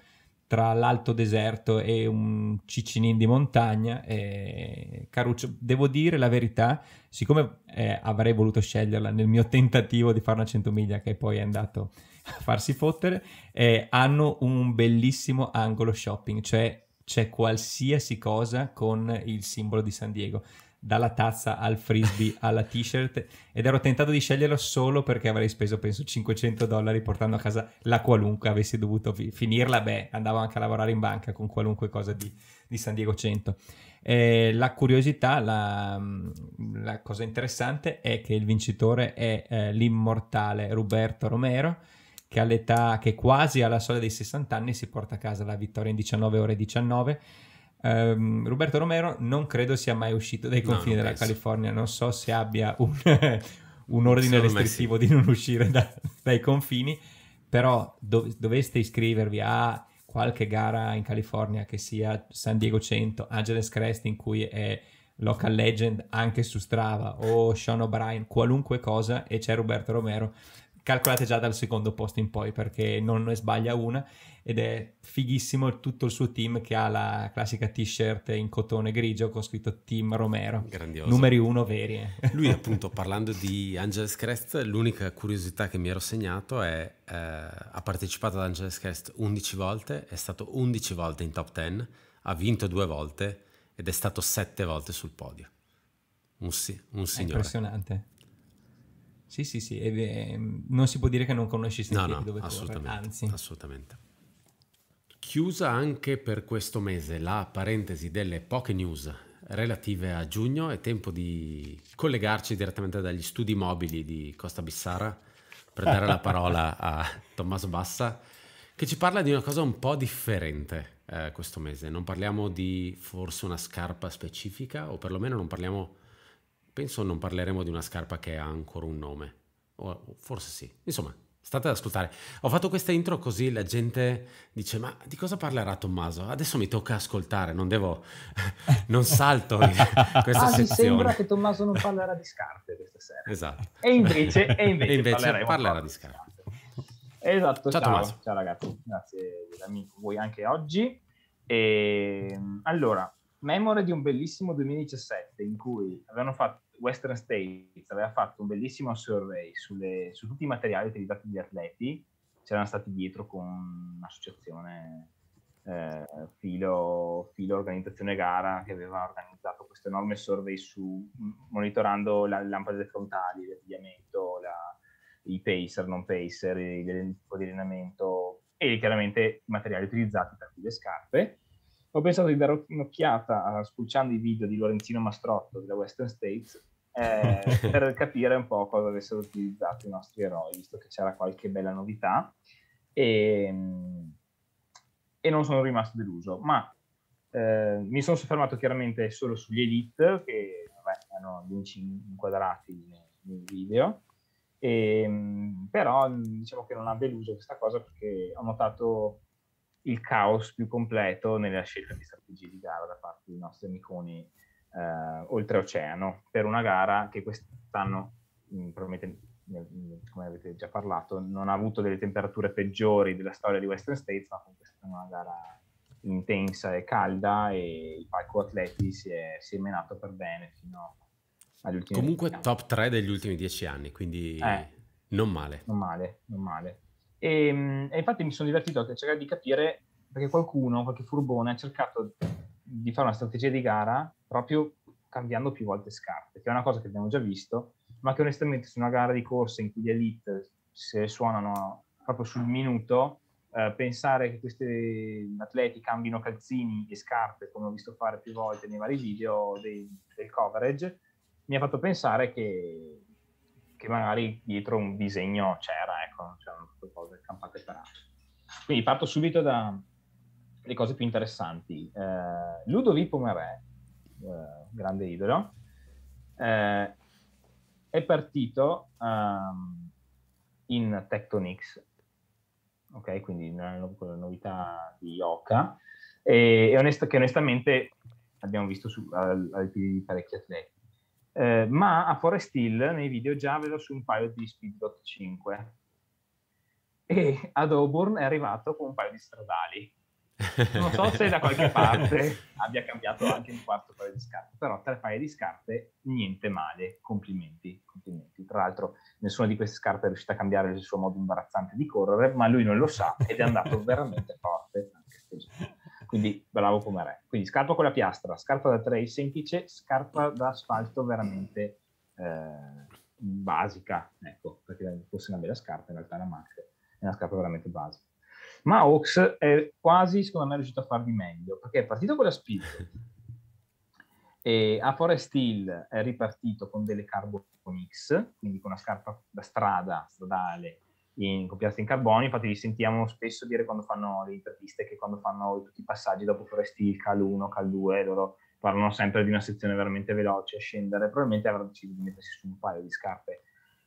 tra l'alto deserto e un ciccinin di montagna. E Caruccio, devo dire la verità, siccome eh, avrei voluto sceglierla nel mio tentativo di fare una 100 miglia che poi è andato a farsi fottere, eh, hanno un bellissimo angolo shopping, cioè c'è qualsiasi cosa con il simbolo di San Diego dalla tazza al frisbee (laughs) alla t-shirt ed ero tentato di sceglierlo solo perché avrei speso penso 500 dollari portando a casa la qualunque avessi dovuto fi- finirla beh andavo anche a lavorare in banca con qualunque cosa di, di San Diego 100 eh, la curiosità la, mm, la, cosa interessante è che il vincitore è eh, l'immortale Roberto Romero che all'età che quasi alla soglia dei 60 anni si porta a casa la vittoria in 19 ore 19 Um, Roberto Romero non credo sia mai uscito dai confini no, della penso. California, non so se abbia un, (laughs) un ordine Secondo restrittivo sì. di non uscire da, dai confini, però do, doveste iscrivervi a qualche gara in California che sia San Diego 100, Angeles Crest in cui è local legend anche su Strava o Sean O'Brien, qualunque cosa e c'è Roberto Romero calcolate già dal secondo posto in poi perché non ne sbaglia una ed è fighissimo tutto il suo team che ha la classica t-shirt in cotone grigio con scritto Team Romero Grandioso. numeri uno veri eh. (laughs) lui (laughs) appunto parlando di Angeles Crest l'unica curiosità che mi ero segnato è eh, ha partecipato ad Angeles Crest 11 volte è stato 11 volte in top 10 ha vinto due volte ed è stato 7 volte sul podio un, si- un signore impressionante sì, sì, sì, e, mm, non si può dire che non conosci Stati no, no, dove assolutamente, corre, anzi. Assolutamente. Chiusa anche per questo mese la parentesi delle poche news relative a giugno, è tempo di collegarci direttamente dagli studi mobili di Costa Bissara per dare la parola (laughs) a Tommaso Bassa che ci parla di una cosa un po' differente eh, questo mese. Non parliamo di forse una scarpa specifica o perlomeno non parliamo penso non parleremo di una scarpa che ha ancora un nome. O forse sì. Insomma, state ad ascoltare. Ho fatto questa intro così la gente dice: Ma di cosa parlerà Tommaso? Adesso mi tocca ascoltare, non devo. (laughs) non salto (laughs) questa ah, sezione. Mi sembra che Tommaso non parlerà di scarpe questa sera. Esatto. E invece, e invece, (laughs) e invece parlerà di scarpe. Esatto, ciao, ciao, ciao, ragazzi, grazie dell'amico voi anche oggi. E, ehm, allora, memore di un bellissimo 2017 in cui avevano fatto Western States aveva fatto un bellissimo survey sulle, su tutti i materiali utilizzati dagli atleti, c'erano stati dietro con un'associazione eh, filo, filo, organizzazione gara che aveva organizzato questo enorme survey su monitorando la, le lampade frontali, l'abbigliamento, la, i pacer, non pacer, il, tipo di allenamento e chiaramente i materiali utilizzati per cui le scarpe ho pensato di dare un'occhiata eh, spulciando i video di Lorenzino Mastrotto della Western States eh, (laughs) per capire un po' cosa avessero utilizzato i nostri eroi, visto che c'era qualche bella novità e, ehm, e non sono rimasto deluso, ma eh, mi sono soffermato chiaramente solo sugli Elite che vabbè, hanno gli inci inquadrati nel, nei video. E, ehm, però diciamo che non ha deluso questa cosa perché ho notato il caos più completo nella scelta di strategie di gara da parte dei nostri amiconi eh, oltreoceano per una gara che quest'anno, mm, probabilmente come avete già parlato, non ha avuto delle temperature peggiori della storia di Western States, ma comunque è stata una gara intensa e calda e il palco atleti si è, si è menato per bene fino agli ultimi Comunque top 3 degli ultimi dieci anni, quindi eh, non male. Non male, non male. E, ehm, e, infatti mi sono divertito a cercare di capire perché qualcuno, qualche furbone, ha cercato di fare una strategia di gara proprio cambiando più volte scarpe, che è una cosa che abbiamo già visto, ma che onestamente su una gara di corsa in cui gli elite se suonano proprio sul minuto, eh, pensare che questi atleti cambino calzini e scarpe, come ho visto fare più volte nei vari video dei, del coverage, mi ha fatto pensare che che magari dietro un disegno c'era, ecco, c'erano cose campate per aria. Quindi parto subito dalle cose più interessanti. Eh, Ludovico Merè, eh, grande idolo, eh, è partito um, in Tectonics, ok? Quindi la novità di Oca, e, e onest- che onestamente abbiamo visto su, al, al, di parecchi atleti eh, ma a Forest Hill nei video già aveva su un paio di Speedbot 5 e ad Auburn è arrivato con un paio di stradali. Non so se da qualche (laughs) parte abbia cambiato anche un quarto paio di scarpe, però tre paio di scarpe niente male, complimenti, complimenti. Tra l'altro nessuna di queste scarpe è riuscita a cambiare il suo modo imbarazzante di correre, ma lui non lo sa ed è andato veramente forte anche stasera quindi bravo come re. Quindi scarpa con la piastra, scarpa da trail semplice, scarpa da asfalto veramente eh, basica, ecco, perché fosse una bella scarpa, in realtà la Mac è una scarpa veramente basica. Ma Ox è quasi, secondo me, riuscito a far di meglio, perché è partito con la Speed, (laughs) e a Forest Hill è ripartito con delle Carbon X, quindi con una scarpa da strada, stradale, in, con piastre in carbonio, infatti li sentiamo spesso dire quando fanno le interviste che quando fanno tutti i passaggi dopo Foresti Cal 1, Cal 2, loro parlano sempre di una sezione veramente veloce a scendere, probabilmente avranno deciso di mettersi su un paio di scarpe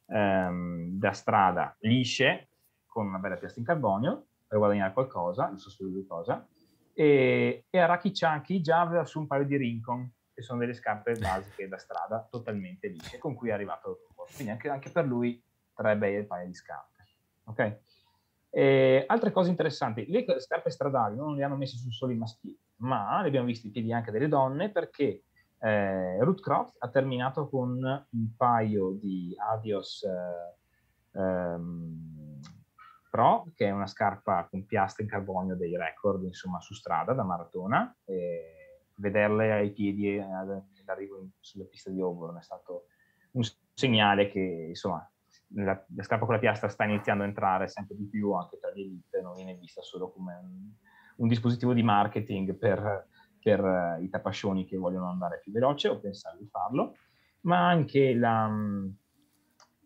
ehm, da strada lisce, con una bella piastra in carbonio, per guadagnare qualcosa, non so se di cosa, e, e Araki Chanki già aveva su un paio di Rincon, che sono delle scarpe (laughs) basiche da strada, totalmente lisce, con cui è arrivato al Quindi anche, anche per lui tre bei paio di scarpe. Okay? E altre cose interessanti, le scarpe stradali non le hanno messe su soli maschili, ma le abbiamo viste i piedi anche delle donne perché eh, Ruth Croft ha terminato con un paio di Adios eh, ehm, Pro, che è una scarpa con piastre in carbonio dei record, insomma, su strada da maratona. vederle ai piedi all'arrivo eh, sulla pista di Auburn è stato un segnale che, insomma, la, la scarpa con la piastra sta iniziando a entrare sempre di più anche tra le elite, non viene vista solo come un, un dispositivo di marketing per, per eh, i tapascioni che vogliono andare più veloce o pensare di farlo, ma anche la, mm,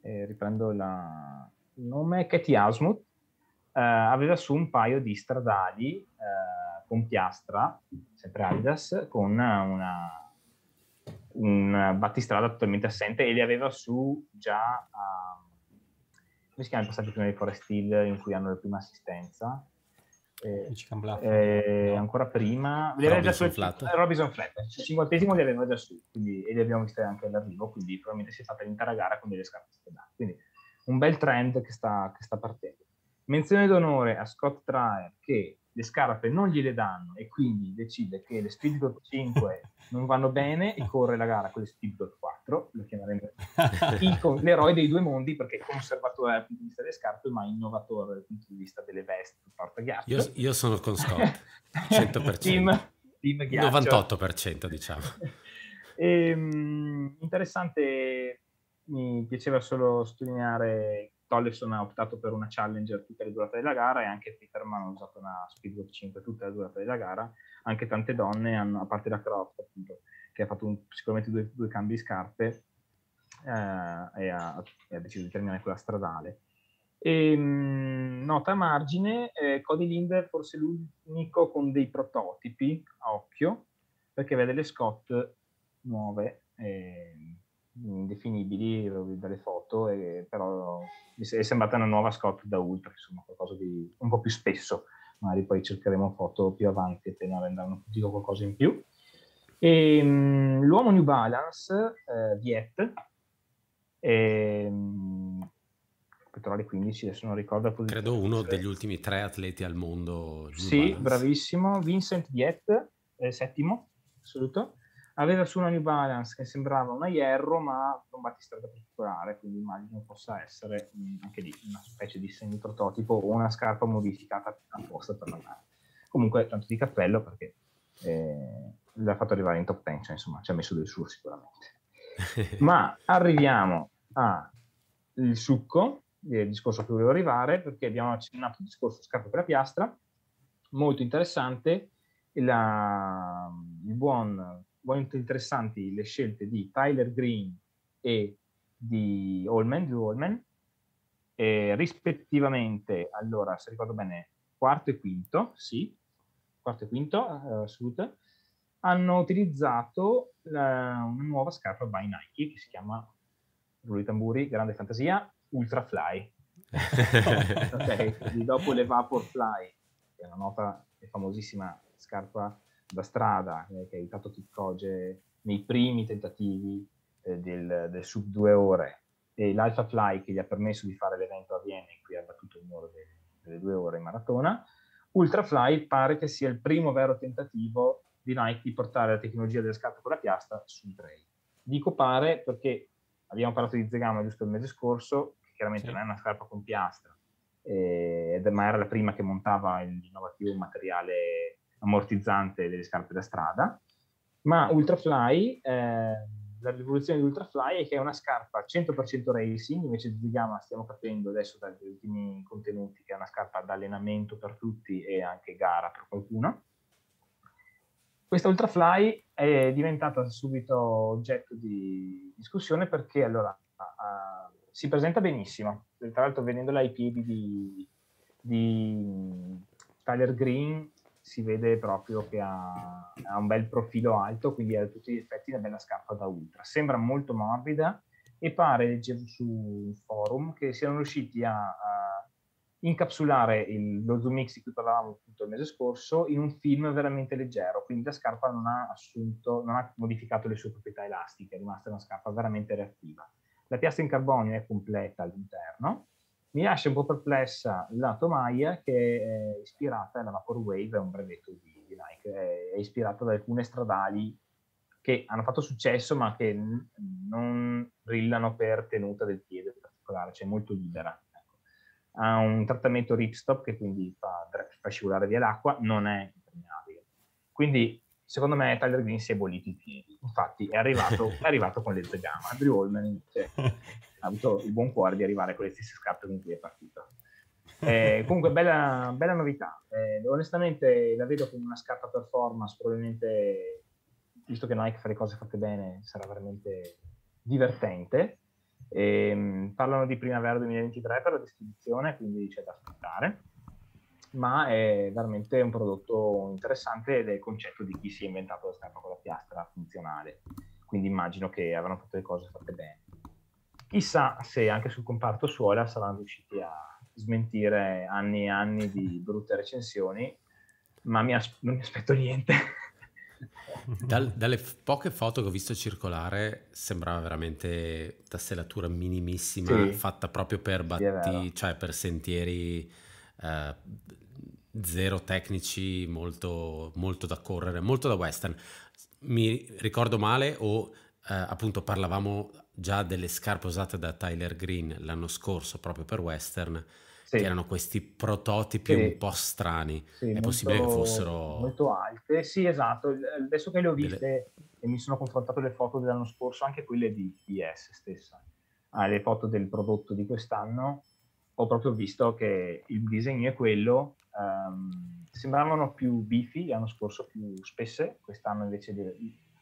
eh, riprendo la, il nome, Katie Asmuth, eh, aveva su un paio di stradali eh, con piastra, sempre Adidas, con una, un battistrada totalmente assente e li aveva su già a come si chiama il passaggio prima di Forest Hill in cui hanno la prima assistenza? Eh, eh, no. ancora prima li già su Flat. Robinson Flat eh, il cinquantesimo li avevano già su quindi, e li abbiamo visti anche all'arrivo quindi probabilmente si è fatta l'intera gara con delle scarpe stradali quindi un bel trend che sta, che sta partendo menzione d'onore a Scott Traer che le scarpe non gliele danno e quindi decide che le Speedgoat 5 non vanno bene e corre la gara con le Speedgoat 4, lo chiameremo (laughs) il, l'eroe dei due mondi perché è conservatore dal punto di vista delle scarpe ma innovatore dal punto di vista delle veste, porta ghiaccio. Io, io sono con Scott, 100%. (laughs) team, team ghiaccio. 98% diciamo. (laughs) e, ehm, interessante, mi piaceva solo sottolineare Tollefson ha optato per una challenger tutta la durata della gara e anche Peterman ha usato una Speedway 5 tutta la durata della gara. Anche tante donne, hanno, a parte la Croft, appunto, che ha fatto un, sicuramente due, due, cambi di scarpe eh, e, ha, e, ha, deciso di terminare quella stradale. E, ehm, mh, nota a margine, eh, Cody Linder forse l'unico con dei prototipi a occhio, perché vede le Scott nuove. Eh, indefinibili dalle foto, e, però è sembrata una nuova Scott da Ultra, insomma, qualcosa di un po' più spesso. Magari poi cercheremo foto più avanti appena renderanno pubblico qualcosa in più. E, um, l'uomo New Balance, eh, Viet, e, um, 15, adesso non ricordo. Credo uno degli ultimi tre atleti al mondo. New sì, Balance. bravissimo. Vincent Viet, eh, settimo assoluto aveva su una New Balance che sembrava una Hierro ma un battistrada particolare, quindi immagino possa essere mh, mm, anche lì una specie di semi prototipo o una scarpa modificata apposta per la gara. Comunque tanto di cappello perché eh, l'ha fatto arrivare in top 10, cioè, insomma ci ha messo del suo sicuramente. (laughs) ma arriviamo al succo del discorso a cui volevo arrivare perché abbiamo accennato il discorso scarpa per la piastra, molto interessante. La, il buon molto interessanti le scelte di Tyler Green e di Holman, Drew Holman, eh, rispettivamente, allora, se ricordo bene, quarto e quinto, sì, quarto e quinto, eh, salute, hanno utilizzato la, eh, una nuova scarpa by Nike che si chiama, Rulli Tamburi, grande fantasia, Ultra Fly. (laughs) quindi dopo le Vapor Fly, che è una nota e famosissima scarpa da strada eh, che ha aiutato Kipkoge nei primi tentativi eh, del, del, sub due ore e l'Alpha Fly che gli ha permesso di fare l'evento a Vienna in cui ha battuto il muro delle, delle due ore in maratona, Ultrafly pare che sia il primo vero tentativo di Nike di portare la tecnologia delle scarpe con la piastra sul trail. Dico pare perché abbiamo parlato di Zegama giusto il mese scorso, che chiaramente sì. non è una scarpa con piastra, eh, ma era la prima che montava l'innovativo materiale ammortizzante delle scarpe da strada, ma Ultrafly, eh, la rivoluzione di Ultrafly è che è una scarpa 100% racing, invece di gamma stiamo capendo adesso dagli ultimi contenuti che è una scarpa da allenamento per tutti e anche gara per qualcuno. Questa Ultrafly è diventata subito oggetto di discussione perché allora uh, si presenta benissimo, tra l'altro vedendola ai piedi di, di Tyler Green si vede proprio che ha, ha un bel profilo alto, quindi ha tutti gli effetti una bella scarpa da ultra. Sembra molto morbida e pare, leggevo su un forum, che siano riusciti a, a incapsulare il, lo Zoom X di cui parlavamo appunto il mese scorso in un film veramente leggero, quindi la scarpa non ha assunto, non ha modificato le sue proprietà elastiche, è rimasta una scarpa veramente reattiva. La piastra in carbonio è completa all'interno, mi lascia un po' perplessa la tomaia che è ispirata alla Vaporwave, è un brevetto di, di Nike, è ispirata ad alcune stradali che hanno fatto successo ma che n- non brillano per tenuta del piede in particolare, cioè molto libera. Ecco. Ha un trattamento ripstop che quindi fa, fa scivolare via l'acqua, non è impermeabile. Quindi secondo me Tyler Green si è bollito i piedi. Infatti è arrivato, è arrivato con le zegama. Drew Holman cioè, (laughs) ha avuto il buon cuore di arrivare con le stesse scarpe con cui è partito. Eh, comunque, bella, bella novità. Eh, onestamente, la vedo come una scarpa performance. Probabilmente, visto che Nike fa le cose fatte bene, sarà veramente divertente. Eh, parlano di primavera 2023 per la distribuzione, quindi c'è da aspettare. Ma è veramente un prodotto interessante ed è il concetto di chi si è inventato la scarpa con la piastra funzionale. Quindi immagino che avranno fatto le cose fatte bene. Chissà se anche sul comparto suola saranno riusciti a smentire anni e anni di brutte recensioni, ma mi as- non mi aspetto niente. Dal, dalle poche foto che ho visto circolare sembrava veramente tassellatura minimissima sì. fatta proprio per batti, cioè per sentieri eh, zero tecnici, molto, molto, da correre, molto da western. Mi ricordo male o eh, appunto parlavamo già delle scarpe usate da Tyler Green l'anno scorso proprio per Western, sì. che erano questi prototipi sì. un po' strani. Sì, è molto, possibile che fossero... Molto alte, sì esatto, adesso che le ho viste delle... e mi sono confrontato le foto dell'anno scorso, anche quelle di PS stessa, ah, le foto del prodotto di quest'anno, ho proprio visto che il disegno è quello, um, sembravano più bifi l'anno scorso, più spesse, quest'anno invece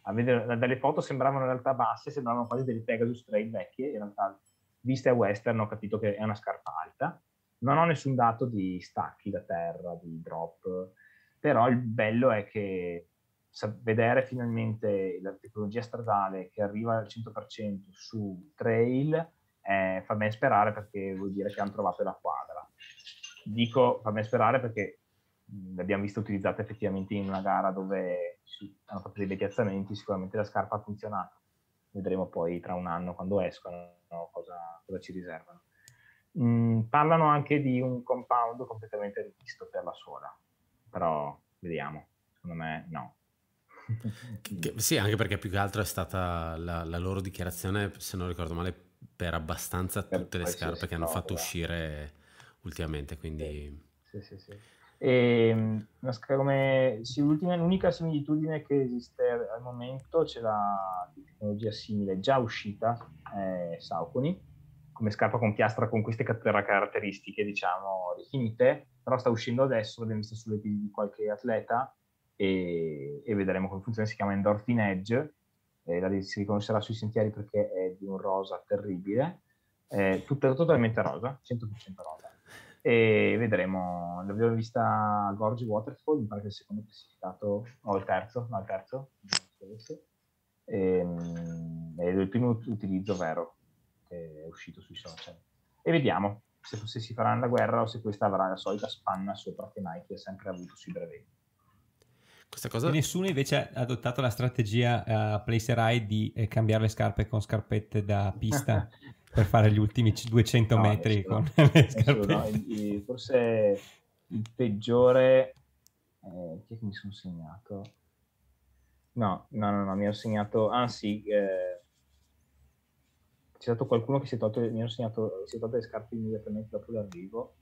a vedere, dalle foto sembravano in realtà basse, sembravano quasi delle Pegasus Trail vecchie, in realtà viste a western ho capito che è una scarpa alta. Non ho nessun dato di stacchi da terra, di drop, però il bello è che vedere finalmente la tecnologia stradale che arriva al 100% su trail eh, fa ben sperare perché vuol dire che hanno trovato la quadra. Dico fa ben sperare perché l'abbiamo vista utilizzata effettivamente in una gara dove si hanno fatto dei bei piazzamenti, sicuramente la scarpa ha funzionato. Vedremo poi tra un anno quando escono cosa, cosa ci riservano. Mm, parlano anche di un compound completamente rivisto per la suola, però vediamo, secondo me no. Che, sì, anche perché più che altro è stata la, la, loro dichiarazione, se non ricordo male, per abbastanza tutte le scarpe che hanno fatto uscire ultimamente, quindi... Sì, sì, sì. sì. E, ehm, come, sì, l'unica similitudine che esiste al momento c'è la tecnologia simile già uscita, eh, Saucony, come scarpa con piastra con queste caratteristiche, diciamo, definite, però sta uscendo adesso, l'abbiamo vista sulle piedi di qualche atleta e, e vedremo come funziona, si chiama Endorphin Edge, eh, si riconoscerà sui sentieri perché è di un rosa terribile, eh, tutta, totalmente rosa, 100% rosa e vedremo. L'abbiamo vista Gorge Waterfall, mi pare che il secondo classificato, o no, il terzo, no il terzo, e, ehm, è il primo utilizzo vero che è uscito sui social. E vediamo se, se si faranno la guerra o se questa avrà la solita spanna sopra che Nike ha sempre avuto sui brevetti. Cosa... Nessuno invece ha adottato la strategia uh, Placer Eye di eh, cambiare le scarpe con scarpette da pista (laughs) per fare gli ultimi 200 no, metri con le scarpette. No, forse il peggiore eh, che mi sono segnato? No, no, no, no, mi ho segnato, anzi, ah, eh, c'è stato qualcuno che si è tolto, mi hanno segnato, si è tolto le scarpe immediatamente dopo l'arrivo,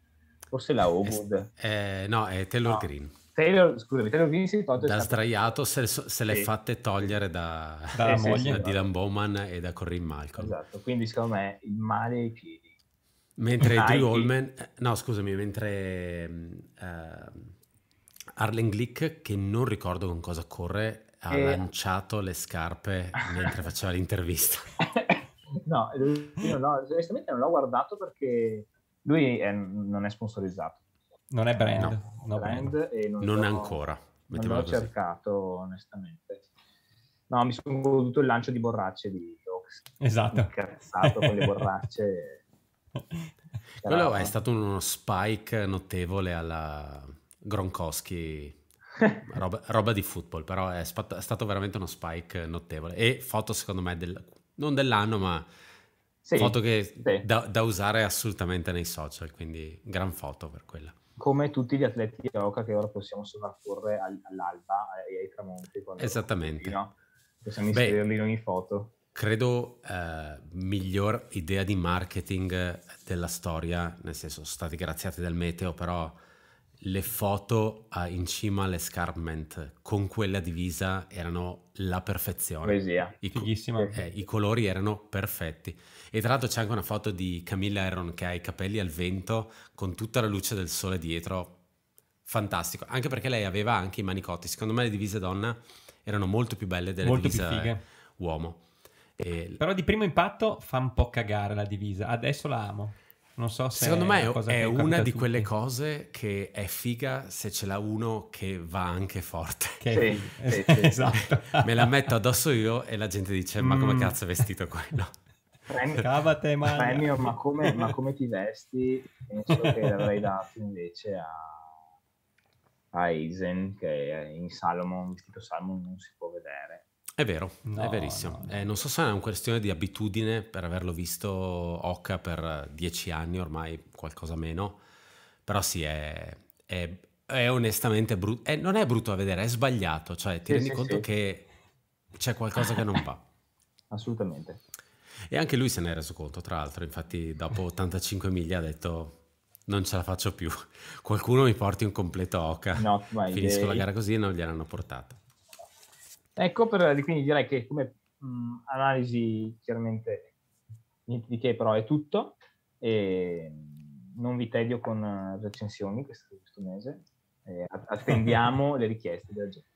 forse la Obud. Eh, no, è Taylor no. Green. Taylor, scusami, Taylor Vincent da stato... sdraiato se, se l'è sì. fatte togliere da, Dalla sì, moglie, da Dylan Bowman e da Corinne Malcolm esatto quindi secondo me il male ai piedi mentre Nike. Drew Holman no scusami mentre uh, eh, Arlen Glick che non ricordo con cosa corre ha e... Eh. lanciato le scarpe mentre faceva l'intervista (laughs) no, io no, onestamente non l'ho guardato perché lui è, non è sponsorizzato non è brand. No. No brand, brand. E non, non ho, ancora. Non l'ho così. cercato, onestamente. No, mi sono goduto il lancio di borracce di Ox. Esatto. Incazzato con le (laughs) borracce. Quello è stato uno spike notevole alla Gronkowski, (laughs) roba, roba di football, però è, spat- è, stato veramente uno spike notevole. E foto secondo me, del, non dell'anno, ma sì, foto che sì. da, da usare assolutamente nei social, quindi gran foto per quella come tutti gli atleti di Oca che ora possiamo sovrapporre all'alba e ai tramonti. Esattamente. Possiamo inserirli in ogni foto. Credo eh, miglior idea di marketing della storia, nel senso, stati graziati dal meteo, però le foto ah, in cima all'escarpment con quella divisa erano la perfezione. Poesia. I, co- eh, I, colori erano perfetti. E tra l'altro c'è anche una foto di Camilla Aaron che ha i capelli al vento con tutta la luce del sole dietro. Fantastico. Anche perché lei aveva anche i manicotti. Secondo me le divise donna erano molto più belle delle molto divise uomo. E... Però di primo impatto fa un po' cagare la divisa. Adesso la amo. Non so se Secondo me è, è una di quelle cose che è figa se ce l'ha uno che va anche forte. Che sì, sì, (laughs) sì. esatto. Me la metto addosso io e la gente dice: Ma come mm. cazzo è vestito quello? Premio, Cavate, premio ma, come, ma come ti vesti? Penso che l'avrei dato invece a, a Eisen, che in Salomon, vestito Salomon non si può vedere è vero, no, è verissimo. No, no. Eh, non so se è una questione di abitudine per averlo visto Oca per eh, dieci anni ormai, qualcosa meno, però sì, è, è, è onestamente brutto. non è brutto a vedere, è sbagliato, cioè ti sì, rendi sì, conto sì. che c'è qualcosa che non va. (laughs) Assolutamente. E anche lui se ne è reso conto, tra l'altro, infatti dopo 85 miglia ha detto non ce la faccio più, (laughs) qualcuno mi porti un completo Oca, no, finisco dei... la gara così e non gliel'hanno portata. Ecco, per, eh, quindi direi che come mh, analisi chiaramente niente di che, però è tutto. E non vi tedio con eh, recensioni questo, questo mese. E attendiamo (laughs) le richieste della gente.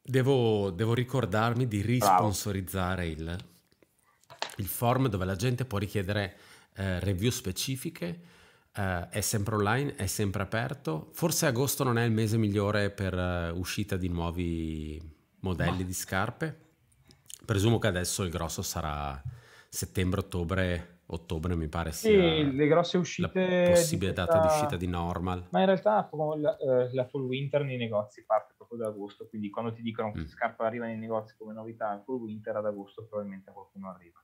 Devo, devo, ricordarmi di risponsorizzare il, il, form dove la gente può richiedere eh, review specifiche Uh, è sempre online, è sempre aperto. Forse agosto non è il mese migliore per uh, uscita di nuovi modelli Ma. di scarpe. Presumo che adesso il grosso sarà settembre-ottobre. Ottobre mi pare sia sì, le grosse uscite la possibile di questa... data di uscita di normal. Ma in realtà eh, la, full winter nei negozi parte proprio da agosto, quindi quando ti dicono che mm. scarpe arriva nei negozi come novità, il fall winter ad agosto probabilmente qualcuno arriva.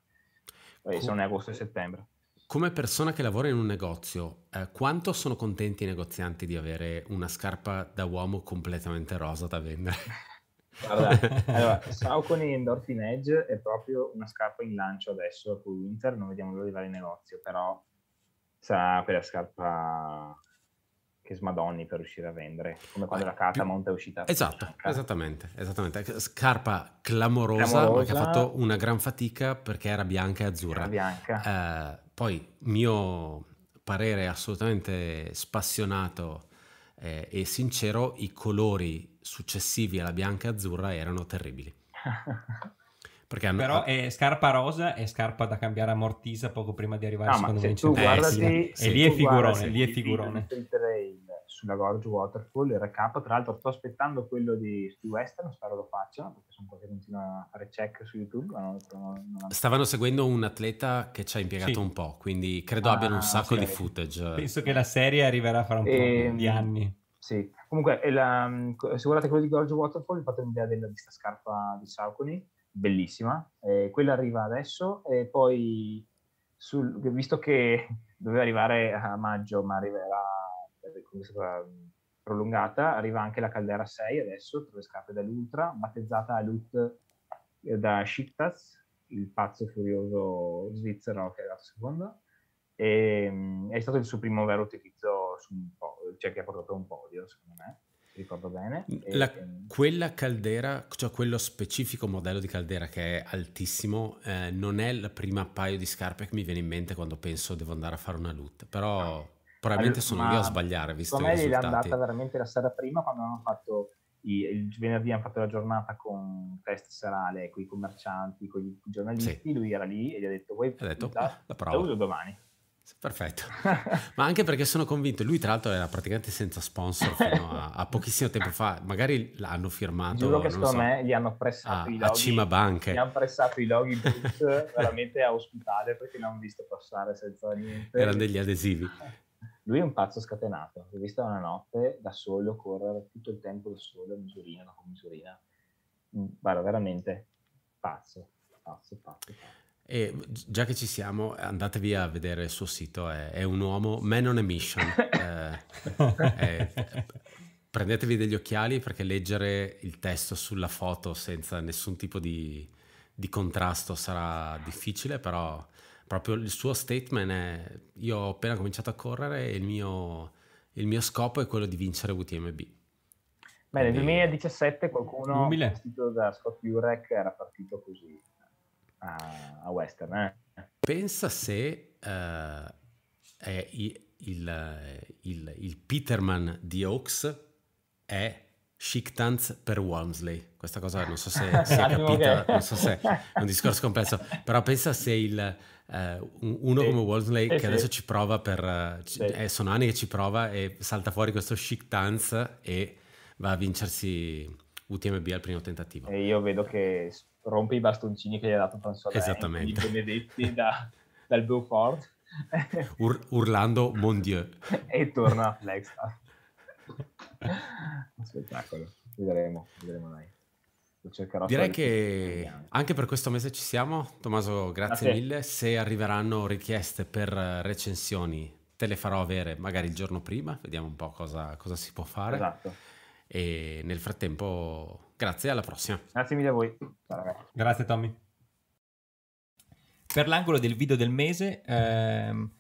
Poi, Com- se non è agosto e settembre. Come persona che lavora in un negozio, eh, quanto sono contenti i negozianti di avere una scarpa da uomo completamente rosa da vendere? Guarda, (laughs) allora, Saucony Endorphin Edge è proprio una scarpa in lancio adesso a cui Winter, non vediamo l'ora di andare in negozio, però sarà quella scarpa che smadonni per riuscire a vendere, come quando la Catamount più... è uscita. Esatto, esattamente, esattamente. Ecco, scarpa clamorosa, clamorosa, ma che ha fatto una gran fatica perché era bianca e azzurra. Era bianca. Eh, poi, mio parere assolutamente spassionato eh, e sincero, i colori successivi alla bianca e azzurra erano terribili. (laughs) Hanno... Però è scarpa rosa e scarpa da cambiare a Mortisa poco prima di arrivare no, ah, secondo me. Eh, sì, e lì è figurone, lì è figurone. Il, il, il, sulla Gorge Waterfall, il recap, tra l'altro sto aspettando quello di, di Western, spero lo faccia, perché sono qua che continuano a fare check su YouTube. Non, non... Stavano seguendo un atleta che ci ha impiegato sì. un po', quindi credo ah, abbiano un sacco sì, di footage. Penso che la serie arriverà fra un e... po' ehm, di anni. Sì, comunque la, mm, se guardate quello di Gorge Waterfall fate un'idea della vista scarpa di Saucony, bellissima, eh, quella arriva adesso e poi sul, visto che (laughs) doveva arrivare a maggio ma arriverà eh, come sarà mm, prolungata, arriva anche la Caldera 6 adesso, tra le scarpe dell'Ultra, battezzata Lut eh, da Schictas, il pazzo furioso svizzero che è la seconda, e ehm, è stato il suo primo vero utilizzo su un po', cioè che ha portato a un podio, secondo me ricordo bene. Mm, la, ehm, quella caldera, cioè quello specifico modello di caldera che è altissimo, eh, non è il primo paio di scarpe che mi viene in mente quando penso devo andare a fare una loot, però Probabilmente sono io a sbagliare, visto che è andata veramente la sera prima quando hanno fatto i, il venerdì hanno fatto la giornata con test serale con i commercianti, con i giornalisti, sì. lui era lì e gli ha detto voi ha detto, la, la, la uso domani. Perfetto, (laughs) ma anche perché sono convinto, lui tra l'altro era praticamente senza sponsor fino a, a pochissimo tempo fa, magari l'hanno firmato. Giuro che secondo so, me gli hanno pressato ah, a, i loghi. A Cima Banche. Gli hanno pressato i loghi veramente a ospitale perché l'hanno visto passare senza niente. Erano degli adesivi. Lui è un pazzo scatenato, l'ho vista una notte da solo correre tutto il tempo da solo, misurina dopo misurina. Mm, guarda, veramente pazzo, pazzo, pazzo. pazzo. E già che ci siamo, andatevi a vedere il suo sito, è, è un uomo, man on a mission. (laughs) eh, è, eh, prendetevi degli occhiali perché leggere il testo sulla foto senza nessun tipo di, di contrasto sarà difficile, però proprio il suo statement è io ho appena cominciato a correre e il mio, il mio scopo è quello di vincere UTMB. Beh, nel 2017 qualcuno umile. vestito da Scott Jurek era partito così a, eh, a Western. Eh? Pensa se uh, il, il, eh, il, il Peterman di Oaks è Chic Tanz per Walmsley. Questa cosa non so se (laughs) si è ah, capita, non so se è un discorso complesso, (laughs) però pensa se il, eh, uno sì. come Walmsley sì, che sì. adesso ci prova per... Eh, eh, sono anni che ci prova e salta fuori questo Chic Tanz e va a vincersi UTMB al primo tentativo. E io vedo che rompe i bastoncini che gli ha dato François Esattamente. Dain, benedetti da, dal Beaufort. Ur- urlando Mon Dieu. (laughs) e torna a Flexstar. Un spettacolo. Vedremo, vedremo dai. Lo cercherò Direi che anche per questo mese ci siamo. Tommaso, grazie okay. mille. Se arriveranno richieste per eh, recensioni, te le farò avere magari il giorno prima, vediamo un po' cosa, cosa si può fare. Esatto. E nel frattempo, grazie, alla prossima. Grazie mille a voi. grazie Tommy. Per l'angolo del video del mese... Ehm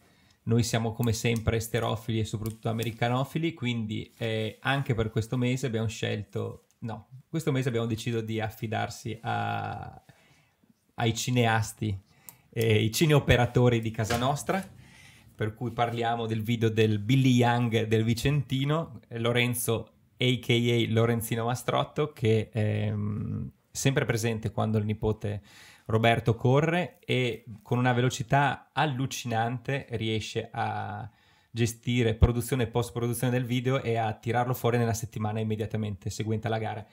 noi siamo come sempre esterofili e soprattutto americanofili, quindi eh, anche per questo mese abbiamo scelto, no, questo mese abbiamo deciso di affidarsi a, ai cineasti, eh, i cineoperatori di casa nostra, per cui parliamo del video del Billy Young del Vicentino, Lorenzo a.k.a. Lorenzino Mastrotto, che è ehm, sempre presente quando il nipote Roberto corre e con una velocità allucinante riesce a gestire produzione e post produzione del video e a tirarlo fuori nella settimana immediatamente seguente alla gara.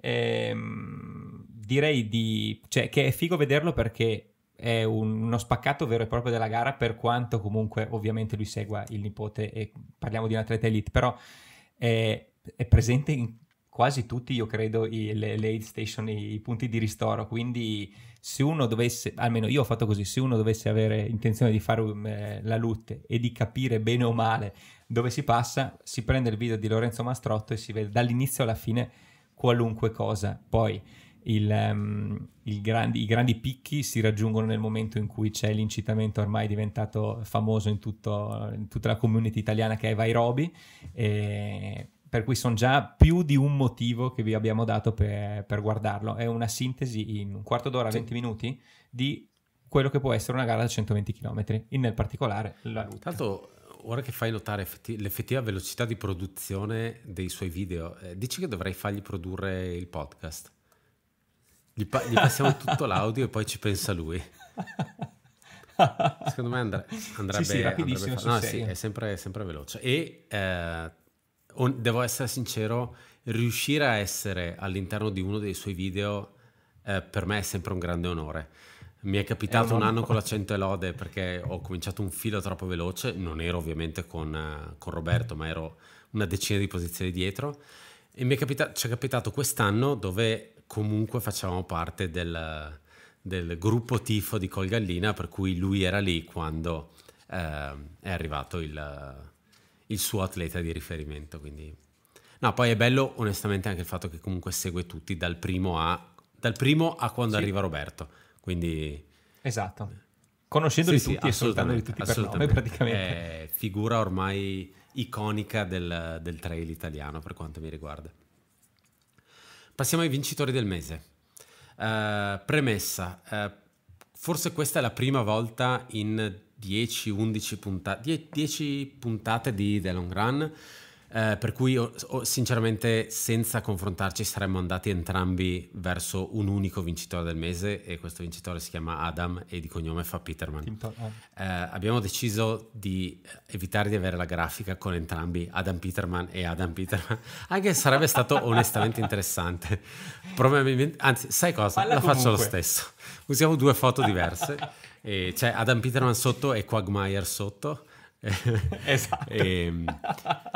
Ehm, direi di, cioè, che è figo vederlo perché è un, uno spaccato vero e proprio della gara per quanto comunque ovviamente lui segua il nipote e parliamo di un atleta elite, però è, è presente in quasi tutti, io credo, i, le, le aid station, i, i, punti di ristoro. Quindi, se uno dovesse, almeno io ho fatto così, se uno dovesse avere intenzione di fare um, eh, la lutte e di capire bene o male dove si passa, si prende il video di Lorenzo Mastrotto e si vede dall'inizio alla fine qualunque cosa. Poi. Il, um, il grandi, I grandi picchi si raggiungono nel momento in cui c'è l'incitamento ormai diventato famoso in, tutto, in tutta la community italiana che è Vairobi e per cui sono già più di un motivo che vi abbiamo dato per, per guardarlo. È una sintesi in un quarto d'ora, sì. 20 minuti di quello che può essere una gara da 120 km, in nel particolare la Lutte. Tanto ora che fai notare effetti- l'effettiva velocità di produzione dei suoi video, eh, dici che dovrei fargli produrre il podcast. Gli, pa- gli passiamo (laughs) tutto l'audio e poi ci pensa lui. (laughs) Secondo me andre- andrebbe, sì, sì, andrebbe fa- no, sì, è sempre, sempre, veloce. E eh, devo essere sincero, riuscire a essere all'interno di uno dei suoi video eh, per me è sempre un grande onore. Mi è capitato è un, un anno con l'accento Elode perché ho cominciato un filo troppo veloce, non ero ovviamente con, eh, con Roberto, ma ero una decina di posizioni dietro. E mi è capita- ci è capitato quest'anno dove comunque facevamo parte del, del gruppo tifo di Colgallina, per cui lui era lì quando eh, è arrivato il il suo atleta di riferimento. Quindi... No, poi è bello onestamente anche il fatto che comunque segue tutti dal primo a, dal primo a quando sì. arriva Roberto. Quindi... Esatto. Conoscendoli sì, tutti sì, e soltanto di tutti per nome praticamente. È figura ormai iconica del, del trail italiano per quanto mi riguarda. Passiamo ai vincitori del mese. Uh, premessa, uh, forse questa è la prima volta in 10-11 punta- 10 puntate di The Long Run, eh, per cui o, o, sinceramente senza confrontarci saremmo andati entrambi verso un unico vincitore del mese e questo vincitore si chiama Adam e di cognome fa Peterman. Eh. eh, abbiamo deciso di evitare di avere la grafica con entrambi Adam Peterman e Adam Peterman, (laughs) anche se sarebbe stato onestamente interessante. Probabilmente, anzi, sai cosa? Falla la comunque. faccio lo stesso. Usiamo due foto diverse. (laughs) E c'è Adam Peterman sotto e Quagmire sotto. (laughs) esatto. e, ehm,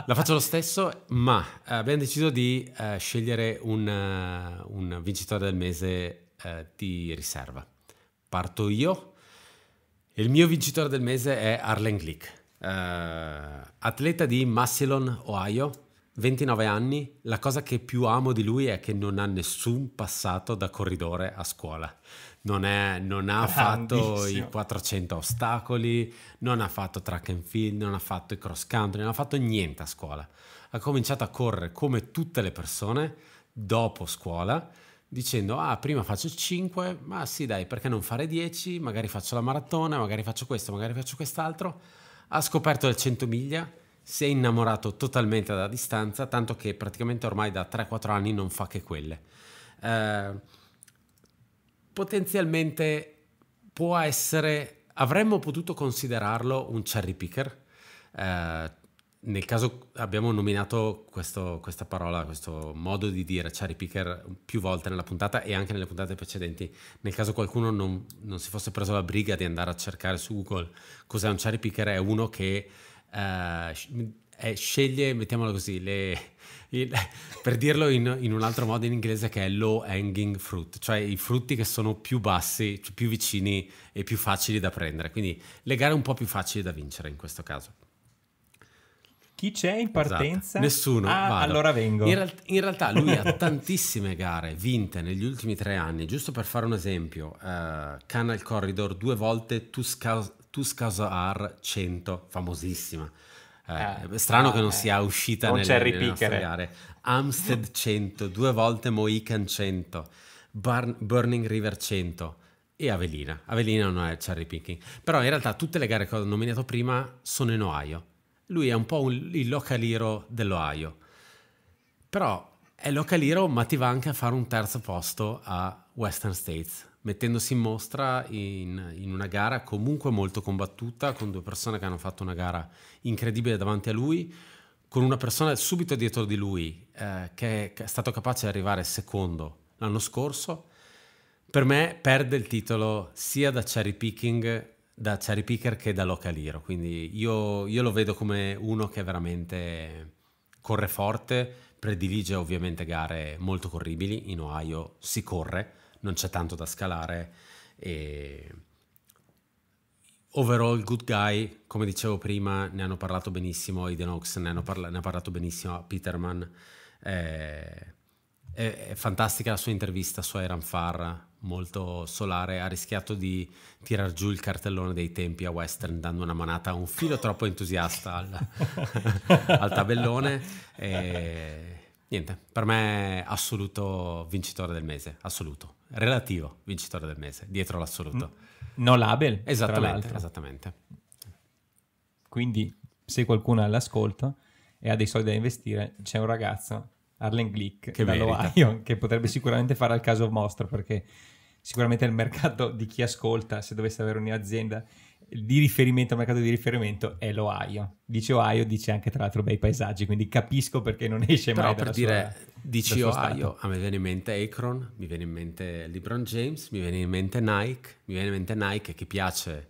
la faccio lo stesso, ma eh, abbiamo deciso di uh, scegliere un, uh, un, vincitore del mese uh, di riserva. Parto io. Il mio vincitore del mese è Arlen Glick, atleta di Massillon, Ohio, 29 anni. La cosa che più amo di lui è che non ha nessun passato da corridore a scuola non, è, non ha fatto i 400 ostacoli, non ha fatto track and field, non ha fatto i cross country, non ha fatto niente a scuola. Ha cominciato a correre come tutte le persone dopo scuola dicendo ah prima faccio 5 ma sì dai perché non fare 10 magari faccio la maratona magari faccio questo magari faccio quest'altro ha scoperto le 100 miglia si è innamorato totalmente da distanza tanto che praticamente ormai da 3-4 anni non fa che quelle eh, potenzialmente può essere, avremmo potuto considerarlo un cherry picker. Eh, nel caso abbiamo nominato questo, questa parola, questo modo di dire cherry picker più volte nella puntata e anche nelle puntate precedenti. Nel caso qualcuno non, non si fosse preso la briga di andare a cercare su Google cos'è un cherry picker, è uno che eh, eh sceglie, mettiamolo così, le, il, (laughs) per dirlo in, in, un altro modo in inglese che è low hanging fruit, cioè i frutti che sono più bassi, cioè più vicini e più facili da prendere, quindi le gare un po' più facili da vincere in questo caso. Chi c'è in esatto. partenza? Esatto. Nessuno. Ah, allora vengo. In, real- in realtà lui ha (laughs) tantissime gare vinte negli ultimi tre anni, giusto per fare un esempio, uh, Canal Corridor due volte, Tuscas- Tuscasar 100, famosissima eh, eh, strano eh, che non eh, sia uscita non nelle, nelle nostre gare. Amstead 100, due volte Mohican 100, Burn, Burning River 100 e Avelina. Avelina non è cherry picking. Però in realtà tutte le gare che ho nominato prima sono in Ohio. Lui è un po' un, il localiro dell'Ohio. Però è localiro ma ti va anche a fare un terzo posto a Western States mettendosi in mostra in, in, una gara comunque molto combattuta, con due persone che hanno fatto una gara incredibile davanti a lui, con una persona subito dietro di lui eh, che è stato capace di arrivare secondo l'anno scorso. Per me perde il titolo sia da cherry picking da cherry picker che da localiro, quindi io, io lo vedo come uno che veramente corre forte, predilige ovviamente gare molto corribili, in Ohio si corre, non c'è tanto da scalare e overall good guy, come dicevo prima, ne hanno parlato benissimo Eden Ox, ne, parla- ne, ha parlato benissimo Peterman. Eh, è, è, fantastica la sua intervista su Iran Farr, molto solare, ha rischiato di tirar giù il cartellone dei tempi a Western dando una manata un filo troppo entusiasta al, (laughs) al tabellone. Eh, Niente, per me assoluto vincitore del mese, assoluto, relativo vincitore del mese, dietro l'assoluto. Mm. No label. Esattamente, esattamente. Quindi se qualcuno all'ascolto e ha dei soldi da investire, c'è un ragazzo, Arlen Glick, che dall'Ohio, (laughs) che potrebbe sicuramente fare al caso vostro perché sicuramente il mercato di chi ascolta, se dovesse avere un'azienda di riferimento, mercato di riferimento è l'Ohio. Dice Ohio, dice anche tra l'altro bei paesaggi, quindi capisco perché non esce Però mai per dire, sua, dici Ohio, a me viene in mente Akron, mi viene in mente LeBron James, mi viene in mente Nike, mi viene in mente Nike che piace,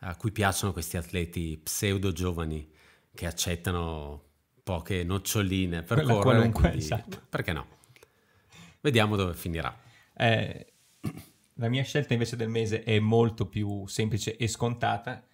a cui piacciono questi atleti pseudo giovani che accettano poche noccioline per, per correre, qualunque, quindi, esatto. perché no? Vediamo dove finirà. Eh, la mia scelta invece del mese è molto più semplice e scontata,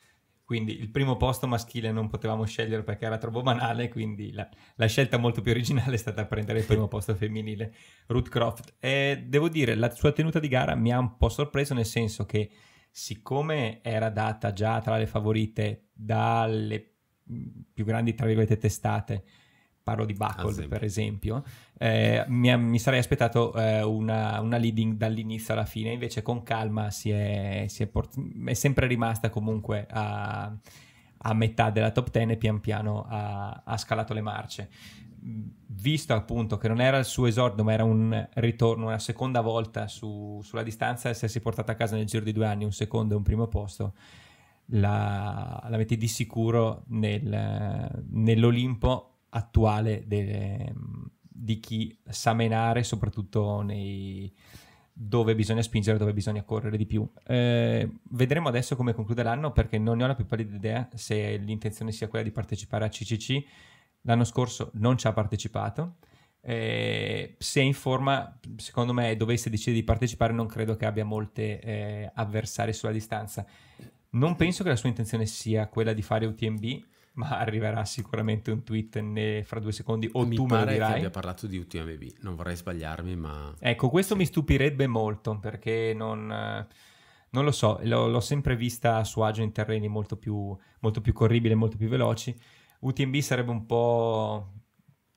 quindi il primo posto maschile non potevamo scegliere perché era troppo banale, quindi la, la scelta molto più originale è stata prendere il primo posto femminile, Ruth Croft. E devo dire, la sua tenuta di gara mi ha un po' sorpreso nel senso che siccome era data già tra le favorite dalle mm, più grandi, tra virgolette, testate, parlo di Buckhold ah, per esempio, eh, mi, mi, sarei aspettato eh, una, una, leading dall'inizio alla fine, invece con calma si è, si è, port- è sempre rimasta comunque a, a, metà della top 10 e pian piano ha, ha, scalato le marce. Visto appunto che non era il suo esordio ma era un ritorno, una seconda volta su, sulla distanza, essersi portata a casa nel giro di due anni un secondo e un primo posto, la, la metti di sicuro nel, nell'Olimpo attuale de, di chi sa menare, soprattutto nei, dove bisogna spingere, dove bisogna correre di più. Eh, vedremo adesso come conclude l'anno perché non ne ho la più pallida idea se l'intenzione sia quella di partecipare a CCC. L'anno scorso non ci ha partecipato. Eh, se in forma, secondo me, dovesse decidere di partecipare, non credo che abbia molte eh, avversari sulla distanza. Non penso che la sua intenzione sia quella di fare UTMB, ma arriverà sicuramente un tweet ne, fra due secondi o mi tu me lo dirai. Mi abbia parlato di BB, non vorrei sbagliarmi, ma... Ecco, questo sì. mi stupirebbe molto perché non, non lo so, l'ho, l'ho, sempre vista a suo agio in terreni molto più, molto più corribili, molto più veloci. UTMB sarebbe un po'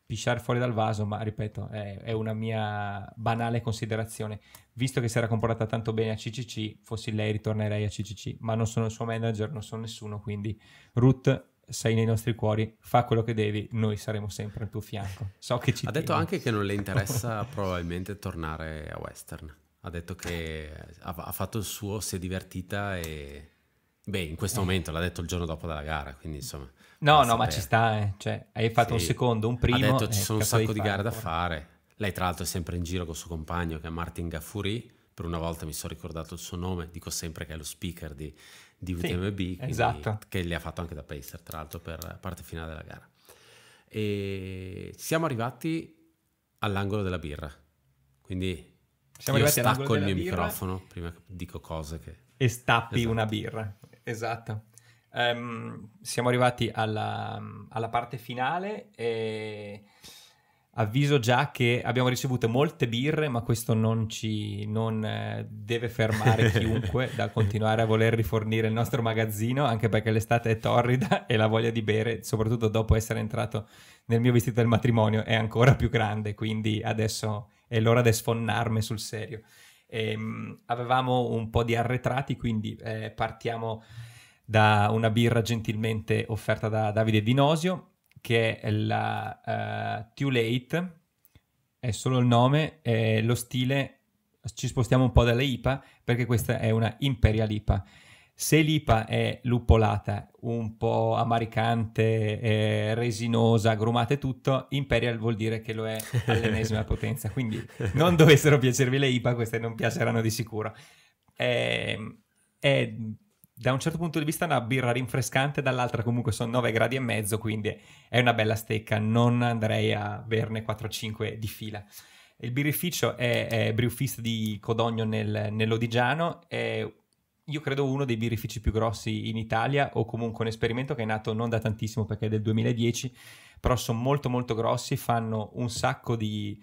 pisciare fuori dal vaso, ma ripeto, è, è, una mia banale considerazione. Visto che si era comportata tanto bene a CCC, fossi lei ritornerei a CCC, ma non sono il suo manager, non sono nessuno, quindi Ruth sei nei nostri cuori, fa quello che devi, noi saremo sempre al tuo fianco. So che ci Ha tieni. detto anche che non le interessa (laughs) probabilmente tornare a Western. Ha detto che ha, ha fatto il suo, si è divertita e... Beh, in questo eh. momento l'ha detto il giorno dopo della gara, quindi insomma... No, no, sapere. ma ci sta, eh. cioè, hai fatto sì. un secondo, un primo... Ha detto ci sono un sacco di, di gare da fare. Lei tra l'altro è sempre in giro col suo compagno che è Martin Gaffuri per una volta mi sono ricordato il suo nome, dico sempre che è lo speaker di, di UTMB, sì, esatto. che le ha fatto anche da pacer tra l'altro per la parte finale della gara. E siamo arrivati all'angolo della birra, quindi siamo io stacco il mio microfono prima che dico cose che... E stappi esatto. una birra, esatto. Um, siamo arrivati alla, alla parte finale e avviso già che abbiamo ricevuto molte birre, ma questo non ci non, eh, deve fermare (laughs) chiunque dal continuare a voler rifornire il nostro magazzino, anche perché l'estate è torrida e la voglia di bere, soprattutto dopo essere entrato nel mio vestito del matrimonio, è ancora più grande, quindi adesso è l'ora di sfonnarmi sul serio. E, ehm, mh, avevamo un po' di arretrati, quindi eh, partiamo da una birra gentilmente offerta da Davide Dinosio che è la uh, Too Late, è solo il nome, eh, lo stile, ci spostiamo un po' dalle IPA perché questa è una Imperial IPA. Se l'IPA è luppolata, un po' amaricante, eh, resinosa, agrumata e tutto, Imperial vuol dire che lo è (laughs) all'ennesima potenza. Quindi non dovessero piacervi le IPA, queste non piaceranno di sicuro. Eh, è da un certo punto di vista è una birra rinfrescante, dall'altra comunque sono 9 gradi e mezzo, quindi è una bella stecca, non andrei a berne 4-5 di fila. Il birrificio è, è Briufist di Codogno nel, nell'Odigiano, è io credo uno dei birrifici più grossi in Italia o comunque un esperimento che è nato non da tantissimo perché è del 2010, però sono molto molto grossi, fanno un sacco di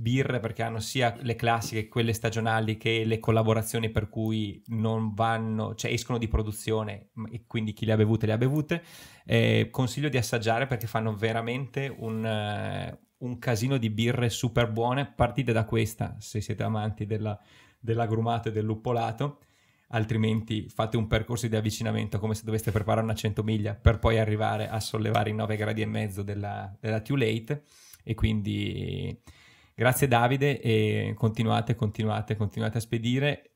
birre perché hanno sia le classiche, quelle stagionali, che le collaborazioni per cui non vanno, cioè escono di produzione e quindi chi le ha bevute le ha bevute. Eh, consiglio di assaggiare perché fanno veramente un, eh, un, casino di birre super buone. Partite da questa se siete amanti della, dell'agrumato e del luppolato altrimenti fate un percorso di avvicinamento come se doveste preparare una 100 miglia per poi arrivare a sollevare i 9 gradi e mezzo della, della Too Late e quindi Grazie Davide e continuate, continuate, continuate a spedire.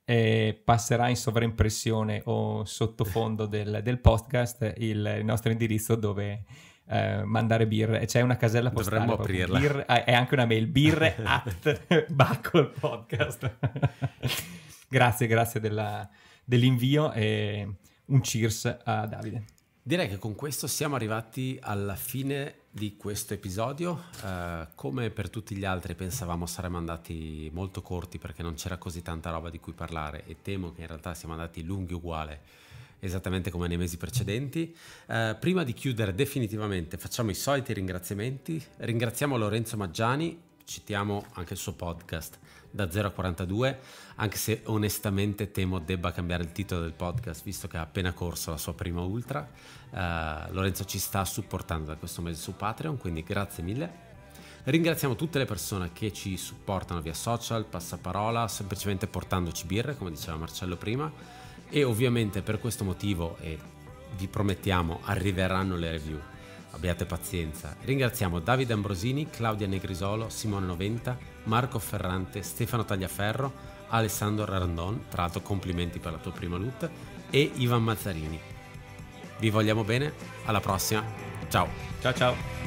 passerà in sovraimpressione o sottofondo del, del podcast il, il, nostro indirizzo dove eh, mandare birre. C'è una casella postale. Dovremmo aprirla. Birre, ah, è anche una mail, birre (laughs) at (laughs) Bacol Podcast. (laughs) grazie, grazie della, dell'invio e un cheers a Davide. Direi che con questo siamo arrivati alla fine di questo episodio. Eh, come per tutti gli altri pensavamo saremmo andati molto corti perché non c'era così tanta roba di cui parlare e temo che in realtà siamo andati lunghi uguale esattamente come nei mesi precedenti. Eh, prima di chiudere definitivamente facciamo i soliti ringraziamenti. Ringraziamo Lorenzo Maggiani, citiamo anche il suo podcast da 0 a 42, anche se onestamente temo debba cambiare il titolo del podcast visto che ha appena corso la sua prima ultra. Uh, Lorenzo ci sta supportando da questo mese su Patreon, quindi grazie mille. Ringraziamo tutte le persone che ci supportano via social, passaparola, semplicemente portandoci birre, come diceva Marcello prima. E ovviamente per questo motivo, e vi promettiamo, arriveranno le review Abbiate pazienza. Ringraziamo Davide Ambrosini, Claudia Negrisolo, Simone Noventa, Marco Ferrante, Stefano Tagliaferro, Alessandro Randon, tra l'altro complimenti per la tua prima loot, e Ivan Mazzarini. Vi vogliamo bene, alla prossima. Ciao. Ciao ciao.